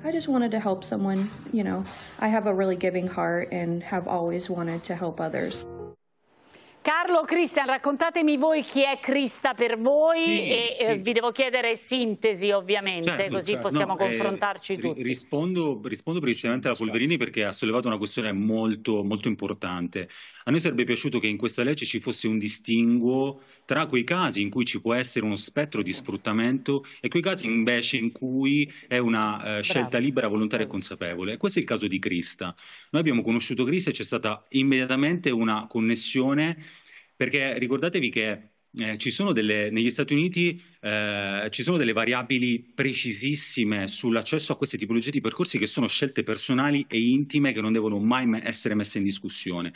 Speaker 11: I just wanted to help someone. You know, I have a really giving heart and have always wanted to help
Speaker 3: others.
Speaker 1: Carlo, Cristian, raccontatemi voi chi è Crista per voi sì, e sì. Eh, vi devo chiedere sintesi ovviamente, certo, così certo. possiamo no, eh, confrontarci eh, tutti.
Speaker 7: Rispondo, rispondo precisamente alla Polverini perché ha sollevato una questione molto, molto importante. A noi sarebbe piaciuto che in questa legge ci fosse un distinguo tra quei casi in cui ci può essere uno spettro di sfruttamento e quei casi invece in cui è una eh, scelta libera, volontaria e consapevole. E questo è il caso di Crista. Noi abbiamo conosciuto Crista e c'è stata immediatamente una connessione perché ricordatevi che eh, delle, negli Stati Uniti eh, ci sono delle variabili precisissime sull'accesso a queste tipologie di percorsi che sono scelte personali e intime che non devono mai essere messe in discussione.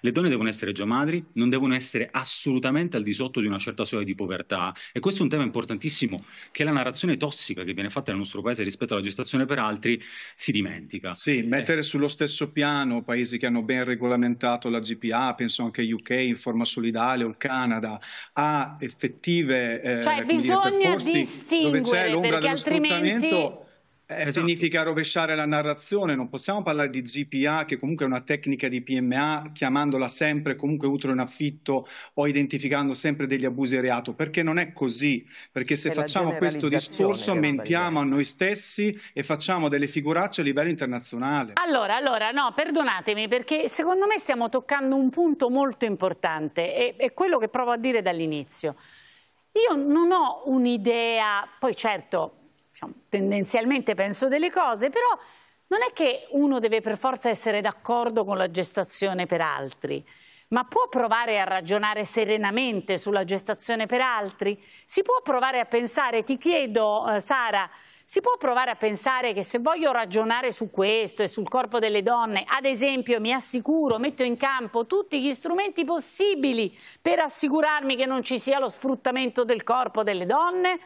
Speaker 7: Le donne devono essere già madri, non devono essere assolutamente al di sotto di una certa soglia di povertà e questo è un tema importantissimo che la narrazione tossica che viene fatta nel nostro paese rispetto alla gestazione per altri si dimentica. Sì, mettere
Speaker 16: eh. sullo stesso piano paesi che hanno ben regolamentato la GPA, penso anche UK in forma solidale o il Canada, a effettive... Eh, cioè bisogna distinguere dove c'è l'ombra dello altrimenti... sfruttamento eh, esatto. significa rovesciare la narrazione, non possiamo parlare di GPA che comunque è una tecnica di PMA chiamandola sempre comunque utero in affitto o identificando sempre degli abusi e reato, perché non è così, perché se è facciamo questo discorso mentiamo a noi stessi e facciamo delle figuracce a livello internazionale.
Speaker 1: Allora, allora, no, perdonatemi perché secondo me stiamo toccando un punto molto importante e è quello che provo a dire dall'inizio. Io non ho un'idea, poi certo diciamo, tendenzialmente penso delle cose, però non è che uno deve per forza essere d'accordo con la gestazione per altri, ma può provare a ragionare serenamente sulla gestazione per altri? Si può provare a pensare, ti chiedo eh, Sara, si può provare a pensare che se voglio ragionare su questo e sul corpo delle donne, ad esempio mi assicuro, metto in campo tutti gli strumenti possibili per assicurarmi che non ci sia lo sfruttamento del corpo delle donne?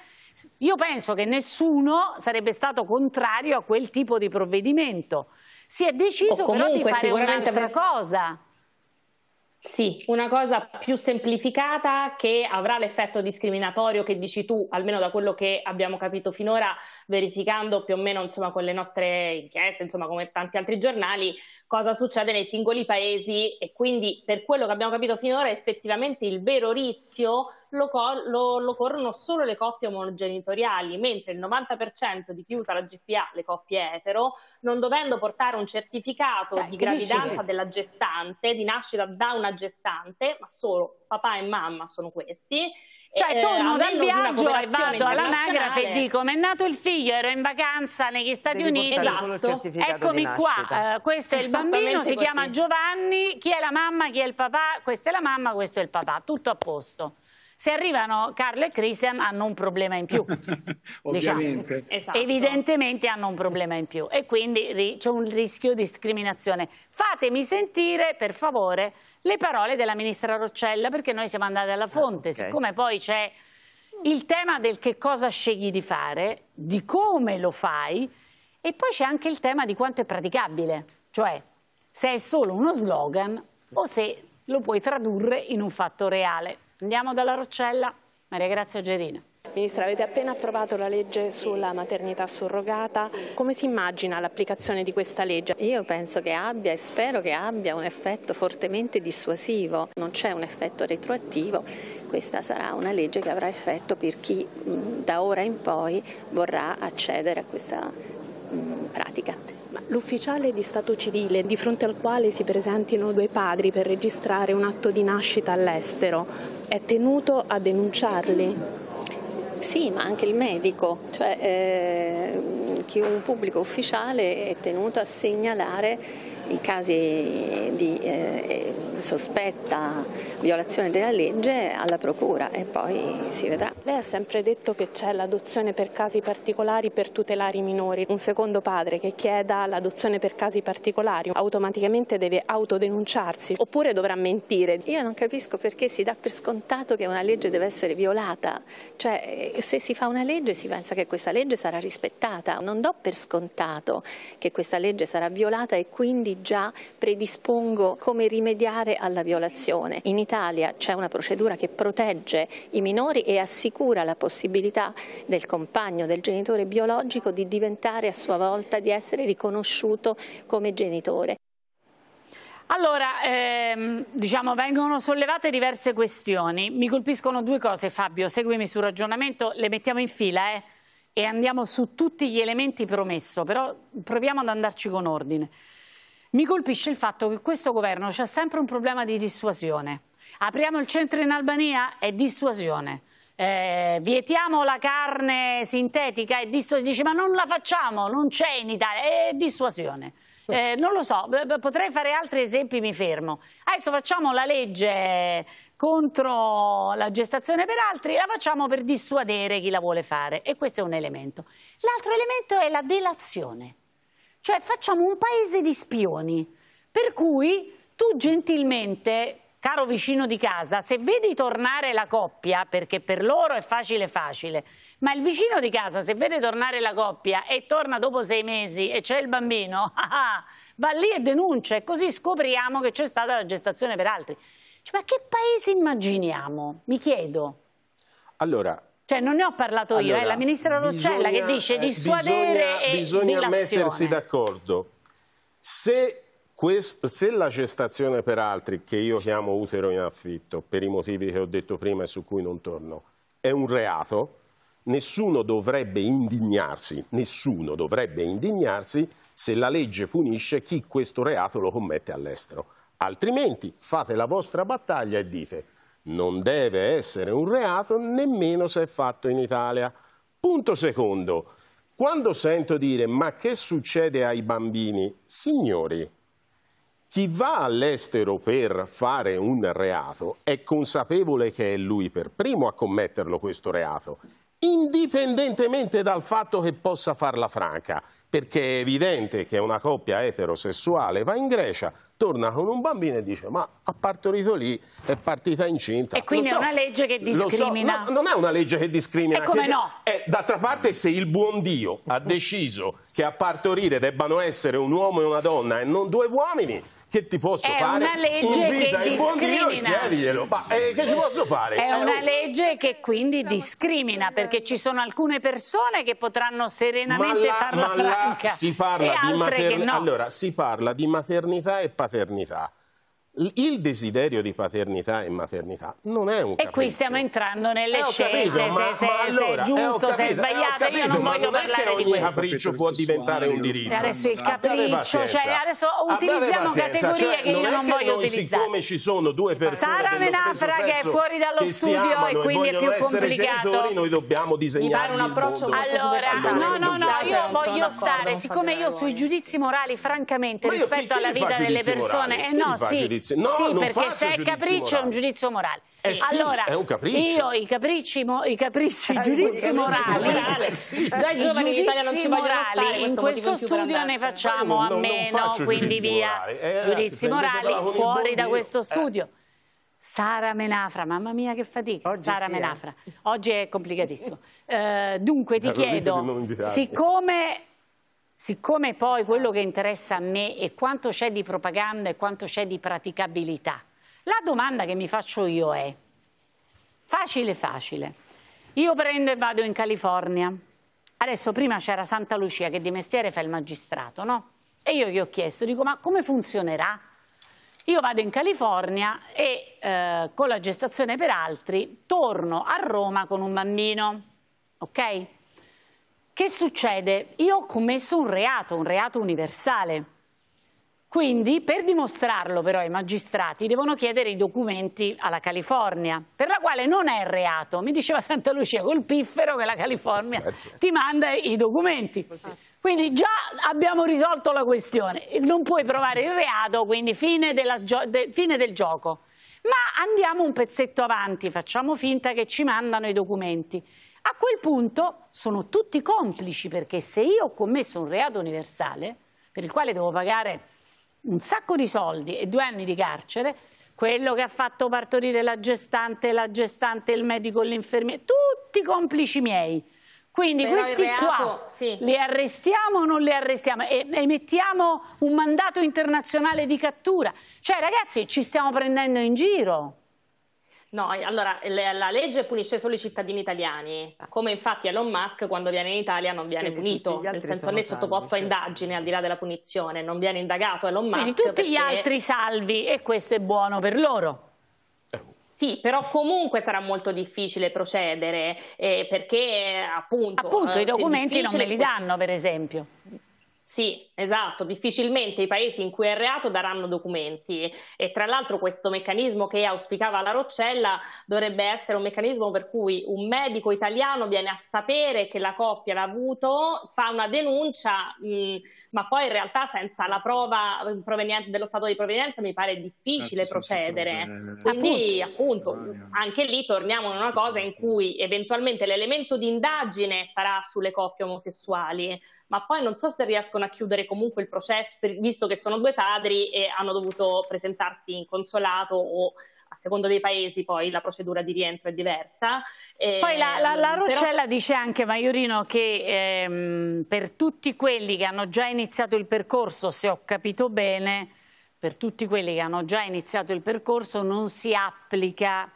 Speaker 1: Io penso che nessuno sarebbe stato contrario a quel tipo di provvedimento. Si è deciso comunque, però di fare un'altra cosa.
Speaker 23: Sì, una cosa più semplificata che avrà l'effetto discriminatorio che dici tu, almeno da quello che abbiamo capito finora, verificando più o meno insomma, con le nostre inchieste, insomma, come tanti altri giornali, cosa succede nei singoli paesi e quindi per quello che abbiamo capito finora effettivamente il vero rischio lo, cor- lo, lo corrono solo le coppie omogenitoriali, mentre il 90% di chi usa la GPA, le coppie etero, non dovendo portare un certificato Dai, cioè, di gravidanza dici? della gestante, di nascita da una gestante, ma solo papà e mamma sono questi, cioè torno eh, dal viaggio e vado all'anagrafe e dico
Speaker 1: mi è nato il figlio, ero in
Speaker 23: vacanza negli Stati Devi Uniti,
Speaker 1: esatto. eccomi qua, uh, questo è il bambino, si così. chiama Giovanni, chi è la mamma, chi è il papà, questa è la mamma, questo è il papà, tutto a posto. Se arrivano Carlo e Christian hanno un problema in più.
Speaker 16: Ovviamente. Diciamo. Esatto.
Speaker 1: Evidentemente hanno un problema in più e quindi c'è un rischio di discriminazione. Fatemi sentire, per favore, le parole della ministra Roccella perché noi siamo andati alla ah, fonte. Ah, okay. Siccome poi c'è il tema del che cosa scegli di fare, di come lo fai e poi c'è anche il tema di quanto è praticabile. Cioè, se è solo uno slogan o se lo puoi tradurre in un fatto reale. Andiamo dalla Roccella, Maria Grazia Gerina.
Speaker 3: Ministra, avete appena approvato la legge sulla maternità surrogata. Come si immagina l'applicazione di questa legge? Io penso che abbia e spero che abbia un effetto fortemente
Speaker 10: dissuasivo. Non c'è un effetto retroattivo. Questa sarà una legge che avrà effetto per chi mm, da ora in poi vorrà accedere a questa mm, pratica.
Speaker 3: L'ufficiale di Stato civile di fronte al quale si presentino due padri per registrare un atto di nascita all'estero è tenuto a denunciarli? Sì, ma anche il medico, cioè eh, un pubblico ufficiale
Speaker 10: è tenuto a segnalare i casi di eh, sospetta violazione della legge alla procura e poi si vedrà.
Speaker 3: Lei ha sempre detto che c'è l'adozione per casi particolari per tutelare i minori. Un secondo padre che chieda l'adozione per casi particolari automaticamente deve autodenunciarsi oppure dovrà mentire. Io non capisco perché si dà per scontato che una legge deve essere violata,
Speaker 10: cioè eh, se si fa una legge si pensa che questa legge sarà rispettata. Non do per scontato che questa legge sarà violata e quindi già predispongo come rimediare alla violazione. In Italia c'è una procedura che protegge i minori e assicura la possibilità del compagno, del genitore biologico di diventare a sua volta, di essere riconosciuto come genitore.
Speaker 1: Allora, ehm, diciamo, vengono sollevate diverse questioni. Mi colpiscono due cose, Fabio, seguimi sul ragionamento, le mettiamo in fila eh, e andiamo su tutti gli elementi promesso, però proviamo ad andarci con ordine. Mi colpisce il fatto che questo governo c'è sempre un problema di dissuasione. Apriamo il centro in Albania? È dissuasione. Eh, vietiamo la carne sintetica e dice ma non la facciamo, non c'è in Italia, è dissuasione. Eh, non lo so, potrei fare altri esempi, mi fermo. Adesso facciamo la legge contro la gestazione per altri, la facciamo per dissuadere chi la vuole fare e questo è un elemento. L'altro elemento è la delazione. Cioè facciamo un paese di spioni, per cui tu gentilmente, caro vicino di casa, se vedi tornare la coppia, perché per loro è facile facile, ma il vicino di casa se vede tornare la coppia e torna dopo sei mesi e c'è il bambino, ah, ah, va lì e denuncia e così scopriamo che c'è stata la gestazione per altri. Cioè, ma che paese immaginiamo? Mi
Speaker 14: chiedo. Allora,
Speaker 1: cioè non ne ho parlato eh, allora, io, è la ministra Roccella che dice dissuadere eh, eh, bisogna, e Bisogna mettersi
Speaker 14: d'accordo. Se, se, la gestazione per altri, che io chiamo utero in affitto, per i motivi che ho detto prima e su cui non torno, è un reato, nessuno dovrebbe indignarsi, nessuno dovrebbe indignarsi se la legge punisce chi questo reato lo commette all'estero. Altrimenti fate la vostra battaglia e dite non deve essere un reato nemmeno se è fatto in Italia. Punto secondo, quando sento dire ma che succede ai bambini? Signori, chi va all'estero per fare un reato è consapevole che è lui per primo a commetterlo questo reato, indipendentemente dal fatto che possa farla franca perché è evidente che una coppia eterosessuale va in Grecia, torna con un bambino e dice ma ha partorito lì, è partita incinta. E quindi so, è una legge
Speaker 1: che discrimina. So, no, non è una
Speaker 14: legge che discrimina. E come cioè, no? È, eh, d'altra parte se il buon Dio ha deciso che a partorire debbano essere un uomo e una donna e non due uomini, che ti posso è fare? È una legge che discrimina. Dio, Ma eh, che ci posso fare? È, eh, una
Speaker 1: legge che quindi discrimina perché ci sono alcune persone che potranno serenamente là, farla franca si parla e di mater... no. Allora,
Speaker 14: si parla di maternità e paternità il desiderio di paternità e maternità non è un capriccio.
Speaker 1: E qui stiamo entrando nelle eh, scelte, capito, ma, se, ma allora, se, è eh, giusto, capito, se è eh, sbagliato, capito, io non voglio non parlare di questo. Non
Speaker 14: capriccio può diventare un diritto. adesso il capriccio, cioè adesso utilizziamo cioè, categorie cioè, che io non, voglio noi, utilizzare. Siccome ci sono due persone Sara Menafra che è fuori dallo studio e quindi è più complicato. Genitori, noi dobbiamo disegnare un approccio Allora, no, no, no, io voglio stare, siccome
Speaker 1: io sui giudizi morali francamente rispetto alla vita delle persone, eh no, sì giudizio. No, sì, non perché se è capriccio morale. è un giudizio morale. Eh sì, allora, è un capriccio. Io i capricci, mo, i capricci, i giudizi morali, morali. giovani in Italia non ci vogliono morali, in questo studio ne facciamo a meno, quindi via eh, giudizi morali fuori da questo eh. studio. Sara Menafra, mamma mia che fatica, Oggi Sara eh. Menafra, è. oggi è complicatissimo. dunque ti chiedo, siccome Siccome poi esatto. quello che interessa a me è quanto c'è di propaganda e quanto c'è di praticabilità, la domanda che mi faccio io è, facile facile, io prendo e vado in California, adesso prima c'era Santa Lucia che di mestiere fa il magistrato, no? E io gli ho chiesto, dico, ma come funzionerà? Io vado in California e eh, con la gestazione per altri torno a Roma con un bambino, ok? Che succede? Io ho commesso un reato, un reato universale. Quindi per dimostrarlo però i magistrati devono chiedere i documenti alla California, per la quale non è reato. Mi diceva Santa Lucia col piffero che la California eh, certo. ti manda i documenti. Quindi già abbiamo risolto la questione. Non puoi provare il reato, quindi fine, gio de fine del gioco. Ma andiamo un pezzetto avanti, facciamo finta che ci mandano i documenti. A quel punto sono tutti complici perché se io ho commesso un reato universale per il quale devo pagare un sacco di soldi e due anni di carcere, quello che ha fatto partorire la gestante, la gestante, il medico, l'infermiere, tutti complici miei. Quindi Però questi reato, qua sì. li arrestiamo o non li arrestiamo? E emettiamo un mandato internazionale di cattura. Cioè ragazzi ci stiamo prendendo
Speaker 9: in giro.
Speaker 23: No, allora la legge punisce solo i cittadini italiani, esatto. come infatti Elon Musk quando viene in Italia non viene Quindi punito, nel senso non è sottoposto salvi, a certo. indagine al di là della punizione, non viene indagato Elon Musk. Quindi tutti perché... gli altri
Speaker 1: salvi e questo è buono per loro.
Speaker 23: Sì, però comunque sarà molto difficile procedere eh, perché appunto... Appunto, eh, i documenti non me li danno
Speaker 1: per esempio.
Speaker 23: Sì, Esatto, difficilmente i paesi in cui è reato daranno documenti e tra l'altro questo meccanismo che auspicava la Roccella dovrebbe essere un meccanismo per cui un medico italiano viene a sapere che la coppia l'ha avuto, fa una denuncia, mh, mm, ma poi in realtà senza la prova mm, proveniente dello stato di provenienza mi pare difficile certo, procedere. Eh, eh. Quindi appunto, appunto anche lì torniamo a una cosa in cui eventualmente l'elemento di indagine sarà sulle coppie omosessuali, ma poi non so se riescono a chiudere sospendere comunque il processo, per, visto che sono due padri e hanno dovuto presentarsi in consolato o a seconda dei paesi poi la procedura di rientro è diversa. Eh, poi la, la, la ehm, Roccella però...
Speaker 1: dice anche, Maiorino, che ehm, per tutti quelli che hanno già iniziato il percorso, se ho capito bene, per tutti quelli che hanno già iniziato il percorso non si applica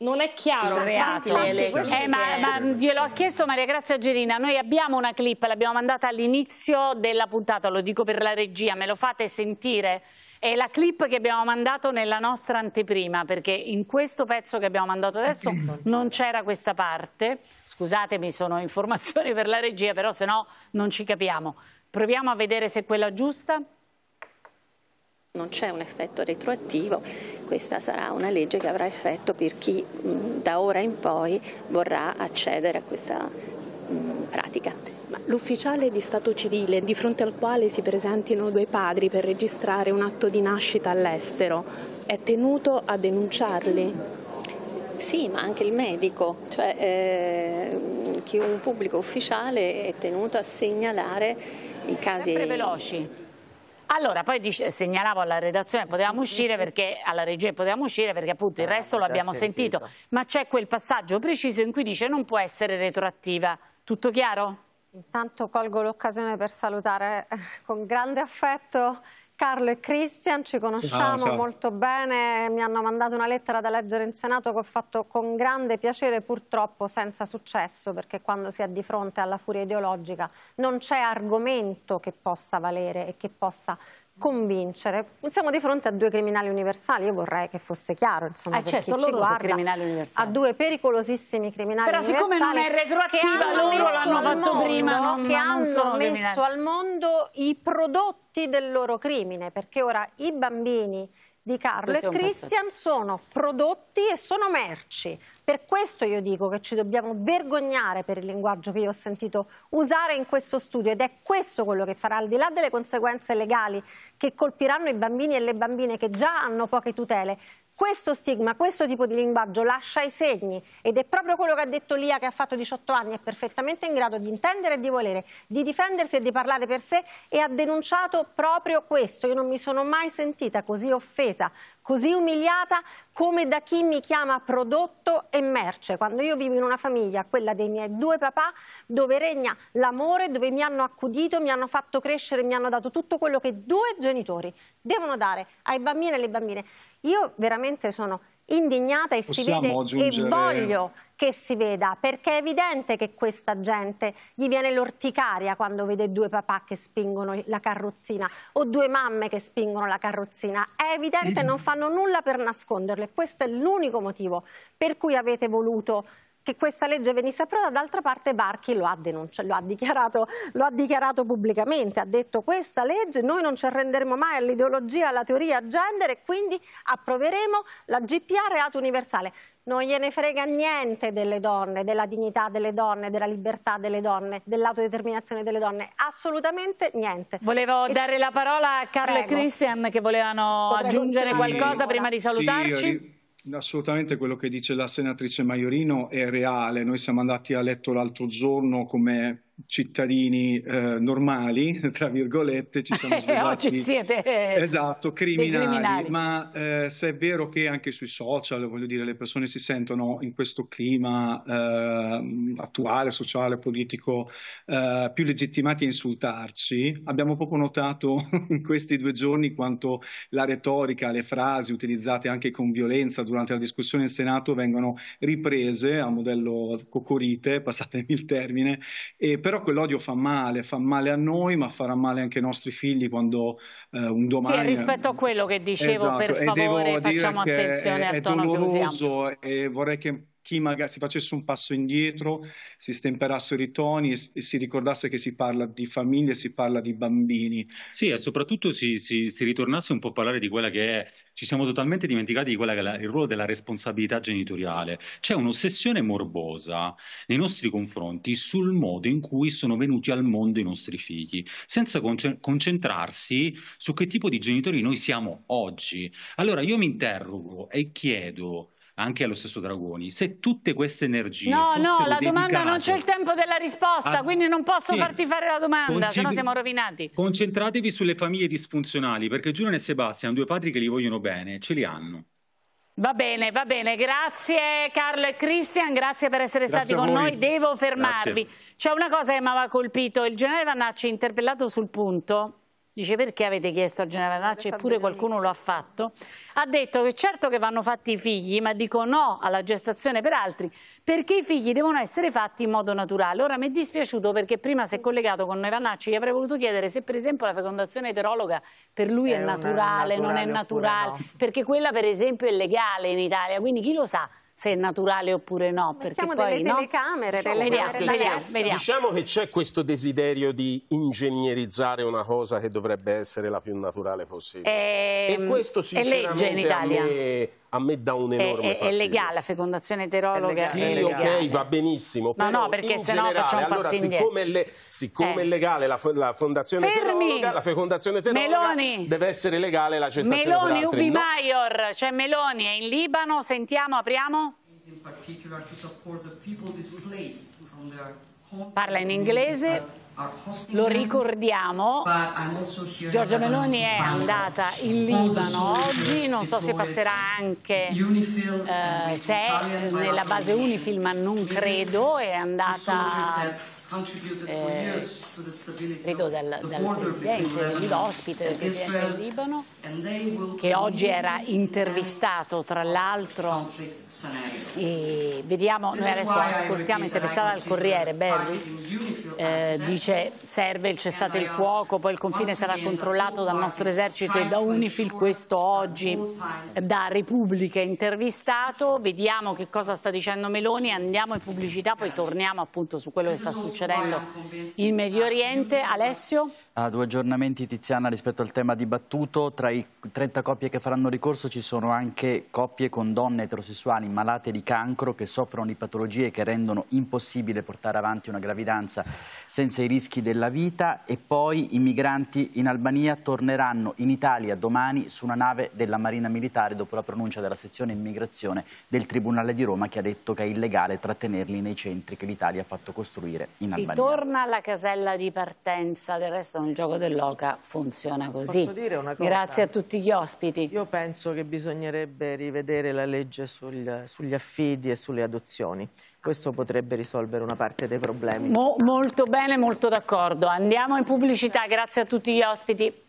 Speaker 1: non è chiaro il reato. Eh, ma, ma glielo ha chiesto Maria Grazia Gerina. Noi abbiamo una clip, l'abbiamo mandata all'inizio della puntata, lo dico per la regia, me lo fate sentire? È la clip che abbiamo mandato nella nostra anteprima, perché in questo pezzo che abbiamo mandato adesso non c'era questa parte. Scusatemi, sono informazioni per la regia, però se no non ci capiamo. Proviamo a vedere se è quella giusta.
Speaker 10: Non c'è un effetto retroattivo, questa sarà una legge che avrà effetto per chi da ora in poi vorrà accedere
Speaker 3: a questa mh, pratica. L'ufficiale di stato civile di fronte al quale si presentino due padri per registrare un atto di nascita all'estero è tenuto a denunciarli? Sì, ma anche il medico, cioè eh,
Speaker 10: un pubblico ufficiale è tenuto a segnalare i casi... Sempre veloci.
Speaker 1: Allora, poi dice, segnalavo alla redazione potevamo uscire perché alla regia potevamo uscire perché appunto il ah, resto lo abbiamo sentito. sentito, ma c'è quel passaggio preciso in cui dice non può essere retroattiva.
Speaker 22: Tutto chiaro? Intanto colgo l'occasione per salutare eh, con grande affetto Carlo e Cristian, ci conosciamo ciao, ciao. molto bene, mi hanno mandato una lettera da leggere in Senato che ho fatto con grande piacere, purtroppo senza successo, perché quando si è di fronte alla furia ideologica non c'è argomento che possa valere e che possa convincere. Siamo di fronte a due criminali universali, io vorrei che fosse chiaro, insomma, eh certo, loro guarda, sono criminali universali. a due pericolosissimi criminali Però universali. Però siccome non è retroattiva, loro l'hanno fatto mondo, prima, non, che non hanno messo criminali. al mondo i prodotti del loro crimine, perché ora i bambini di Carlo e Christian sono prodotti e sono merci, per questo io dico che ci dobbiamo vergognare per il linguaggio che io ho sentito usare in questo studio ed è questo quello che farà, al di là delle conseguenze legali che colpiranno i bambini e le bambine che già hanno poche tutele, questo stigma, questo tipo di linguaggio lascia i segni ed è proprio quello che ha detto Lia che ha fatto 18 anni, è perfettamente in grado di intendere e di volere, di difendersi e di parlare per sé e ha denunciato proprio questo. Io non mi sono mai sentita così offesa così umiliata come da chi mi chiama prodotto e merce. Quando io vivo in una famiglia, quella dei miei due papà, dove regna l'amore, dove mi hanno accudito, mi hanno fatto crescere, mi hanno dato tutto quello che due genitori devono dare ai bambini e alle bambine. Io veramente sono indignata e Possiamo si vede aggiungere... e voglio che si veda, perché è evidente che questa gente gli viene l'orticaria quando vede due papà che spingono la carrozzina o due mamme che spingono la carrozzina. È evidente, non fanno nulla per nasconderle. Questo è l'unico motivo per cui avete voluto che questa legge venisse approvata, d'altra parte Barchi lo ha, lo ha, dichiarato, lo ha dichiarato pubblicamente, ha detto questa legge noi non ci arrenderemo mai all'ideologia, alla teoria gender e quindi approveremo la GPA reato universale non gliene frega niente delle donne, della dignità delle donne, della libertà delle donne, dell'autodeterminazione delle donne, assolutamente niente. Volevo e... dare la parola
Speaker 1: a Carlo Prego. e Christian
Speaker 22: che volevano Potrei
Speaker 1: aggiungere qualcosa prima di salutarci. Sì,
Speaker 16: Assolutamente quello che dice la senatrice Maiorino è reale. Noi siamo andati a letto l'altro giorno come cittadini eh, normali, tra virgolette, ci sono svegliati. Oggi siete esatto, criminali. criminali. Ma eh, se è vero che anche sui social, voglio dire, le persone si sentono in questo clima eh, attuale, sociale, politico, eh, più legittimati a insultarci, abbiamo proprio notato in questi due giorni quanto la retorica, le frasi utilizzate anche con violenza durante la discussione in Senato vengono riprese a modello cocorite, passatemi il termine, e per però quell'odio fa male, fa male a noi, ma farà male anche ai nostri figli quando eh, un domani... Sì, rispetto
Speaker 1: a quello che dicevo, esatto. per favore, facciamo attenzione è, al tono che
Speaker 16: usiamo. E vorrei che chi magari si facesse un passo indietro, si stemperassero i toni e, e si ricordasse che si parla di famiglie, si parla di bambini.
Speaker 7: Sì, e soprattutto si, si, si, ritornasse un po' a parlare di quella che è, ci siamo totalmente dimenticati di quella che è la, il ruolo della responsabilità genitoriale. C'è un'ossessione morbosa nei nostri confronti sul modo in cui sono venuti al mondo i nostri figli, senza concentrarsi su che tipo di genitori noi siamo oggi. Allora io mi interrogo e chiedo anche allo stesso Dragoni, se tutte queste energie... No, no, la domanda non c'è il
Speaker 1: tempo della risposta, a... Ah, quindi non posso sì. farti fare la domanda, Conci... se siamo rovinati.
Speaker 7: Concentratevi sulle famiglie disfunzionali, perché Giuliano e Sebastian, due padri che li vogliono bene, ce li hanno.
Speaker 1: Va bene, va bene, grazie Carlo e Cristian, grazie per essere grazie stati con noi, devo fermarvi. C'è una cosa che mi aveva colpito, il generale Vannacci interpellato sul punto dice perché avete chiesto al generale Nacci eppure qualcuno lo ha fatto, ha detto che certo che vanno fatti i figli, ma dico no alla gestazione per altri, perché i figli devono essere fatti in modo naturale. Ora mi è dispiaciuto perché prima si è collegato con Nacci, gli avrei voluto chiedere se per esempio la fecondazione eterologa per lui eh, è, è naturale, naturale, non è naturale, no. perché quella per esempio è legale in Italia, quindi chi lo sa se è naturale oppure no. Mettiamo perché delle poi, telecamere, no?
Speaker 14: telecamere vediamo, vediamo, vediamo. Diciamo che c'è questo desiderio di ingegnerizzare una cosa che dovrebbe essere la più naturale possibile.
Speaker 7: E, ehm, e questo sinceramente è legge in
Speaker 1: Italia
Speaker 14: a me dà un enorme è, fastidio. È legale
Speaker 1: la fecondazione eterologa? Sì, ok,
Speaker 14: va benissimo. No, no, perché se no facciamo un allora, siccome, è, le, siccome eh. è, legale la, la fondazione Fermi. eterologa, la fecondazione eterologa Meloni. deve essere legale la gestazione Meloni, Ubi no.
Speaker 1: Maior, cioè Meloni è in Libano, sentiamo, apriamo.
Speaker 5: In Parla in inglese. Lo ricordiamo,
Speaker 1: Giorgia Meloni è andata in Libano oggi, non so se passerà anche eh, se nella base UNIFIL, ma non credo, è andata... Eh, credo dal, dal presidente dell'ospite, del presidente del Libano, che oggi era intervistato tra l'altro. vediamo, noi adesso ascoltiamo, intervistata dal Corriere, Berri, eh, dice serve il cessate il fuoco, poi il confine sarà controllato dal nostro esercito e da UNIFIL, questo oggi da Repubblica intervistato, vediamo che cosa sta dicendo Meloni, andiamo in pubblicità, poi torniamo appunto su quello che sta succedendo in Medio Oriente. Oriente, Alessio?
Speaker 2: Ah, due aggiornamenti Tiziana rispetto al tema dibattuto, tra i 30 coppie che faranno ricorso ci sono anche coppie con donne eterosessuali malate di cancro che soffrono di patologie che rendono impossibile portare avanti una gravidanza senza i rischi della vita e poi i migranti in Albania torneranno in Italia domani su una nave della Marina Militare dopo la pronuncia della sezione immigrazione del Tribunale di Roma che ha detto che è illegale trattenerli nei centri che l'Italia
Speaker 20: ha fatto costruire in Albania. Si
Speaker 1: torna alla casella di partenza, del resto nel gioco dell'Oca funziona così. Posso dire una cosa? Grazie a
Speaker 20: tutti gli ospiti. Io penso che bisognerebbe rivedere la legge sul, sugli affidi e sulle adozioni. Questo potrebbe risolvere una parte dei problemi.
Speaker 1: Mo, molto bene, molto d'accordo. Andiamo in pubblicità, grazie a tutti gli ospiti.